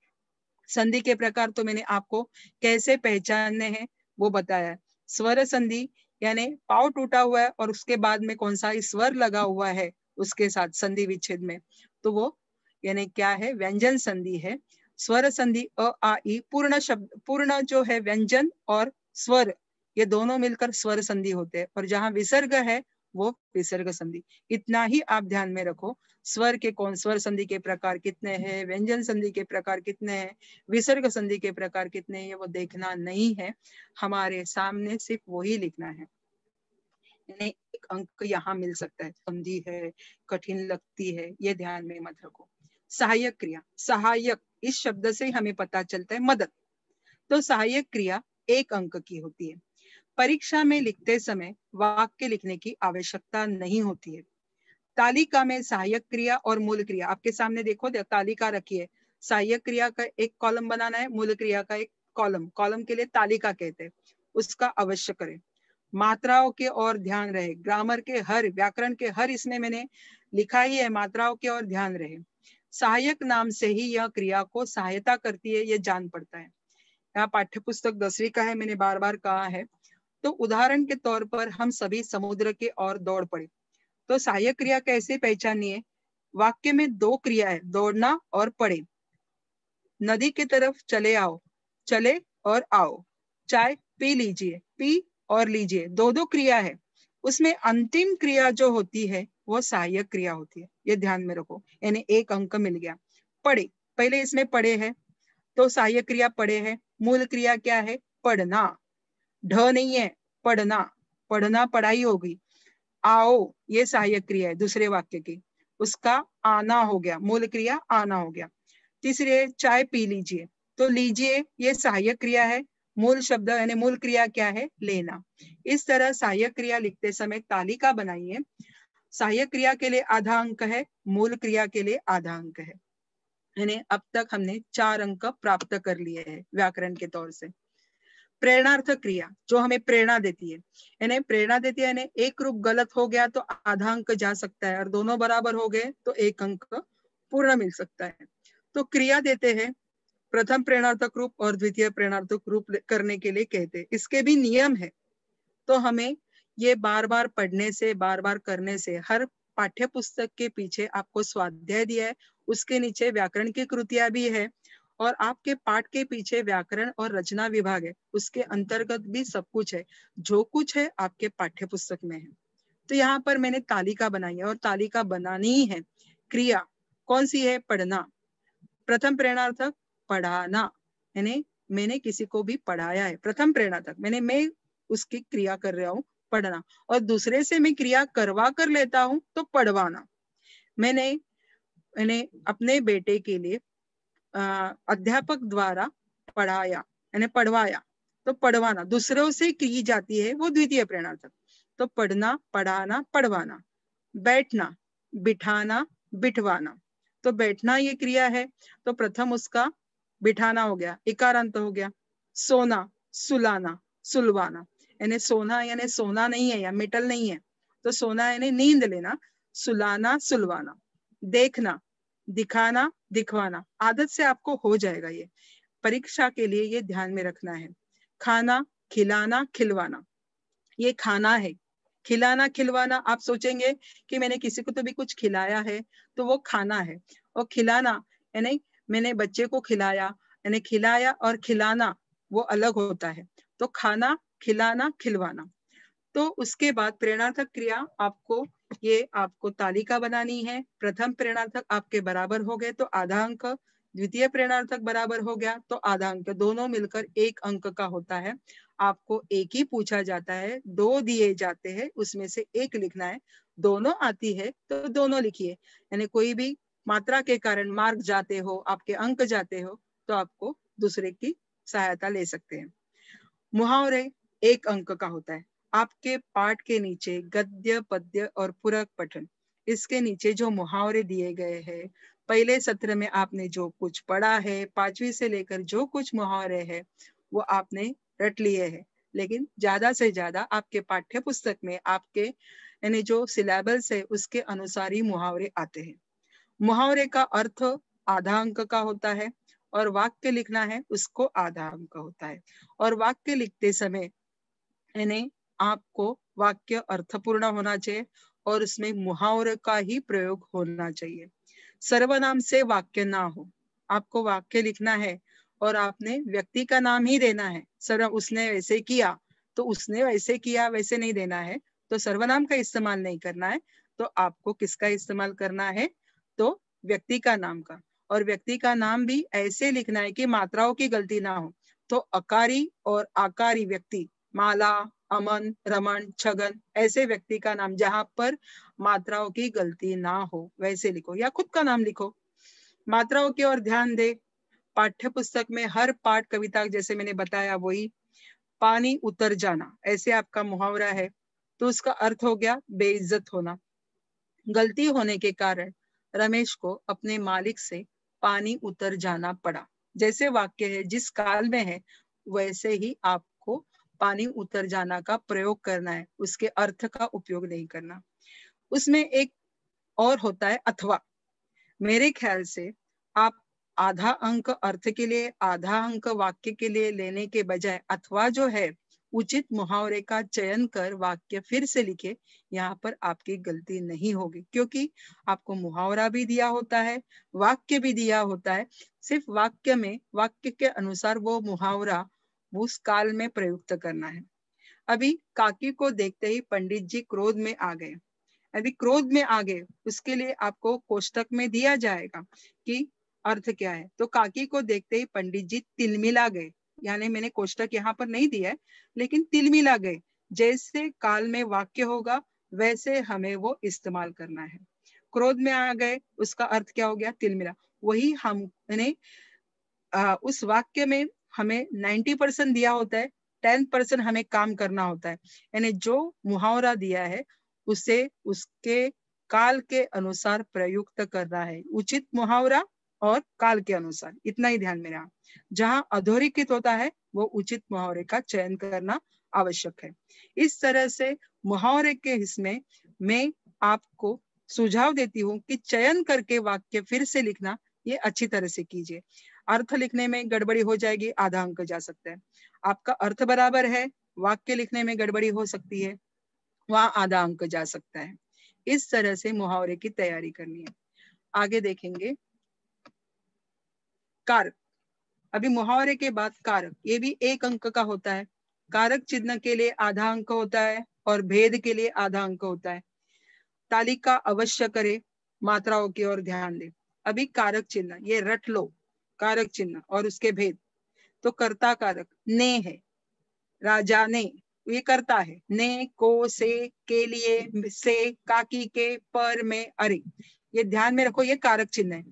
संधि के प्रकार तो मैंने आपको कैसे पहचानने हैं वो बताया स्वर संधि यानी पाव टूटा हुआ है और उसके बाद में कौन सा स्वर लगा हुआ है उसके साथ संधि विच्छेद में तो वो यानी क्या है व्यंजन संधि है स्वर संधि अ आ ई पूर्ण शब्द पूर्ण जो है व्यंजन और स्वर ये दोनों मिलकर स्वर संधि होते हैं और जहां विसर्ग है वो विसर्ग संधि इतना ही आप ध्यान में रखो स्वर के कौन स्वर संधि के प्रकार कितने हैं व्यंजन संधि के प्रकार कितने हैं विसर्ग संधि के प्रकार कितने हैं वो देखना नहीं है हमारे सामने सिर्फ वही लिखना है एक अंक यहाँ मिल सकता है संधि है कठिन लगती है ये ध्यान में मत रखो सहायक क्रिया सहायक इस शब्द से हमें पता चलता है मदद तो सहायक क्रिया एक अंक की होती है परीक्षा में लिखते समय वाक्य लिखने की आवश्यकता नहीं होती है तालिका में सहायक क्रिया और मूल क्रिया आपके सामने देखो तालिका रखी है सहायक क्रिया का एक कॉलम बनाना है मूल क्रिया का एक कॉलम कॉलम के लिए तालिका कहते हैं उसका अवश्य करें मात्राओं के और ध्यान रहे ग्रामर के हर व्याकरण के हर इसमें मैंने लिखा ही है मात्राओं के और ध्यान रहे सहायक नाम से ही यह क्रिया को सहायता करती है यह जान पड़ता है यहाँ पाठ्य पुस्तक दसवीं का है मैंने बार बार कहा है तो उदाहरण के तौर पर हम सभी समुद्र के और दौड़ पड़े तो सहायक क्रिया कैसे पहचानिए वाक्य में दो क्रिया है दौड़ना और पड़े नदी की तरफ चले आओ चले और आओ चाय पी लीजिए पी और लीजिए दो दो क्रिया है उसमें अंतिम क्रिया जो होती है वो सहायक क्रिया होती है ये ध्यान में रखो यानी एक अंक मिल गया पड़े पहले इसमें पड़े है तो सहायक क्रिया पड़े है मूल क्रिया क्या है पढ़ना ढ नहीं है पढ़ना पढ़ना पढ़ाई होगी आओ ये सहायक क्रिया है दूसरे वाक्य की उसका आना हो गया मूल क्रिया आना हो गया तीसरे चाय पी लीजिए तो लीजिए ये सहायक क्रिया है मूल शब्द यानी मूल क्रिया क्या है लेना इस तरह सहायक क्रिया लिखते समय तालिका बनाइए सहायक क्रिया के लिए आधा अंक है मूल क्रिया के लिए आधा अंक है यानी अब तक हमने चार अंक प्राप्त कर लिए हैं व्याकरण के तौर से प्रेरणार्थ क्रिया जो हमें प्रेरणा देती है यानी प्रेरणा देती है एक रूप गलत हो गया तो आधा अंक जा सकता है और दोनों बराबर हो गए तो एक अंक पूर्ण मिल सकता है तो क्रिया देते हैं प्रथम प्रेरणार्थक रूप और द्वितीय प्रेरणार्थक रूप करने के लिए कहते हैं इसके भी नियम है तो हमें ये बार बार पढ़ने से बार बार करने से हर पाठ्य पुस्तक के पीछे आपको स्वाध्याय दिया है उसके नीचे व्याकरण की कृतियां भी है और आपके पाठ के पीछे व्याकरण और रचना विभाग है उसके अंतर्गत भी सब कुछ है जो कुछ है आपके पाठ्य पुस्तक में है तो यहाँ पर मैंने तालिका बनाई है और तालिका बनानी ही है क्रिया कौन सी है पढ़ना प्रथम प्रेरणार्थक पढ़ाना यानी मैंने किसी को भी पढ़ाया है प्रथम प्रेरणा तक मैंने मैं उसकी क्रिया कर रहा हूँ पढ़ना और दूसरे से मैं क्रिया करवा कर लेता हूँ तो पढ़वाना मैंने मैंने अपने बेटे के लिए अध्यापक द्वारा पढ़ाया यानी पढ़वाया तो पढ़वाना दूसरों से की जाती है वो द्वितीय प्रेरणा तक तो पढ़ना पढ़ाना पढ़वाना बैठना बिठाना बिठवाना तो बैठना ये क्रिया है तो प्रथम उसका बिठाना हो गया इकारांत हो गया सोना सुलाना सुलवाना यानी सोना यानी सोना नहीं है या मेटल नहीं है तो सोना यानी नींद लेना सुलाना सुलवाना देखना दिखाना दिखवाना आदत से आपको हो जाएगा ये परीक्षा के लिए ये ध्यान में रखना है खाना खिलाना खिलवाना ये खाना है खिलाना खिलवाना आप सोचेंगे कि मैंने किसी को तो भी कुछ खिलाया है तो वो खाना है और खिलाना यानी मैंने बच्चे को खिलाया यानी खिलाया और खिलाना वो अलग होता है तो खाना खिलाना खिलवाना तो उसके बाद प्रेरणार्थक क्रिया आपको ये आपको तालिका बनानी है प्रथम प्रेरणार्थक आपके बराबर हो गए तो आधा अंक द्वितीय प्रेरणार्थक बराबर हो गया तो आधा अंक दोनों मिलकर एक अंक का होता है आपको एक ही पूछा जाता है दो दिए जाते हैं उसमें से एक लिखना है दोनों आती है तो दोनों लिखिए यानी कोई भी मात्रा के कारण मार्ग जाते हो आपके अंक जाते हो तो आपको दूसरे की सहायता ले सकते हैं मुहावरे एक अंक का होता है आपके पाठ के नीचे गद्य पद्य और पूरक पठन इसके नीचे जो मुहावरे दिए गए हैं पहले सत्र में आपने जो कुछ पढ़ा है पांचवी से लेकर जो कुछ मुहावरे है वो आपने रट लिए है लेकिन ज्यादा से ज्यादा आपके पाठ्य पुस्तक में आपके यानी जो सिलेबस है उसके अनुसार ही मुहावरे आते हैं मुहावरे का अर्थ आधा अंक का होता है और वाक्य लिखना है उसको आधा अंक होता है और वाक्य लिखते समय यानी आपको वाक्य अर्थपूर्ण होना चाहिए और उसमें मुहावरे का ही प्रयोग होना चाहिए सर्वनाम से वाक्य ना हो आपको वाक्य लिखना है और आपने व्यक्ति का नाम ही देना है सर्व उसने वैसे किया तो उसने वैसे किया वैसे नहीं देना है तो सर्वनाम का इस्तेमाल नहीं करना है तो आपको किसका इस्तेमाल करना है तो व्यक्ति का नाम का और व्यक्ति का नाम भी ऐसे लिखना है कि मात्राओं की गलती ना हो तो अकारी और आकारी व्यक्ति माला अमन रमन छगन ऐसे व्यक्ति का नाम जहां पर मात्राओं की गलती ना हो वैसे लिखो या खुद का नाम लिखो मात्राओं की ओर ध्यान दे पाठ्य पुस्तक में हर पाठ कविता जैसे मैंने बताया वही पानी उतर जाना ऐसे आपका मुहावरा है तो उसका अर्थ हो गया बेइज्जत होना गलती होने के कारण रमेश को अपने मालिक से पानी उतर जाना पड़ा जैसे वाक्य है जिस काल में है वैसे ही आप पानी उतर जाना का प्रयोग करना है उसके अर्थ का उपयोग नहीं करना उसमें एक और होता है अथवा मेरे ख्याल से आप आधा अंक अर्थ के लिए आधा अंक वाक्य के लिए लेने के बजाय अथवा जो है उचित मुहावरे का चयन कर वाक्य फिर से लिखे यहाँ पर आपकी गलती नहीं होगी क्योंकि आपको मुहावरा भी दिया होता है वाक्य भी दिया होता है सिर्फ वाक्य में वाक्य के अनुसार वो मुहावरा उस काल में प्रयुक्त करना है अभी काकी को देखते ही पंडित जी क्रोध में आ गए अभी क्रोध में आ गए उसके लिए आपको कोष्टक में दिया जाएगा कि अर्थ क्या है तो काकी को देखते ही पंडित जी तिलमिला गए यानी मैंने कोष्टक यहाँ पर नहीं दिया है लेकिन तिलमिला गए जैसे काल में वाक्य होगा वैसे हमें वो इस्तेमाल करना है क्रोध में आ गए उसका अर्थ क्या हो गया तिलमिला वही हमने उस वाक्य में हमें नाइन्टी परसेंट दिया होता है टेन परसेंट हमें काम करना होता है यानी जो मुहावरा दिया है उसे उसके काल के अनुसार प्रयुक्त रहा है उचित मुहावरा और काल के अनुसार इतना ही ध्यान में रहा जहाँ अधोरिखित होता है वो उचित मुहावरे का चयन करना आवश्यक है इस तरह से मुहावरे के इसमें मैं आपको सुझाव देती हूँ कि चयन करके वाक्य फिर से लिखना ये अच्छी तरह से कीजिए अर्थ लिखने में गड़बड़ी हो जाएगी आधा अंक जा सकता है आपका अर्थ बराबर है वाक्य लिखने में गड़बड़ी हो सकती है वहां आधा अंक जा सकता है इस तरह से मुहावरे की तैयारी करनी है आगे देखेंगे कारक अभी मुहावरे के बाद कारक ये भी एक अंक का होता है कारक चिन्ह के लिए आधा अंक होता है और भेद के लिए आधा अंक होता है तालिका अवश्य करे मात्राओं की ओर ध्यान दे अभी कारक चिन्ह ये रट लो कारक चिन्ह और उसके भेद तो कर्ता कारक ने है राजा ने ये करता है ने को से के लिए से काकी के पर में अरे ये ध्यान में रखो ये कारक चिन्ह है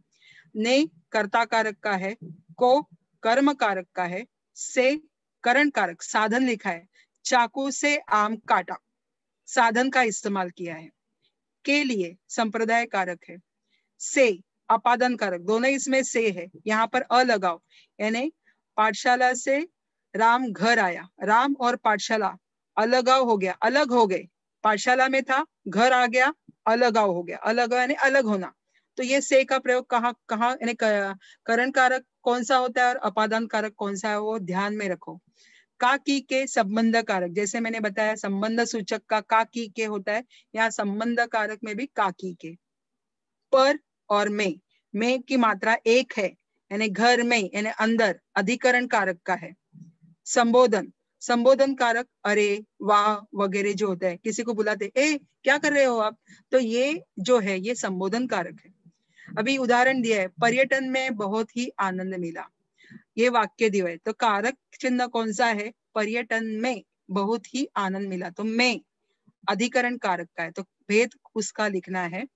ने कर्ता कारक का है को कर्म कारक का है से करण कारक साधन लिखा है चाकू से आम काटा साधन का इस्तेमाल किया है के लिए संप्रदाय कारक है से अपादन कारक दोनों इसमें से है यहाँ पर अ लगाओ यानी पाठशाला से राम घर आया राम और पाठशाला अलगाव हो गया अलग हो गए पाठशाला में था घर आ गया अलगाव हो गया अलग यानी अलग होना तो ये से का प्रयोग कहाँ कहाँ यानी करण कारक कौन सा होता है और अपादान कारक कौन सा है वो ध्यान में रखो का की के संबंध कारक जैसे मैंने बताया संबंध सूचक का का की के होता है यहाँ संबंध कारक में भी का की के पर और में में की मात्रा एक है यानी घर में यानी अंदर अधिकरण कारक का है संबोधन संबोधन कारक अरे वाह वगैरह जो होता है किसी को बुलाते ए क्या कर रहे हो आप तो ये जो है ये संबोधन कारक है अभी उदाहरण दिया है पर्यटन में बहुत ही आनंद मिला ये वाक्य दिया है तो कारक चिन्ह कौन सा है पर्यटन में बहुत ही आनंद मिला तो मैं अधिकरण कारक का है तो भेद उसका लिखना है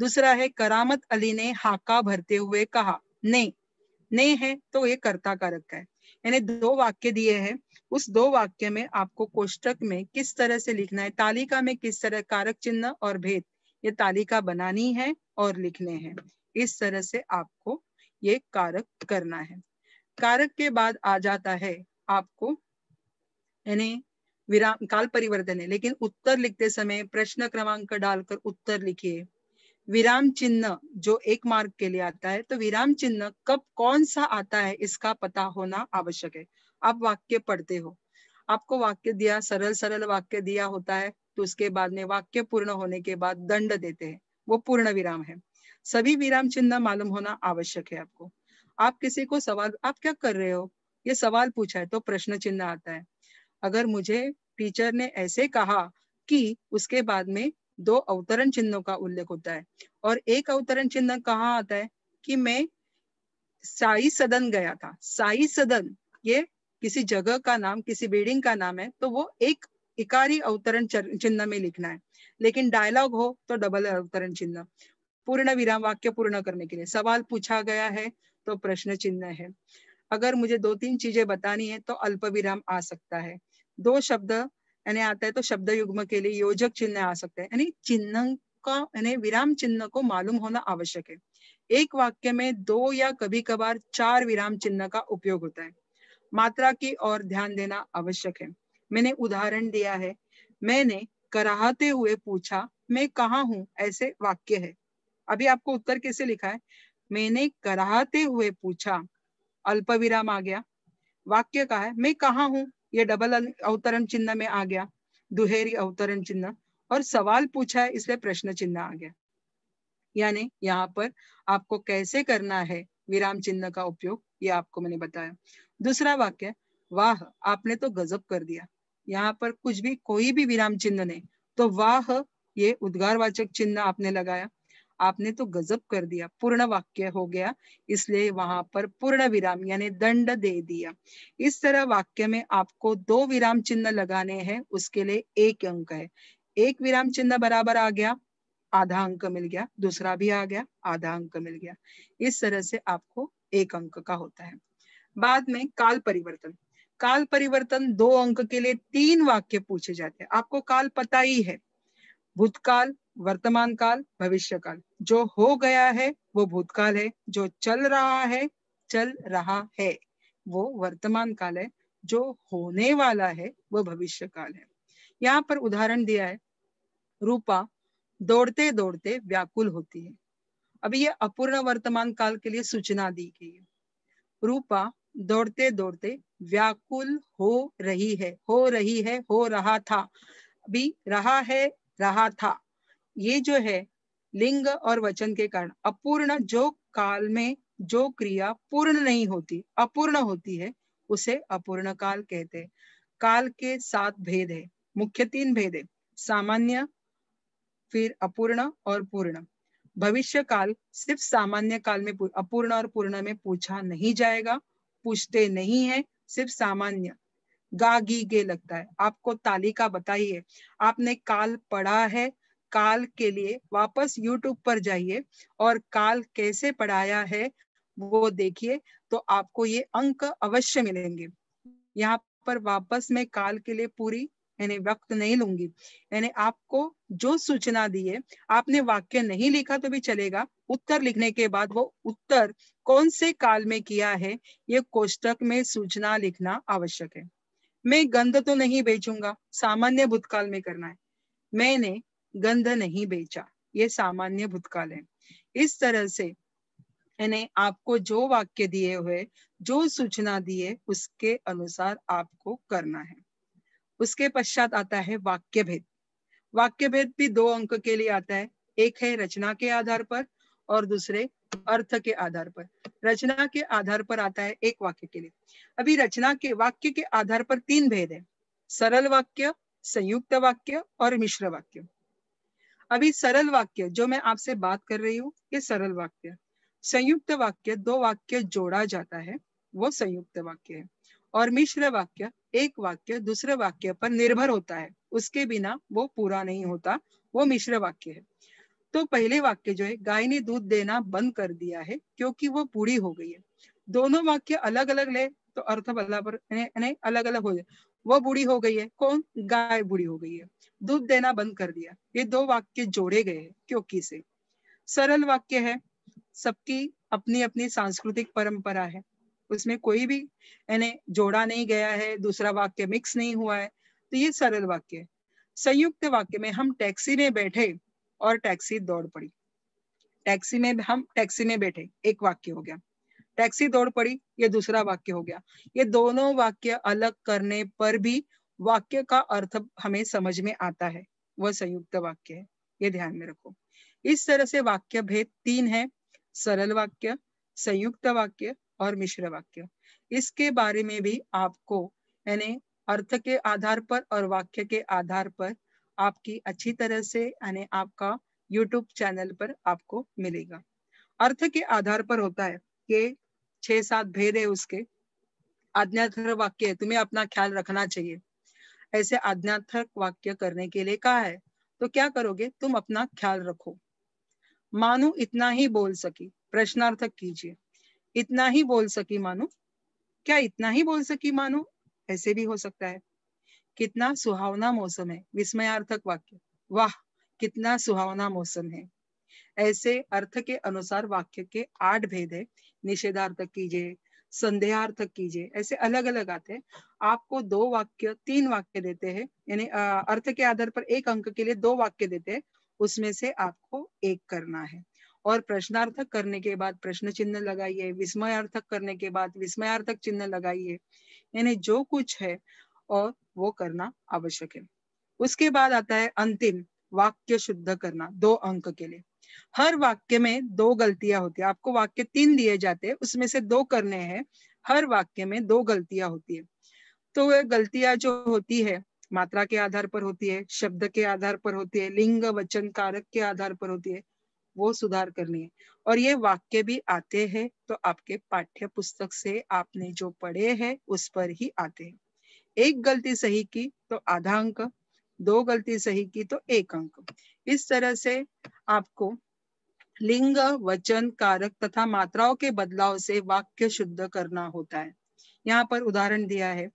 दूसरा है करामत अली ने हाका भरते हुए कहा ने ने है तो ये कर्ता कारक है यानी दो वाक्य दिए हैं उस दो वाक्य में आपको कोष्टक में किस तरह से लिखना है तालिका में किस तरह कारक चिन्ह और भेद ये तालिका बनानी है और लिखने हैं इस तरह से आपको ये कारक करना है कारक के बाद आ जाता है आपको यानी विराम काल परिवर्तन है लेकिन उत्तर लिखते समय प्रश्न क्रमांक डालकर उत्तर लिखिए विराम चिन्ह जो एक मार्ग के लिए आता है तो विराम चिन्ह कब कौन सा आता है इसका पता होना आवश्यक है आप वाक्य पढ़ते हो आपको वाक्य दिया सरल सरल वाक्य दिया होता है तो उसके बाद में वाक्य पूर्ण होने के बाद दंड देते हैं वो पूर्ण विराम है सभी विराम चिन्ह मालूम होना आवश्यक है आपको आप किसी को सवाल आप क्या कर रहे हो ये सवाल पूछा है तो प्रश्न चिन्ह आता है अगर मुझे टीचर ने ऐसे कहा कि उसके बाद में दो अवतरण चिन्हों का उल्लेख होता है और एक अवतरण चिन्ह कहाँ आता है कि मैं साई सदन गया था साई सदन ये किसी जगह का नाम किसी बिल्डिंग का नाम है तो वो एक इकारी अवतरण चिन्ह में लिखना है लेकिन डायलॉग हो तो डबल अवतरण चिन्ह पूर्ण विराम वाक्य पूर्ण करने के लिए सवाल पूछा गया है तो प्रश्न चिन्ह है अगर मुझे दो तीन चीजें बतानी है तो अल्प विराम आ सकता है दो शब्द यानी आता है तो शब्द युग्म के लिए योजक चिन्ह आ सकते हैं यानी चिन्ह का यानी विराम चिन्ह को मालूम होना आवश्यक है एक वाक्य में दो या कभी कभार चार विराम चिन्ह का उपयोग होता है मात्रा की ओर ध्यान देना आवश्यक है मैंने उदाहरण दिया है मैंने कराहते हुए पूछा मैं कहा हूँ ऐसे वाक्य है अभी आपको उत्तर कैसे लिखा है मैंने कराहते हुए पूछा अल्प विराम आ गया वाक्य का है मैं कहा हूँ ये डबल अवतरण चिन्ह में आ गया दुहेरी अवतरण चिन्ह और सवाल पूछा है इसलिए प्रश्न चिन्ह आ गया यानी यहाँ पर आपको कैसे करना है विराम चिन्ह का उपयोग ये आपको मैंने बताया दूसरा वाक्य वाह आपने तो गजब कर दिया यहाँ पर कुछ भी कोई भी विराम चिन्ह नहीं तो वाह ये उद्गारवाचक चिन्ह आपने लगाया आपने तो गजब कर दिया पूर्ण वाक्य हो गया इसलिए वहां पर पूर्ण विराम यानी दंड दे दिया इस तरह वाक्य में आपको दो विराम चिन्ह लगाने हैं उसके लिए एक अंक है एक विराम चिन्ह बराबर आ गया आधा अंक मिल गया दूसरा भी आ गया आधा अंक मिल गया इस तरह से आपको एक अंक का होता है बाद में काल परिवर्तन काल परिवर्तन दो अंक के लिए तीन वाक्य पूछे जाते हैं आपको काल पता ही है भूतकाल वर्तमान काल भविष्य काल जो हो गया है वो भूतकाल है जो चल रहा है चल रहा है वो वर्तमान काल है जो होने वाला है वो भविष्य काल है यहाँ पर उदाहरण दिया है रूपा दौड़ते दौड़ते व्याकुल होती है अभी ये अपूर्ण वर्तमान काल के लिए सूचना दी गई है रूपा दौड़ते दौड़ते व्याकुल हो रही है हो रही है हो रहा था अभी रहा है रहा था ये जो है लिंग और वचन के कारण अपूर्ण जो काल में जो क्रिया पूर्ण नहीं होती अपूर्ण होती है उसे अपूर्ण काल कहते हैं काल के सात भेद है मुख्य तीन भेद है सामान्य फिर अपूर्ण और पूर्ण भविष्य काल सिर्फ सामान्य काल में अपूर्ण और पूर्ण में पूछा नहीं जाएगा पूछते नहीं है सिर्फ सामान्य गागी गे लगता है आपको तालिका बताइए आपने काल पढ़ा है काल के लिए वापस यूट्यूब पर जाइए और काल कैसे पढ़ाया है वो देखिए तो आपको ये अंक अवश्य मिलेंगे यहाँ पर वापस मैं काल के लिए पूरी यानी वक्त नहीं लूंगी यानी आपको जो सूचना दी है आपने वाक्य नहीं लिखा तो भी चलेगा उत्तर लिखने के बाद वो उत्तर कौन से काल में किया है ये कोष्टक में सूचना लिखना आवश्यक है मैं गंध तो नहीं बेचूंगा सामान्य भूतकाल में करना है मैंने गंध नहीं बेचा ये सामान्य भूतकाल है इस तरह से मैंने आपको जो वाक्य दिए हुए जो सूचना दिए उसके अनुसार आपको करना है उसके पश्चात आता है वाक्य भेद वाक्य भेद भी दो अंक के लिए आता है एक है रचना के आधार पर और दूसरे अर्थ के आधार पर रचना के आधार पर आता है एक वाक्य के लिए अभी रचना के वाक्य के आधार पर तीन भेद है सरल वाक्य संयुक्त वाक्य और मिश्र वाक्य अभी सरल वाक्य जो मैं आपसे बात कर रही हूँ ये सरल वाक्य संयुक्त वाक्य दो वाक्य जोड़ा जाता है वो संयुक्त वाक्य है और मिश्र वाक्य एक वाक्य दूसरे वाक्य पर निर्भर होता है उसके बिना वो पूरा नहीं होता वो मिश्र वाक्य है तो पहले वाक्य जो है गाय ने दूध देना बंद कर दिया है क्योंकि वो बूढ़ी हो गई है दोनों वाक्य अलग अलग ले तो अर्थ बदला पर अलग अलग हो जाए वह बूढ़ी हो गई है कौन गाय बूढ़ी हो गई है दूध देना बंद कर दिया ये दो वाक्य जोड़े गए हैं क्योंकि से सरल वाक्य है सबकी अपनी अपनी सांस्कृतिक परंपरा है उसमें कोई भी यानी जोड़ा नहीं गया है दूसरा वाक्य मिक्स नहीं हुआ है तो ये सरल वाक्य है संयुक्त वाक्य में हम टैक्सी में बैठे और टैक्सी दौड़ पड़ी टैक्सी में हम टैक्सी में बैठे एक वाक्य हो गया टैक्सी दौड़ पड़ी ये दूसरा वाक्य हो गया ये दोनों वाक्य अलग करने पर भी वाक्य का अर्थ हमें समझ में आता है वह संयुक्त वाक्य है ये ध्यान में रखो इस तरह से वाक्य भेद तीन है सरल वाक्य संयुक्त वाक्य और मिश्र वाक्य इसके बारे में भी आपको यानी अर्थ के आधार पर और वाक्य के आधार पर आपकी अच्छी तरह से यानी आपका यूट्यूब चैनल पर आपको मिलेगा अर्थ के आधार पर होता है कि छह सात भेद है उसके आज्ञाथर वाक्य है तुम्हें अपना ख्याल रखना चाहिए ऐसे आज्ञाथक वाक्य करने के लिए कहा है तो क्या करोगे तुम अपना ख्याल रखो मानो इतना ही बोल सकी प्रश्नार्थक कीजिए इतना ही बोल सकी मानो क्या इतना ही बोल सकी मानो ऐसे भी हो सकता है कितना सुहावना मौसम है विस्मयार्थक वाक्य वाह कितना सुहावना मौसम है ऐसे अर्थ के अनुसार वाक्य के आठ भेद है निषेधार्थक कीजिए संदेहार्थक कीजिए ऐसे अलग अलग आते हैं आपको दो वाक्य तीन वाक्य देते हैं यानी अर्थ के आधार पर एक अंक के लिए दो वाक्य देते हैं उसमें से आपको एक करना है और प्रश्नार्थक करने के बाद प्रश्न चिन्ह लगाइए विस्मयार्थक करने के बाद विस्मयार्थक चिन्ह लगाइए यानी जो कुछ है और वो करना आवश्यक है उसके बाद आता है अंतिम वाक्य शुद्ध करना दो अंक के लिए हर वाक्य में दो गलतियां होती है आपको वाक्य तीन दिए जाते हैं उसमें से दो करने हैं हर वाक्य में दो गलतियां होती है तो वह गलतियां जो होती है मात्रा के आधार पर होती है शब्द के आधार पर होती है लिंग वचन कारक के आधार पर होती है वो सुधार करनी है और ये वाक्य भी आते हैं तो आपके पाठ्य पुस्तक से आपने जो पढ़े हैं उस पर ही आते हैं एक गलती सही की तो आधा अंक दो गलती सही की तो एक अंक इस तरह से आपको लिंग वचन कारक तथा मात्राओं के बदलाव से वाक्य शुद्ध करना होता है यहाँ पर उदाहरण दिया है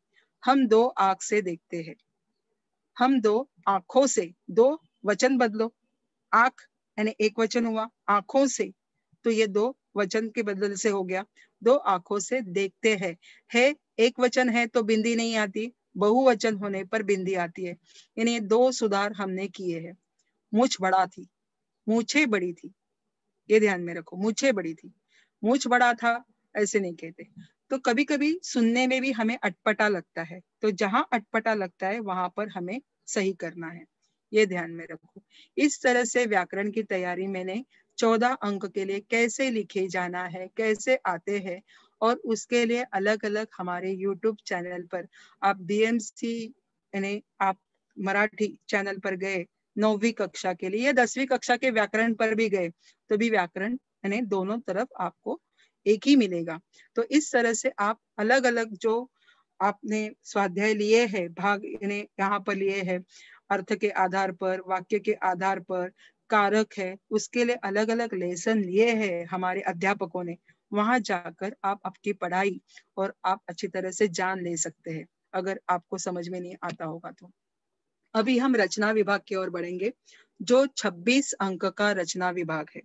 हम दो आंख से देखते हैं हम दो आंखों से दो वचन बदलो आंख यानी एक वचन हुआ आंखों से तो ये दो वचन के बदल से हो गया दो आंखों से देखते हैं है एक वचन है तो बिंदी नहीं आती बहुवचन होने पर बिंदी आती है इन्हें दो सुधार हमने किए हैं मुछ बड़ा थी मुछे बड़ी थी ये ध्यान में रखो मुछे बड़ी थी मुछ बड़ा था ऐसे नहीं कहते तो कभी कभी सुनने में भी हमें अटपटा लगता है तो जहां अटपटा लगता है वहां पर हमें सही करना है ये ध्यान में रखो इस तरह से व्याकरण की तैयारी मैंने चौदह अंक के लिए कैसे लिखे जाना है कैसे आते हैं और उसके लिए अलग अलग हमारे यूट्यूब चैनल पर आप बीएमसी यानी आप मराठी चैनल पर गए नौवीं कक्षा के लिए दसवीं कक्षा के व्याकरण पर भी गए तो भी व्याकरण यानी दोनों तरफ आपको एक ही मिलेगा तो इस तरह से आप अलग अलग जो आपने स्वाध्याय लिए है भाग यानी यहाँ पर लिए है अर्थ के आधार पर वाक्य के आधार पर कारक है उसके लिए अलग अलग लेसन लिए हैं हमारे अध्यापकों ने वहां जाकर आप आपकी पढ़ाई और आप अच्छी तरह से जान ले सकते हैं अगर आपको समझ में नहीं आता होगा तो अभी हम रचना विभाग की ओर बढ़ेंगे जो 26 अंक का रचना विभाग है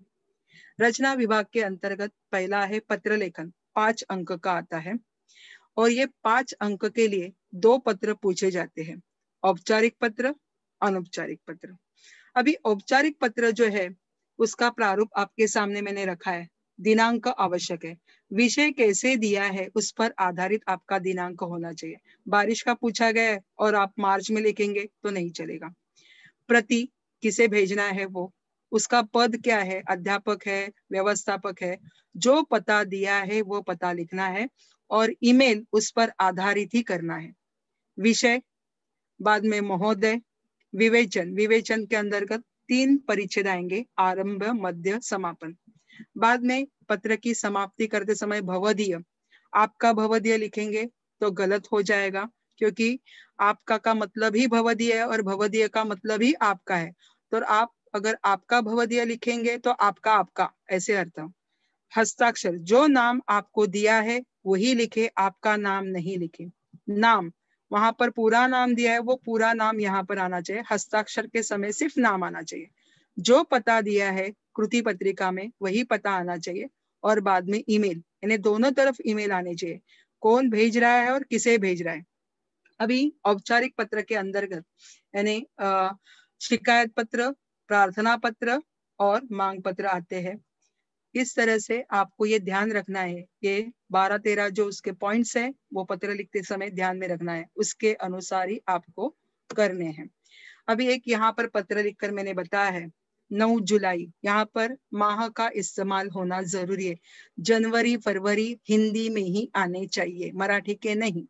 रचना विभाग के अंतर्गत पहला है पत्र लेखन पांच अंक का आता है और ये पांच अंक के लिए दो पत्र पूछे जाते हैं औपचारिक पत्र अनौपचारिक पत्र अभी औपचारिक पत्र जो है उसका प्रारूप आपके सामने मैंने रखा है दिनांक आवश्यक है विषय कैसे दिया है उस पर आधारित आपका दिनांक होना चाहिए बारिश का पूछा गया है और आप मार्च में लिखेंगे तो नहीं चलेगा प्रति किसे भेजना है वो उसका पद क्या है अध्यापक है व्यवस्थापक है जो पता दिया है वो पता लिखना है और ईमेल उस पर आधारित ही करना है विषय बाद में महोदय विवेचन विवेचन के अंतर्गत तीन परिच्छेद आएंगे आरंभ मध्य समापन बाद में पत्र की समाप्ति करते समय भवदीय आपका भवदीय लिखेंगे तो गलत हो जाएगा क्योंकि आपका का मतलब ही भवदीय है और भवदीय का मतलब ही आपका है तो आप अगर आपका भवदीय लिखेंगे तो आपका आपका ऐसे अर्थ हस्ताक्षर जो नाम आपको दिया है वही लिखे आपका नाम नहीं लिखे नाम वहां पर पूरा नाम दिया है वो पूरा नाम यहाँ पर आना चाहिए हस्ताक्षर के समय सिर्फ नाम आना चाहिए जो पता दिया है कृति पत्रिका में वही पता आना चाहिए और बाद में ईमेल यानी दोनों तरफ ईमेल आने चाहिए कौन भेज रहा है और किसे भेज रहा है अभी औपचारिक पत्र के अंतर्गत यानी शिकायत पत्र प्रार्थना पत्र और मांग पत्र आते हैं इस तरह से आपको ये ध्यान रखना है ये बारह तेरह जो उसके पॉइंट्स हैं वो पत्र लिखते समय ध्यान में रखना है उसके अनुसार ही आपको करने हैं अभी एक यहाँ पर पत्र लिखकर मैंने बताया है नौ जुलाई यहाँ पर माह का इस्तेमाल होना जरूरी है जनवरी फरवरी हिंदी में ही आने चाहिए मराठी के नहीं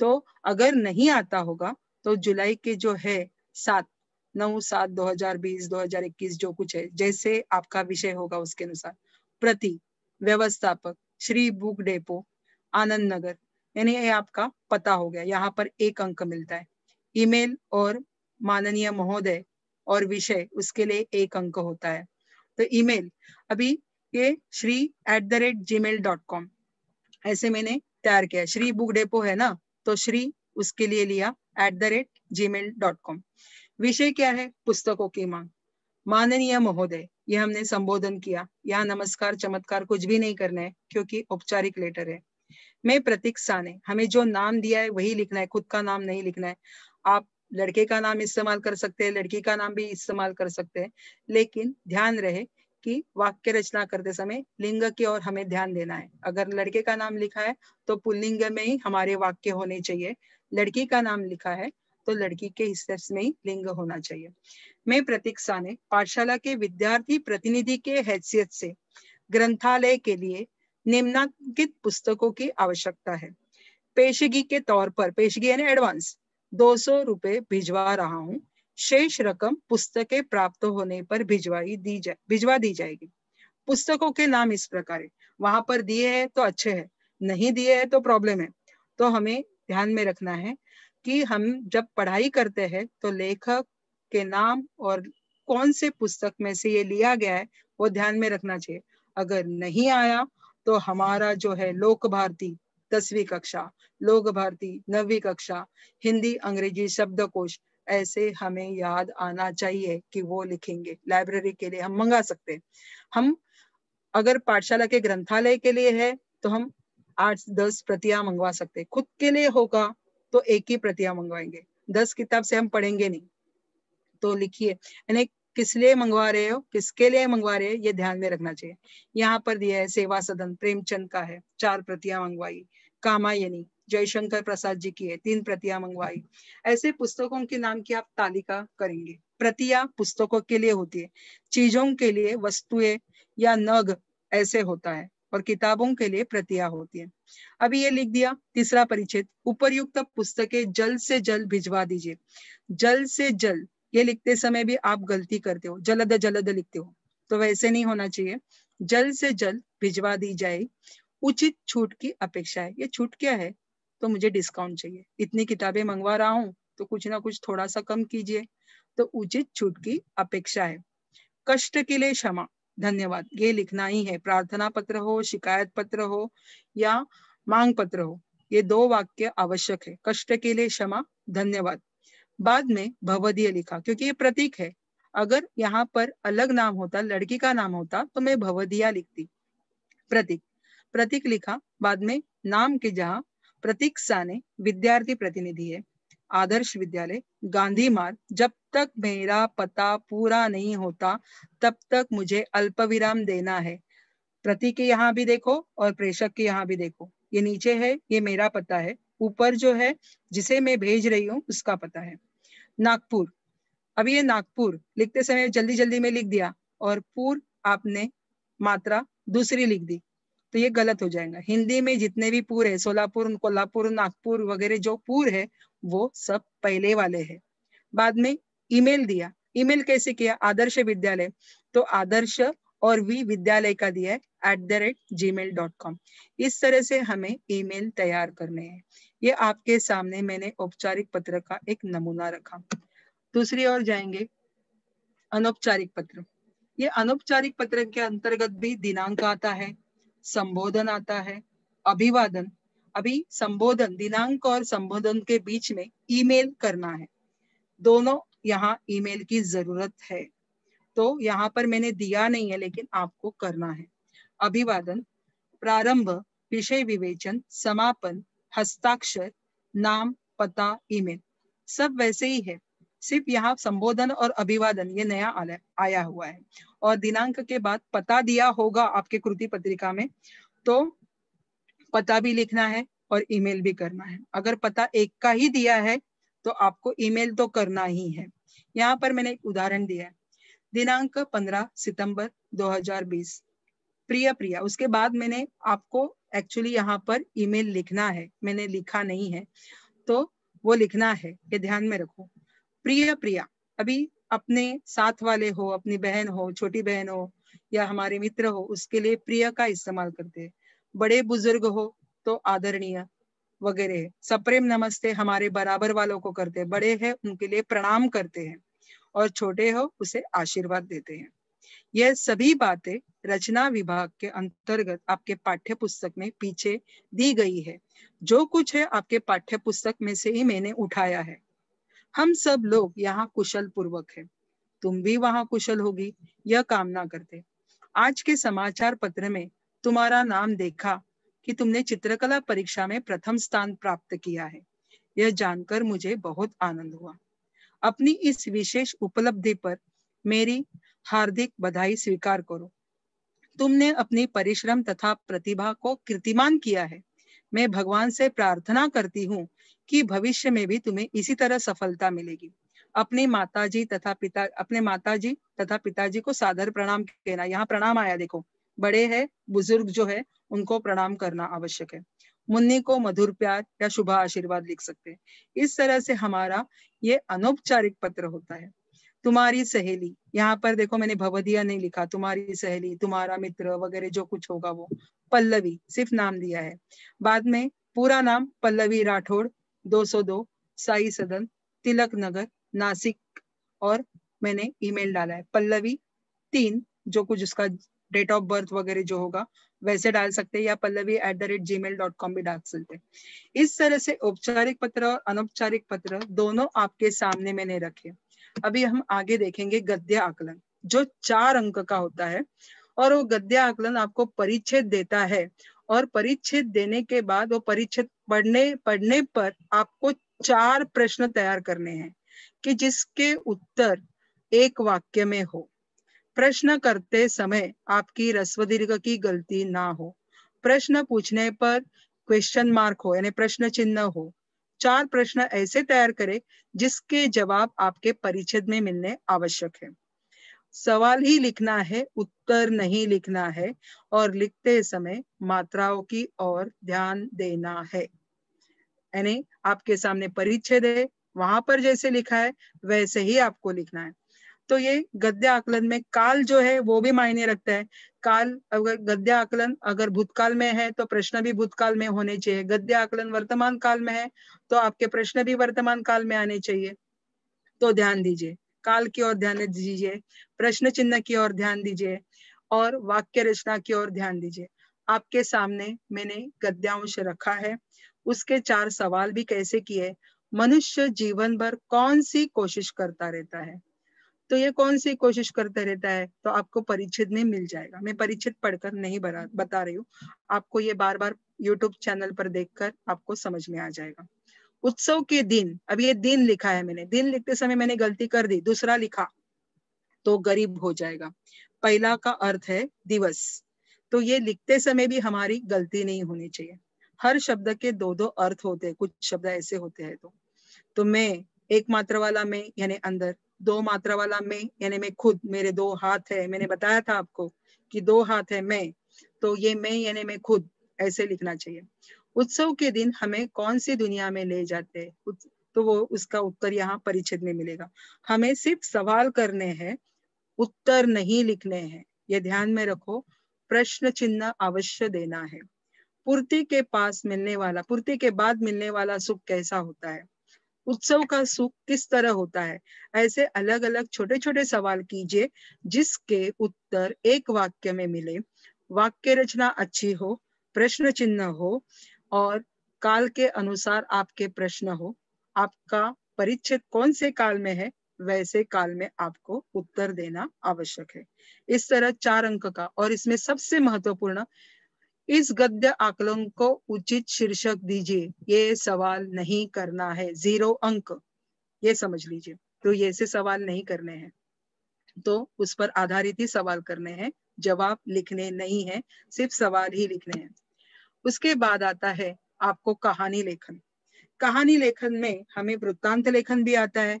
तो अगर नहीं आता होगा तो जुलाई के जो है सात नौ सात दो हजार बीस दो हजार इक्कीस जो कुछ है जैसे आपका विषय होगा उसके अनुसार प्रति व्यवस्थापक श्री बुक डेपो आनंद नगर यानी ये आपका पता हो गया यहाँ पर एक अंक मिलता है ईमेल और माननीय महोदय और विषय उसके लिए एक अंक होता है तो ईमेल अभी ये Shri at the rate Gmail dot com ऐसे मैंने तैयार किया श्री बुक डेपो है ना तो श्री उसके लिए लिया at the rate Gmail dot com विषय क्या है पुस्तकों की मांग माननीय महोदय यह हमने संबोधन किया यह नमस्कार चमत्कार कुछ भी नहीं करना है क्योंकि औपचारिक लेटर है मैं प्रतीक साने हमें जो नाम दिया है वही लिखना है खुद का नाम नहीं लिखना है आप लड़के का नाम इस्तेमाल कर सकते हैं लड़की का नाम भी इस्तेमाल कर सकते हैं लेकिन ध्यान रहे कि वाक्य रचना करते समय लिंग की ओर हमें ध्यान देना है अगर लड़के का नाम लिखा है तो पुल्लिंग में ही हमारे वाक्य होने चाहिए लड़की का नाम लिखा है तो लड़की के हिस्से में ही लिंग होना चाहिए मैं प्रतीक ने पाठशाला के विद्यार्थी प्रतिनिधि के हैसियत से ग्रंथालय के लिए निम्नांकित पुस्तकों की आवश्यकता है पेशगी के तौर पर पेशगी यानी एडवांस दो सौ रुपये भिजवा रहा हूँ शेष रकम पुस्तकें प्राप्त होने पर भिजवाई दी जाए भिजवा दी जाएगी पुस्तकों के नाम इस प्रकार है वहां पर दिए है तो अच्छे है नहीं दिए है तो प्रॉब्लम है तो हमें ध्यान में रखना है कि हम जब पढ़ाई करते हैं तो लेखक के नाम और कौन से पुस्तक में से ये लिया गया है वो ध्यान में रखना चाहिए अगर नहीं आया तो हमारा जो है लोक भारती दसवीं कक्षा लोक भारती नवी कक्षा हिंदी अंग्रेजी शब्दकोश ऐसे हमें याद आना चाहिए कि वो लिखेंगे लाइब्रेरी के लिए हम मंगा सकते हम अगर पाठशाला के ग्रंथालय के लिए है तो हम आठ दस प्रतिया मंगवा सकते खुद के लिए होगा तो एक ही प्रतिया मंगवाएंगे दस किताब से हम पढ़ेंगे नहीं तो लिखिए यानी किस लिए मंगवा रहे हो किसके लिए मंगवा रहे हो ये ध्यान में रखना चाहिए यहाँ पर दिया है सेवा सदन प्रेमचंद का है चार प्रतियां मंगवाई कामायनी जयशंकर प्रसाद जी की है तीन प्रतियां मंगवाई ऐसे पुस्तकों के नाम की आप तालिका करेंगे प्रतियां पुस्तकों के लिए होती है चीजों के लिए वस्तुएं या नग ऐसे होता है और किताबों के लिए प्रतिया होती है अभी ये लिख दिया तीसरा परिचित उपरयुक्त पुस्तकें जल्द से जल्द भिजवा दीजिए जल्द से जल्द ये लिखते समय भी आप गलती करते हो जलद जलद लिखते हो तो वैसे नहीं होना चाहिए जल्द से जल्द भिजवा दी जाए उचित छूट की अपेक्षा है ये छूट क्या है तो मुझे डिस्काउंट चाहिए इतनी किताबें मंगवा रहा हूँ तो कुछ ना कुछ थोड़ा सा कम कीजिए तो उचित छूट की अपेक्षा है कष्ट के लिए क्षमा धन्यवाद ये लिखना ही है प्रार्थना पत्र हो शिकायत पत्र हो या मांग पत्र हो ये दो वाक्य आवश्यक है कष्ट के लिए क्षमा धन्यवाद बाद में भवदीय लिखा क्योंकि ये प्रतीक है अगर यहाँ पर अलग नाम होता लड़की का नाम होता तो मैं भवदिया लिखती प्रतीक प्रतीक लिखा बाद में नाम के जहां प्रतीक साने विद्यार्थी प्रतिनिधि है आदर्श विद्यालय गांधी मार्ग जब तक मेरा पता पूरा नहीं होता तब तक मुझे अल्प विराम देना है प्रतीक के यहाँ भी देखो और प्रेषक के यहाँ भी देखो ये नीचे है ये मेरा पता है ऊपर जो है जिसे मैं भेज रही हूँ उसका पता है नागपुर अब ये नागपुर लिखते समय जल्दी जल्दी में लिख दिया और पूर आपने मात्रा दूसरी लिख दी तो ये गलत हो जाएगा हिंदी में जितने भी पूर है सोलापुर कोल्हापुर नागपुर वगैरह जो पूर है वो सब पहले वाले है बाद में ईमेल दिया ईमेल कैसे किया आदर्श विद्यालय तो आदर्श और वी विद्यालय का दिया है at the rate Gmail dot com इस तरह से हमें ईमेल तैयार करने हैं ये आपके सामने मैंने औपचारिक पत्र का एक नमूना रखा दूसरी ओर जाएंगे अनौपचारिक पत्र ये अनौपचारिक पत्र के अंतर्गत भी दिनांक आता है संबोधन आता है अभिवादन अभी संबोधन दिनांक और संबोधन के बीच में ईमेल करना है दोनों यहाँ ईमेल की जरूरत है तो यहाँ पर मैंने दिया नहीं है लेकिन आपको करना है अभिवादन प्रारंभ विषय विवेचन समापन हस्ताक्षर नाम पता ईमेल सब वैसे ही है सिर्फ यहाँ संबोधन और अभिवादन ये नया आया हुआ है और दिनांक के बाद पता दिया होगा आपके कृति पत्रिका में तो पता भी लिखना है और ईमेल भी करना है अगर पता एक का ही दिया है तो आपको ईमेल तो करना ही है यहाँ पर मैंने एक उदाहरण दिया है दिनांक 15 सितंबर 2020 प्रिया प्रिया उसके बाद मैंने आपको एक्चुअली यहाँ पर ईमेल लिखना है मैंने लिखा नहीं है तो वो लिखना है ये ध्यान में रखो प्रिय प्रिया अभी अपने साथ वाले हो अपनी बहन हो छोटी बहन हो या हमारे मित्र हो उसके लिए प्रिय का इस्तेमाल करते हैं बड़े बुजुर्ग हो तो आदरणीय वगैरह सप्रेम नमस्ते हमारे बराबर वालों को करते हैं बड़े हैं उनके लिए प्रणाम करते हैं और छोटे हो उसे आशीर्वाद देते हैं यह सभी बातें रचना विभाग के अंतर्गत आपके पाठ्य पुस्तक में पीछे दी गई है जो कुछ है आपके पाठ्य पुस्तक में से ही मैंने उठाया है हम सब लोग यहाँ कुशल पूर्वक है तुम भी वहां कुशल होगी यह कामना करते आज के समाचार पत्र में तुम्हारा नाम देखा कि तुमने चित्रकला परीक्षा में प्रथम स्थान प्राप्त किया है यह जानकर मुझे बहुत आनंद हुआ अपनी इस विशेष उपलब्धि पर मेरी हार्दिक बधाई स्वीकार करो तुमने अपनी परिश्रम तथा प्रतिभा को कीर्तिमान किया है मैं भगवान से प्रार्थना करती हूँ कि भविष्य में भी तुम्हें इसी तरह सफलता मिलेगी अपने माताजी तथा पिता अपने माताजी तथा पिताजी को सादर प्रणाम कहना यहाँ प्रणाम आया देखो बड़े है बुजुर्ग जो है उनको प्रणाम करना आवश्यक है मुन्नी को मधुर प्यार या शुभ आशीर्वाद लिख सकते हैं इस तरह से हमारा ये अनौपचारिक पत्र होता है तुम्हारी सहेली यहाँ पर देखो मैंने भवदिया नहीं लिखा तुम्हारी सहेली तुम्हारा मित्र वगैरह जो कुछ होगा वो पल्लवी सिर्फ नाम दिया है बाद में पूरा नाम पल्लवी राठौड़ 202 साई सदन तिलक नगर नासिक और मैंने ईमेल डाला है पल्लवी तीन जो कुछ उसका डेट ऑफ बर्थ वगैरह जो होगा वैसे डाल सकते हैं या Pallavi at the rate Gmail dot com भी डाल सकते हैं इस तरह से औपचारिक पत्र और अनौपचारिक पत्र दोनों आपके सामने मैंने रखे अभी हम आगे देखेंगे गद्य आकलन जो चार अंक का होता है और वो गद्य आकलन आपको परिच्छेद देता है और परिच्छेद देने के बाद वो परिच्छेद पढ़ने पढ़ने पर आपको चार प्रश्न तैयार करने हैं कि जिसके उत्तर एक वाक्य में हो प्रश्न करते समय आपकी रस्व दीर्घ की गलती ना हो प्रश्न पूछने पर क्वेश्चन मार्क हो यानी प्रश्न चिन्ह हो चार प्रश्न ऐसे तैयार करें जिसके जवाब आपके परिच्छेद में मिलने आवश्यक है सवाल ही लिखना है उत्तर नहीं लिखना है और लिखते समय मात्राओं की ओर ध्यान देना है यानी आपके सामने परिच्छेद है वहां पर जैसे लिखा है वैसे ही आपको लिखना है तो ये गद्य आकलन में काल जो है वो भी मायने रखता है काल अगर गद्य आकलन अगर भूतकाल में है तो प्रश्न भी भूतकाल में होने चाहिए गद्य आकलन वर्तमान काल में है तो आपके प्रश्न भी वर्तमान काल में आने चाहिए तो ध्यान दीजिए काल की ओर ध्यान दीजिए प्रश्न चिन्ह की ओर ध्यान दीजिए और वाक्य रचना की ओर ध्यान दीजिए आपके सामने मैंने गद्यांश रखा है उसके चार सवाल भी कैसे किए मनुष्य जीवन भर कौन सी कोशिश करता रहता है तो ये कौन सी कोशिश करता रहता है तो आपको परिचित में मिल जाएगा मैं परिचित पढ़कर नहीं बता रही हूँ आपको ये बार बार यूट्यूब चैनल पर देखकर आपको समझ में आ जाएगा उत्सव के दिन अब ये दिन लिखा है मैंने दिन लिखते समय मैंने गलती कर दी दूसरा लिखा तो गरीब हो जाएगा पहला का अर्थ है दिवस तो ये लिखते समय भी हमारी गलती नहीं होनी चाहिए हर शब्द के दो दो अर्थ होते हैं कुछ शब्द ऐसे होते हैं तो तो मैं एक मात्रा वाला मैं यानी अंदर दो मात्रा वाला मैं यानी मैं खुद मेरे दो हाथ है मैंने बताया था आपको कि दो हाथ है मैं तो ये मैं यानी मैं खुद ऐसे लिखना चाहिए उत्सव के दिन हमें कौन सी दुनिया में ले जाते हैं तो वो उसका उत्तर यहाँ परिच्छेद में मिलेगा हमें सिर्फ सवाल करने हैं उत्तर नहीं लिखने हैं ये ध्यान में रखो प्रश्न चिन्ह अवश्य देना है पूर्ति के पास मिलने वाला पूर्ति के बाद मिलने वाला सुख कैसा होता है उत्सव का सुख किस तरह होता है ऐसे अलग अलग छोटे छोटे सवाल कीजिए जिसके उत्तर एक वाक्य में मिले वाक्य रचना अच्छी हो प्रश्न चिन्ह हो और काल के अनुसार आपके प्रश्न हो आपका परिच्छेद कौन से काल में है वैसे काल में आपको उत्तर देना आवश्यक है इस तरह चार अंक का और इसमें सबसे महत्वपूर्ण इस गद्य आकलन को उचित शीर्षक दीजिए ये सवाल नहीं करना है जीरो अंक ये समझ लीजिए तो ये से सवाल नहीं करने हैं तो उस पर आधारित ही सवाल करने हैं जवाब लिखने नहीं है सिर्फ सवाल ही लिखने हैं उसके बाद आता है आपको कहानी लेखन कहानी लेखन में हमें वृत्तांत लेखन भी आता है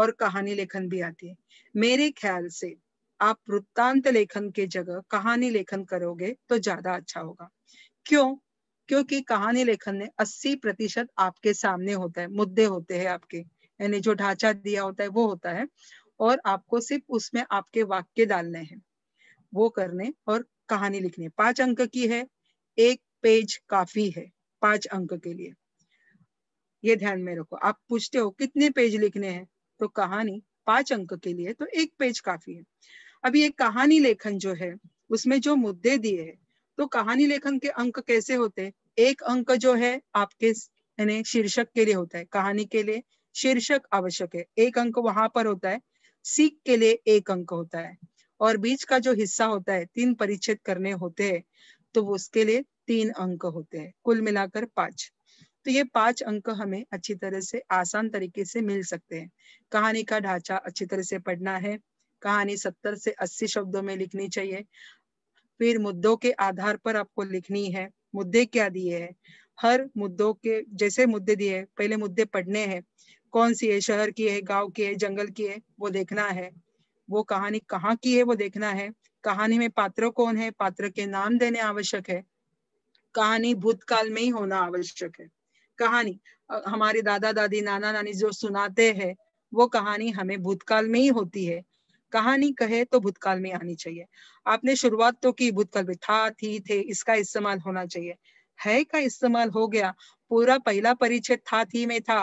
और कहानी लेखन भी आती है मेरे ख्याल से आप वृत्तांत लेखन के जगह कहानी लेखन करोगे तो ज्यादा अच्छा होगा क्यों क्योंकि कहानी लेखन में अस्सी प्रतिशत आपके सामने होता है मुद्दे होते हैं आपके यानी जो ढांचा दिया होता है वो होता है और आपको सिर्फ उसमें आपके वाक्य डालने हैं वो करने और कहानी लिखनी पांच अंक की है एक पेज काफी है पांच अंक के लिए ये ध्यान में रखो आप पूछते हो कितने पेज लिखने हैं तो कहानी पांच अंक के लिए तो एक पेज काफी है अब ये कहानी लेखन जो है उसमें जो मुद्दे दिए हैं तो कहानी लेखन के अंक कैसे होते एक अंक जो है आपके शीर्षक के लिए होता है कहानी के लिए शीर्षक आवश्यक है एक अंक वहां पर होता है सीख के लिए एक अंक होता है और बीच का जो हिस्सा होता है तीन परिच्छेद करने होते हैं तो उसके लिए तीन अंक होते हैं कुल मिलाकर पांच तो ये पांच अंक हमें अच्छी तरह से आसान तरीके से मिल सकते हैं कहानी का ढांचा अच्छी तरह से पढ़ना है कहानी सत्तर से अस्सी शब्दों में लिखनी चाहिए फिर मुद्दों के आधार पर आपको लिखनी है मुद्दे क्या दिए हैं हर मुद्दों के जैसे मुद्दे दिए हैं पहले मुद्दे पढ़ने हैं कौन सी है शहर की है गांव की है जंगल की है वो देखना है वो कहानी कहाँ की है वो देखना है कहानी में पात्र कौन है पात्र के नाम देने आवश्यक है कहानी भूतकाल में ही होना आवश्यक है कहानी हमारे दादा दादी नाना नानी जो सुनाते हैं वो कहानी हमें भूतकाल में ही होती है कहानी कहे तो भूतकाल में आनी चाहिए आपने शुरुआत तो की भूतकाल में था थी थे इसका इस्तेमाल होना चाहिए है का इस्तेमाल हो गया पूरा पहला परिचय था थी में था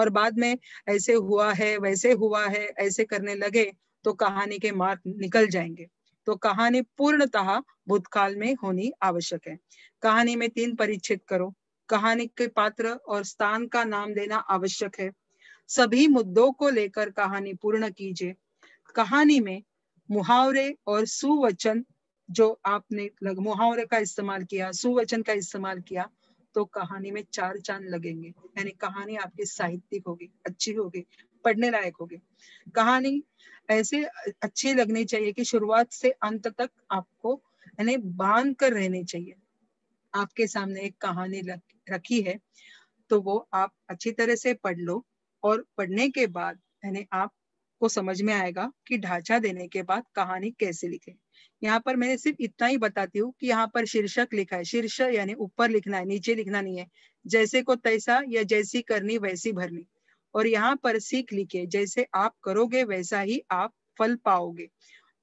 और बाद में ऐसे हुआ है वैसे हुआ है ऐसे करने लगे तो कहानी के मार्क निकल जाएंगे तो कहानी पूर्णतः भूतकाल में होनी आवश्यक है कहानी में तीन परिच्छेद करो कहानी के पात्र और स्थान का नाम देना आवश्यक है सभी मुद्दों को लेकर कहानी पूर्ण कीजिए कहानी में मुहावरे और सुवचन जो आपने मुहावरे का इस्तेमाल किया सुवचन का इस्तेमाल किया तो कहानी में चार चांद लगेंगे यानी कहानी आपकी साहित्यिक होगी अच्छी होगी पढ़ने लायक होगी कहानी ऐसे अच्छे लगने चाहिए कि शुरुआत से अंत तक आपको यानी बांध कर रहने चाहिए आपके सामने एक कहानी रखी है तो वो आप अच्छी तरह से पढ़ लो और पढ़ने के बाद यानी आपको समझ में आएगा कि ढांचा देने के बाद कहानी कैसे लिखे यहाँ पर मैंने सिर्फ इतना ही बताती हूँ कि यहाँ पर शीर्षक लिखा है शीर्षक यानी ऊपर लिखना है नीचे लिखना नहीं है जैसे को तैसा या जैसी करनी वैसी भरनी और यहाँ पर सीख लिखे जैसे आप करोगे वैसा ही आप फल पाओगे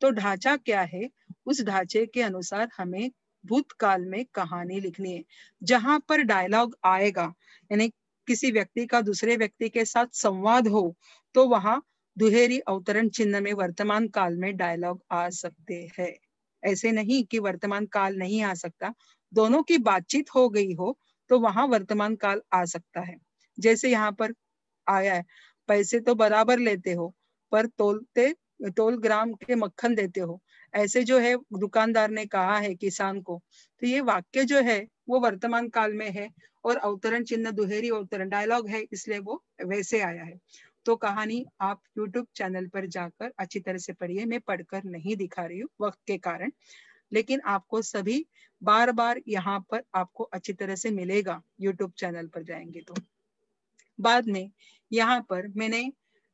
तो ढांचा क्या है उस ढांचे के अनुसार हमें भूतकाल में कहानी लिखनी है जहां पर डायलॉग आएगा यानी किसी व्यक्ति का दूसरे व्यक्ति के साथ संवाद हो तो वहां दुहेरी अवतरण चिन्ह में वर्तमान काल में डायलॉग आ सकते हैं ऐसे नहीं कि वर्तमान काल नहीं आ सकता दोनों की बातचीत हो गई हो तो वहां वर्तमान काल आ सकता है जैसे यहाँ पर आया है पैसे तो बराबर लेते हो पर तोलते तोल ग्राम के मक्खन देते हो ऐसे जो है दुकानदार ने कहा है किसान को तो ये वाक्य जो है वो वर्तमान काल में है और अवतरण चिन्ह दुहेरी अवतरण डायलॉग है इसलिए वो वैसे आया है तो कहानी आप YouTube चैनल पर जाकर अच्छी तरह से पढ़िए मैं पढ़कर नहीं दिखा रही हूँ वक्त के कारण लेकिन आपको सभी बार बार यहाँ पर आपको अच्छी तरह से मिलेगा YouTube चैनल पर जाएंगे तो बाद में यहाँ पर मैंने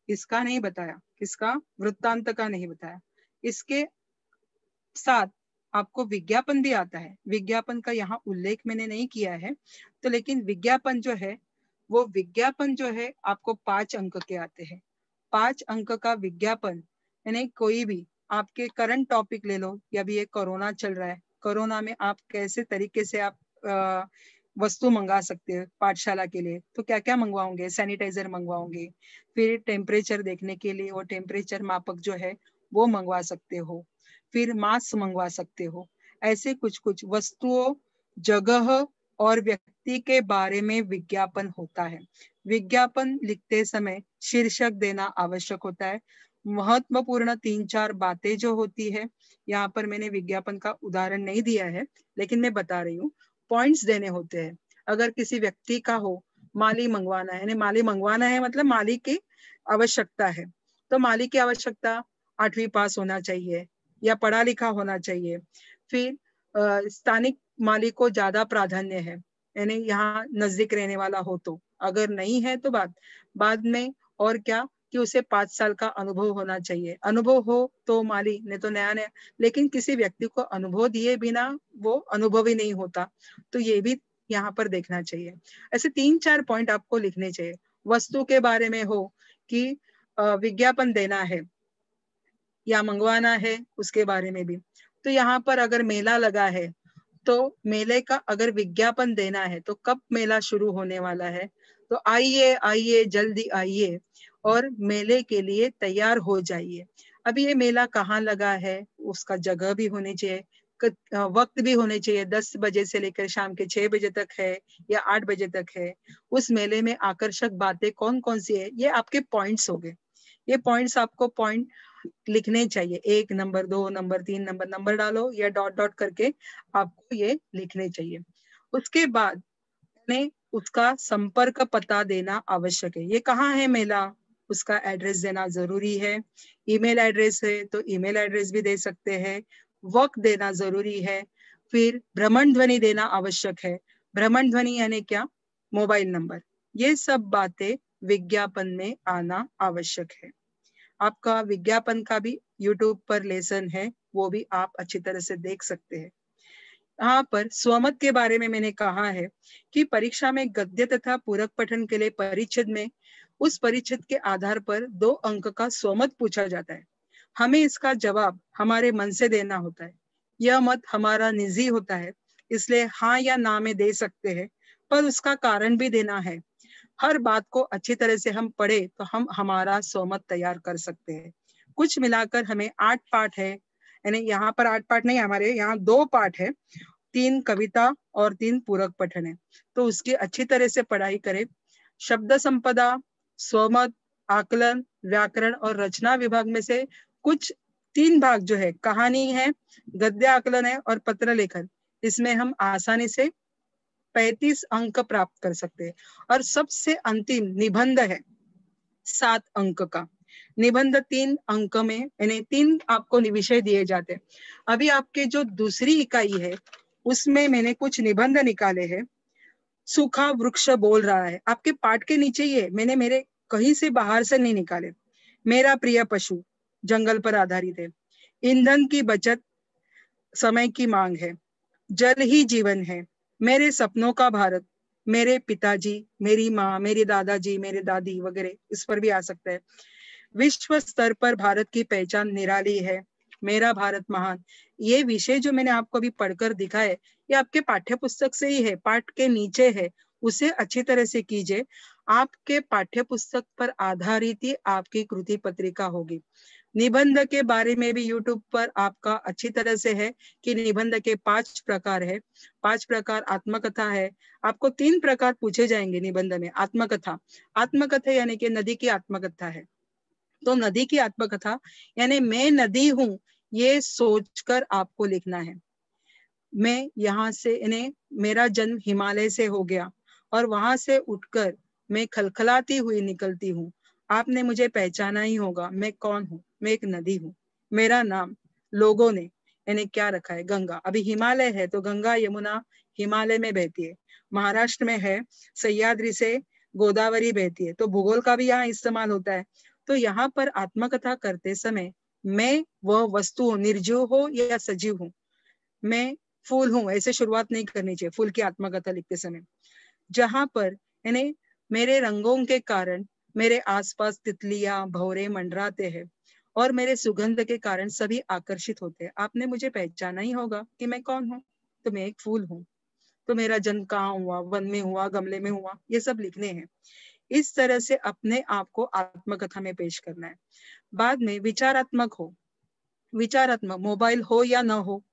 इसका नहीं बताया किसका वृत्तांत का नहीं बताया इसके साथ आपको विज्ञापन भी आता है विज्ञापन का यहाँ उल्लेख मैंने नहीं किया है तो लेकिन विज्ञापन जो है वो विज्ञापन जो है आपको पांच अंक के आते हैं पांच अंक का विज्ञापन यानी कोई भी आपके करंट टॉपिक ले लो या भी ये कोरोना चल रहा है कोरोना में आप कैसे तरीके से आप वस्तु मंगा सकते हैं पाठशाला के लिए तो क्या क्या मंगवाओगे सैनिटाइजर मंगवाओगे फिर टेम्परेचर देखने के लिए वो टेम्परेचर मापक जो है वो मंगवा सकते हो फिर मास्क मंगवा सकते हो ऐसे कुछ कुछ वस्तुओं जगह और व्यक्ति के बारे में विज्ञापन होता है विज्ञापन लिखते समय शीर्षक देना आवश्यक होता है महत्वपूर्ण तीन चार बातें जो होती है यहाँ पर मैंने विज्ञापन का उदाहरण नहीं दिया है लेकिन मैं बता रही हूँ पॉइंट्स देने होते हैं अगर किसी व्यक्ति का हो माली मंगवाना है यानी माली मंगवाना है मतलब माली की आवश्यकता है तो माली की आवश्यकता आठवीं पास होना चाहिए या पढ़ा लिखा होना चाहिए फिर स्थानिक माली को ज्यादा प्राधान्य है यानी यहाँ नजदीक रहने वाला हो तो अगर नहीं है तो बाद बाद में और क्या कि उसे पांच साल का अनुभव होना चाहिए अनुभव हो तो माली नहीं तो नया नया लेकिन किसी व्यक्ति को अनुभव दिए बिना वो अनुभव ही नहीं होता तो ये भी यहाँ पर देखना चाहिए ऐसे तीन चार पॉइंट आपको लिखने चाहिए वस्तु के बारे में हो कि विज्ञापन देना है या मंगवाना है उसके बारे में भी तो यहाँ पर अगर मेला लगा है तो मेले का अगर विज्ञापन देना है तो कब मेला शुरू होने वाला है तो आइए आइए जल्दी आइए और मेले के लिए तैयार हो जाइए अब ये मेला कहाँ लगा है उसका जगह भी होनी चाहिए वक्त भी होने चाहिए दस बजे से लेकर शाम के छह बजे तक है या आठ बजे तक है उस मेले में आकर्षक बातें कौन कौन सी है ये आपके पॉइंट्स हो गए ये पॉइंट्स आपको पॉइंट लिखने चाहिए एक नंबर दो नंबर तीन नंबर नंबर डालो या डॉट डॉट करके आपको ये लिखने चाहिए उसके बाद उसका संपर्क पता देना आवश्यक है ये कहाँ है मेला उसका एड्रेस देना जरूरी है ईमेल एड्रेस है तो ईमेल एड्रेस भी दे सकते हैं वक्त देना जरूरी है फिर भ्रमण ध्वनि देना आवश्यक है भ्रमण ध्वनि यानी क्या मोबाइल नंबर ये सब बातें विज्ञापन में आना आवश्यक है आपका विज्ञापन का भी यूट्यूब पर लेसन है वो भी आप अच्छी तरह से देख सकते हैं यहाँ पर स्वमत के बारे में मैंने कहा है कि परीक्षा में गद्य तथा पूरक पठन के लिए परिच्छेद में उस परिच्छेद के आधार पर दो अंक का स्वमत पूछा जाता है हमें इसका जवाब हमारे मन से देना होता है यह मत हमारा निजी होता है इसलिए हाँ या ना में दे सकते हैं पर उसका कारण भी देना है हर बात को अच्छी तरह से हम पढ़े तो हम हमारा स्वमत तैयार कर सकते हैं कुछ मिलाकर हमें आठ पाठ है यानी यहाँ पर आठ पाठ नहीं हमारे यहाँ दो पाठ है तीन कविता और तीन पूरक पठन है तो उसकी अच्छी तरह से पढ़ाई करें शब्द संपदा स्वमत आकलन व्याकरण और रचना विभाग में से कुछ तीन भाग जो है कहानी है गद्य आकलन है और पत्र लेखन इसमें हम आसानी से 35 अंक प्राप्त कर सकते हैं और सबसे अंतिम निबंध है सात अंक का निबंध तीन अंक में यानी तीन आपको विषय दिए जाते हैं अभी आपके जो दूसरी इकाई है उसमें मैंने कुछ निबंध निकाले हैं सूखा वृक्ष बोल रहा है आपके पाठ के नीचे ही है मैंने मेरे कहीं से बाहर से नहीं निकाले मेरा प्रिय पशु जंगल पर आधारित है ईंधन की बचत समय की मांग है जल ही जीवन है मेरे सपनों का भारत मेरे पिताजी मेरी माँ मेरे दादाजी मेरे दादी वगैरह इस पर भी आ सकता है विश्व स्तर पर भारत की पहचान निराली है मेरा भारत महान ये विषय जो मैंने आपको अभी पढ़कर दिखा है ये आपके पाठ्य पुस्तक से ही है पाठ के नीचे है उसे अच्छी तरह से कीजिए आपके पाठ्य पुस्तक पर आधारित ही आपकी कृति पत्रिका होगी निबंध के बारे में भी YouTube पर आपका अच्छी तरह से है कि निबंध के पांच प्रकार है पांच प्रकार आत्मकथा है आपको तीन प्रकार पूछे जाएंगे निबंध में आत्मकथा आत्मकथा यानी कि नदी की आत्मकथा है तो नदी की आत्मकथा यानी मैं नदी हूं ये सोचकर आपको लिखना है मैं यहाँ से इन्हें मेरा जन्म हिमालय से हो गया और वहां से उठकर मैं खलखलाती हुई निकलती हूँ आपने मुझे पहचाना ही होगा मैं कौन हूँ मैं एक नदी हूँ मेरा नाम लोगों ने यानी क्या रखा है गंगा अभी हिमालय है तो गंगा यमुना हिमालय में बहती है महाराष्ट्र में है सह्याद्री से गोदावरी बहती है तो भूगोल का भी यहाँ इस्तेमाल होता है तो यहाँ पर आत्मकथा करते समय मैं वह वस्तु निर्जीव हो या सजीव हूँ मैं फूल हूँ ऐसे शुरुआत नहीं करनी चाहिए फूल की आत्मकथा लिखते समय जहां पर यानी मेरे रंगों के कारण मेरे आसपास तितलियां भौरे मंडराते हैं और मेरे सुगंध के कारण सभी आकर्षित होते हैं आपने मुझे पहचाना ही होगा कि मैं कौन हूँ तो मैं एक फूल हूँ तो मेरा जन्म कहाँ हुआ वन में हुआ गमले में हुआ ये सब लिखने हैं इस तरह से अपने आप को आत्मकथा में पेश करना है बाद में विचारात्मक हो विचारात्मक मोबाइल हो या न हो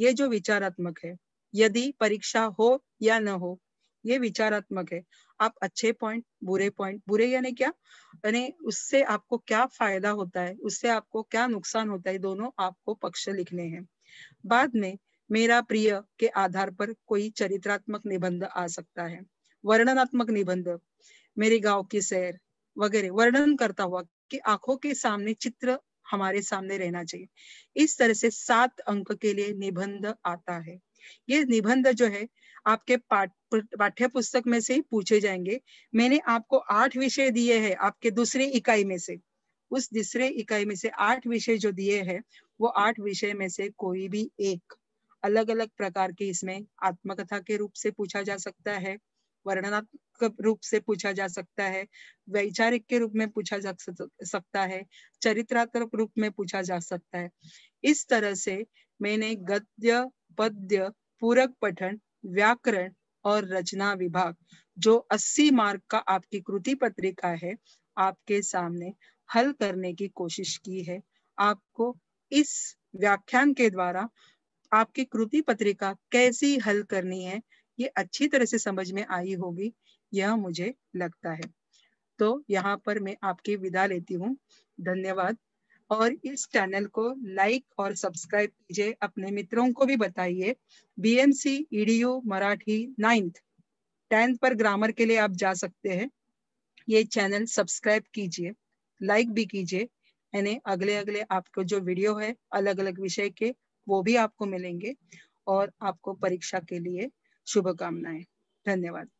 ये जो विचारात्मक है यदि परीक्षा हो या न हो ये विचारात्मक है आप अच्छे पॉइंट बुरे पॉइंट बुरे यानी क्या यानी उससे आपको क्या फायदा होता है उससे आपको क्या नुकसान होता है दोनों आपको पक्ष लिखने हैं बाद में मेरा प्रिय के आधार पर कोई चरित्रात्मक निबंध आ सकता है वर्णनात्मक निबंध मेरे गांव की सैर वगैरह वर्णन करता हुआ कि आंखों के सामने चित्र हमारे सामने रहना चाहिए इस तरह से सात अंक के लिए निबंध आता है ये निबंध जो है आपके पाठ्य पुस्तक में से ही पूछे जाएंगे मैंने आपको आठ विषय दिए हैं आपके दूसरे इकाई में से उस दूसरे इकाई में से आठ विषय जो दिए हैं वो आठ विषय में से कोई भी एक अलग अलग प्रकार के इसमें आत्मकथा के रूप से पूछा जा सकता है वर्णनात्मक रूप से पूछा जा सकता है वैचारिक के रूप में पूछा जा सकता है चरित्रात्मक रूप में पूछा जा सकता है इस तरह से मैंने गद्य पद्य पूरक पठन व्याकरण और रचना विभाग जो 80 मार्क का आपकी कृति पत्रिका है आपके सामने हल करने की कोशिश की है आपको इस व्याख्यान के द्वारा आपकी कृति पत्रिका कैसी हल करनी है ये अच्छी तरह से समझ में आई होगी यह मुझे लगता है तो यहाँ पर मैं आपकी विदा लेती हूँ धन्यवाद और इस चैनल को लाइक और सब्सक्राइब कीजिए अपने मित्रों को भी बताइए B M C edu Marathi ninth tenth पर ग्रामर के लिए आप जा सकते हैं ये चैनल सब्सक्राइब कीजिए लाइक भी कीजिए यानी अगले अगले आपको जो वीडियो है अलग अलग विषय के वो भी आपको मिलेंगे और आपको परीक्षा के लिए शुभकामनाएं धन्यवाद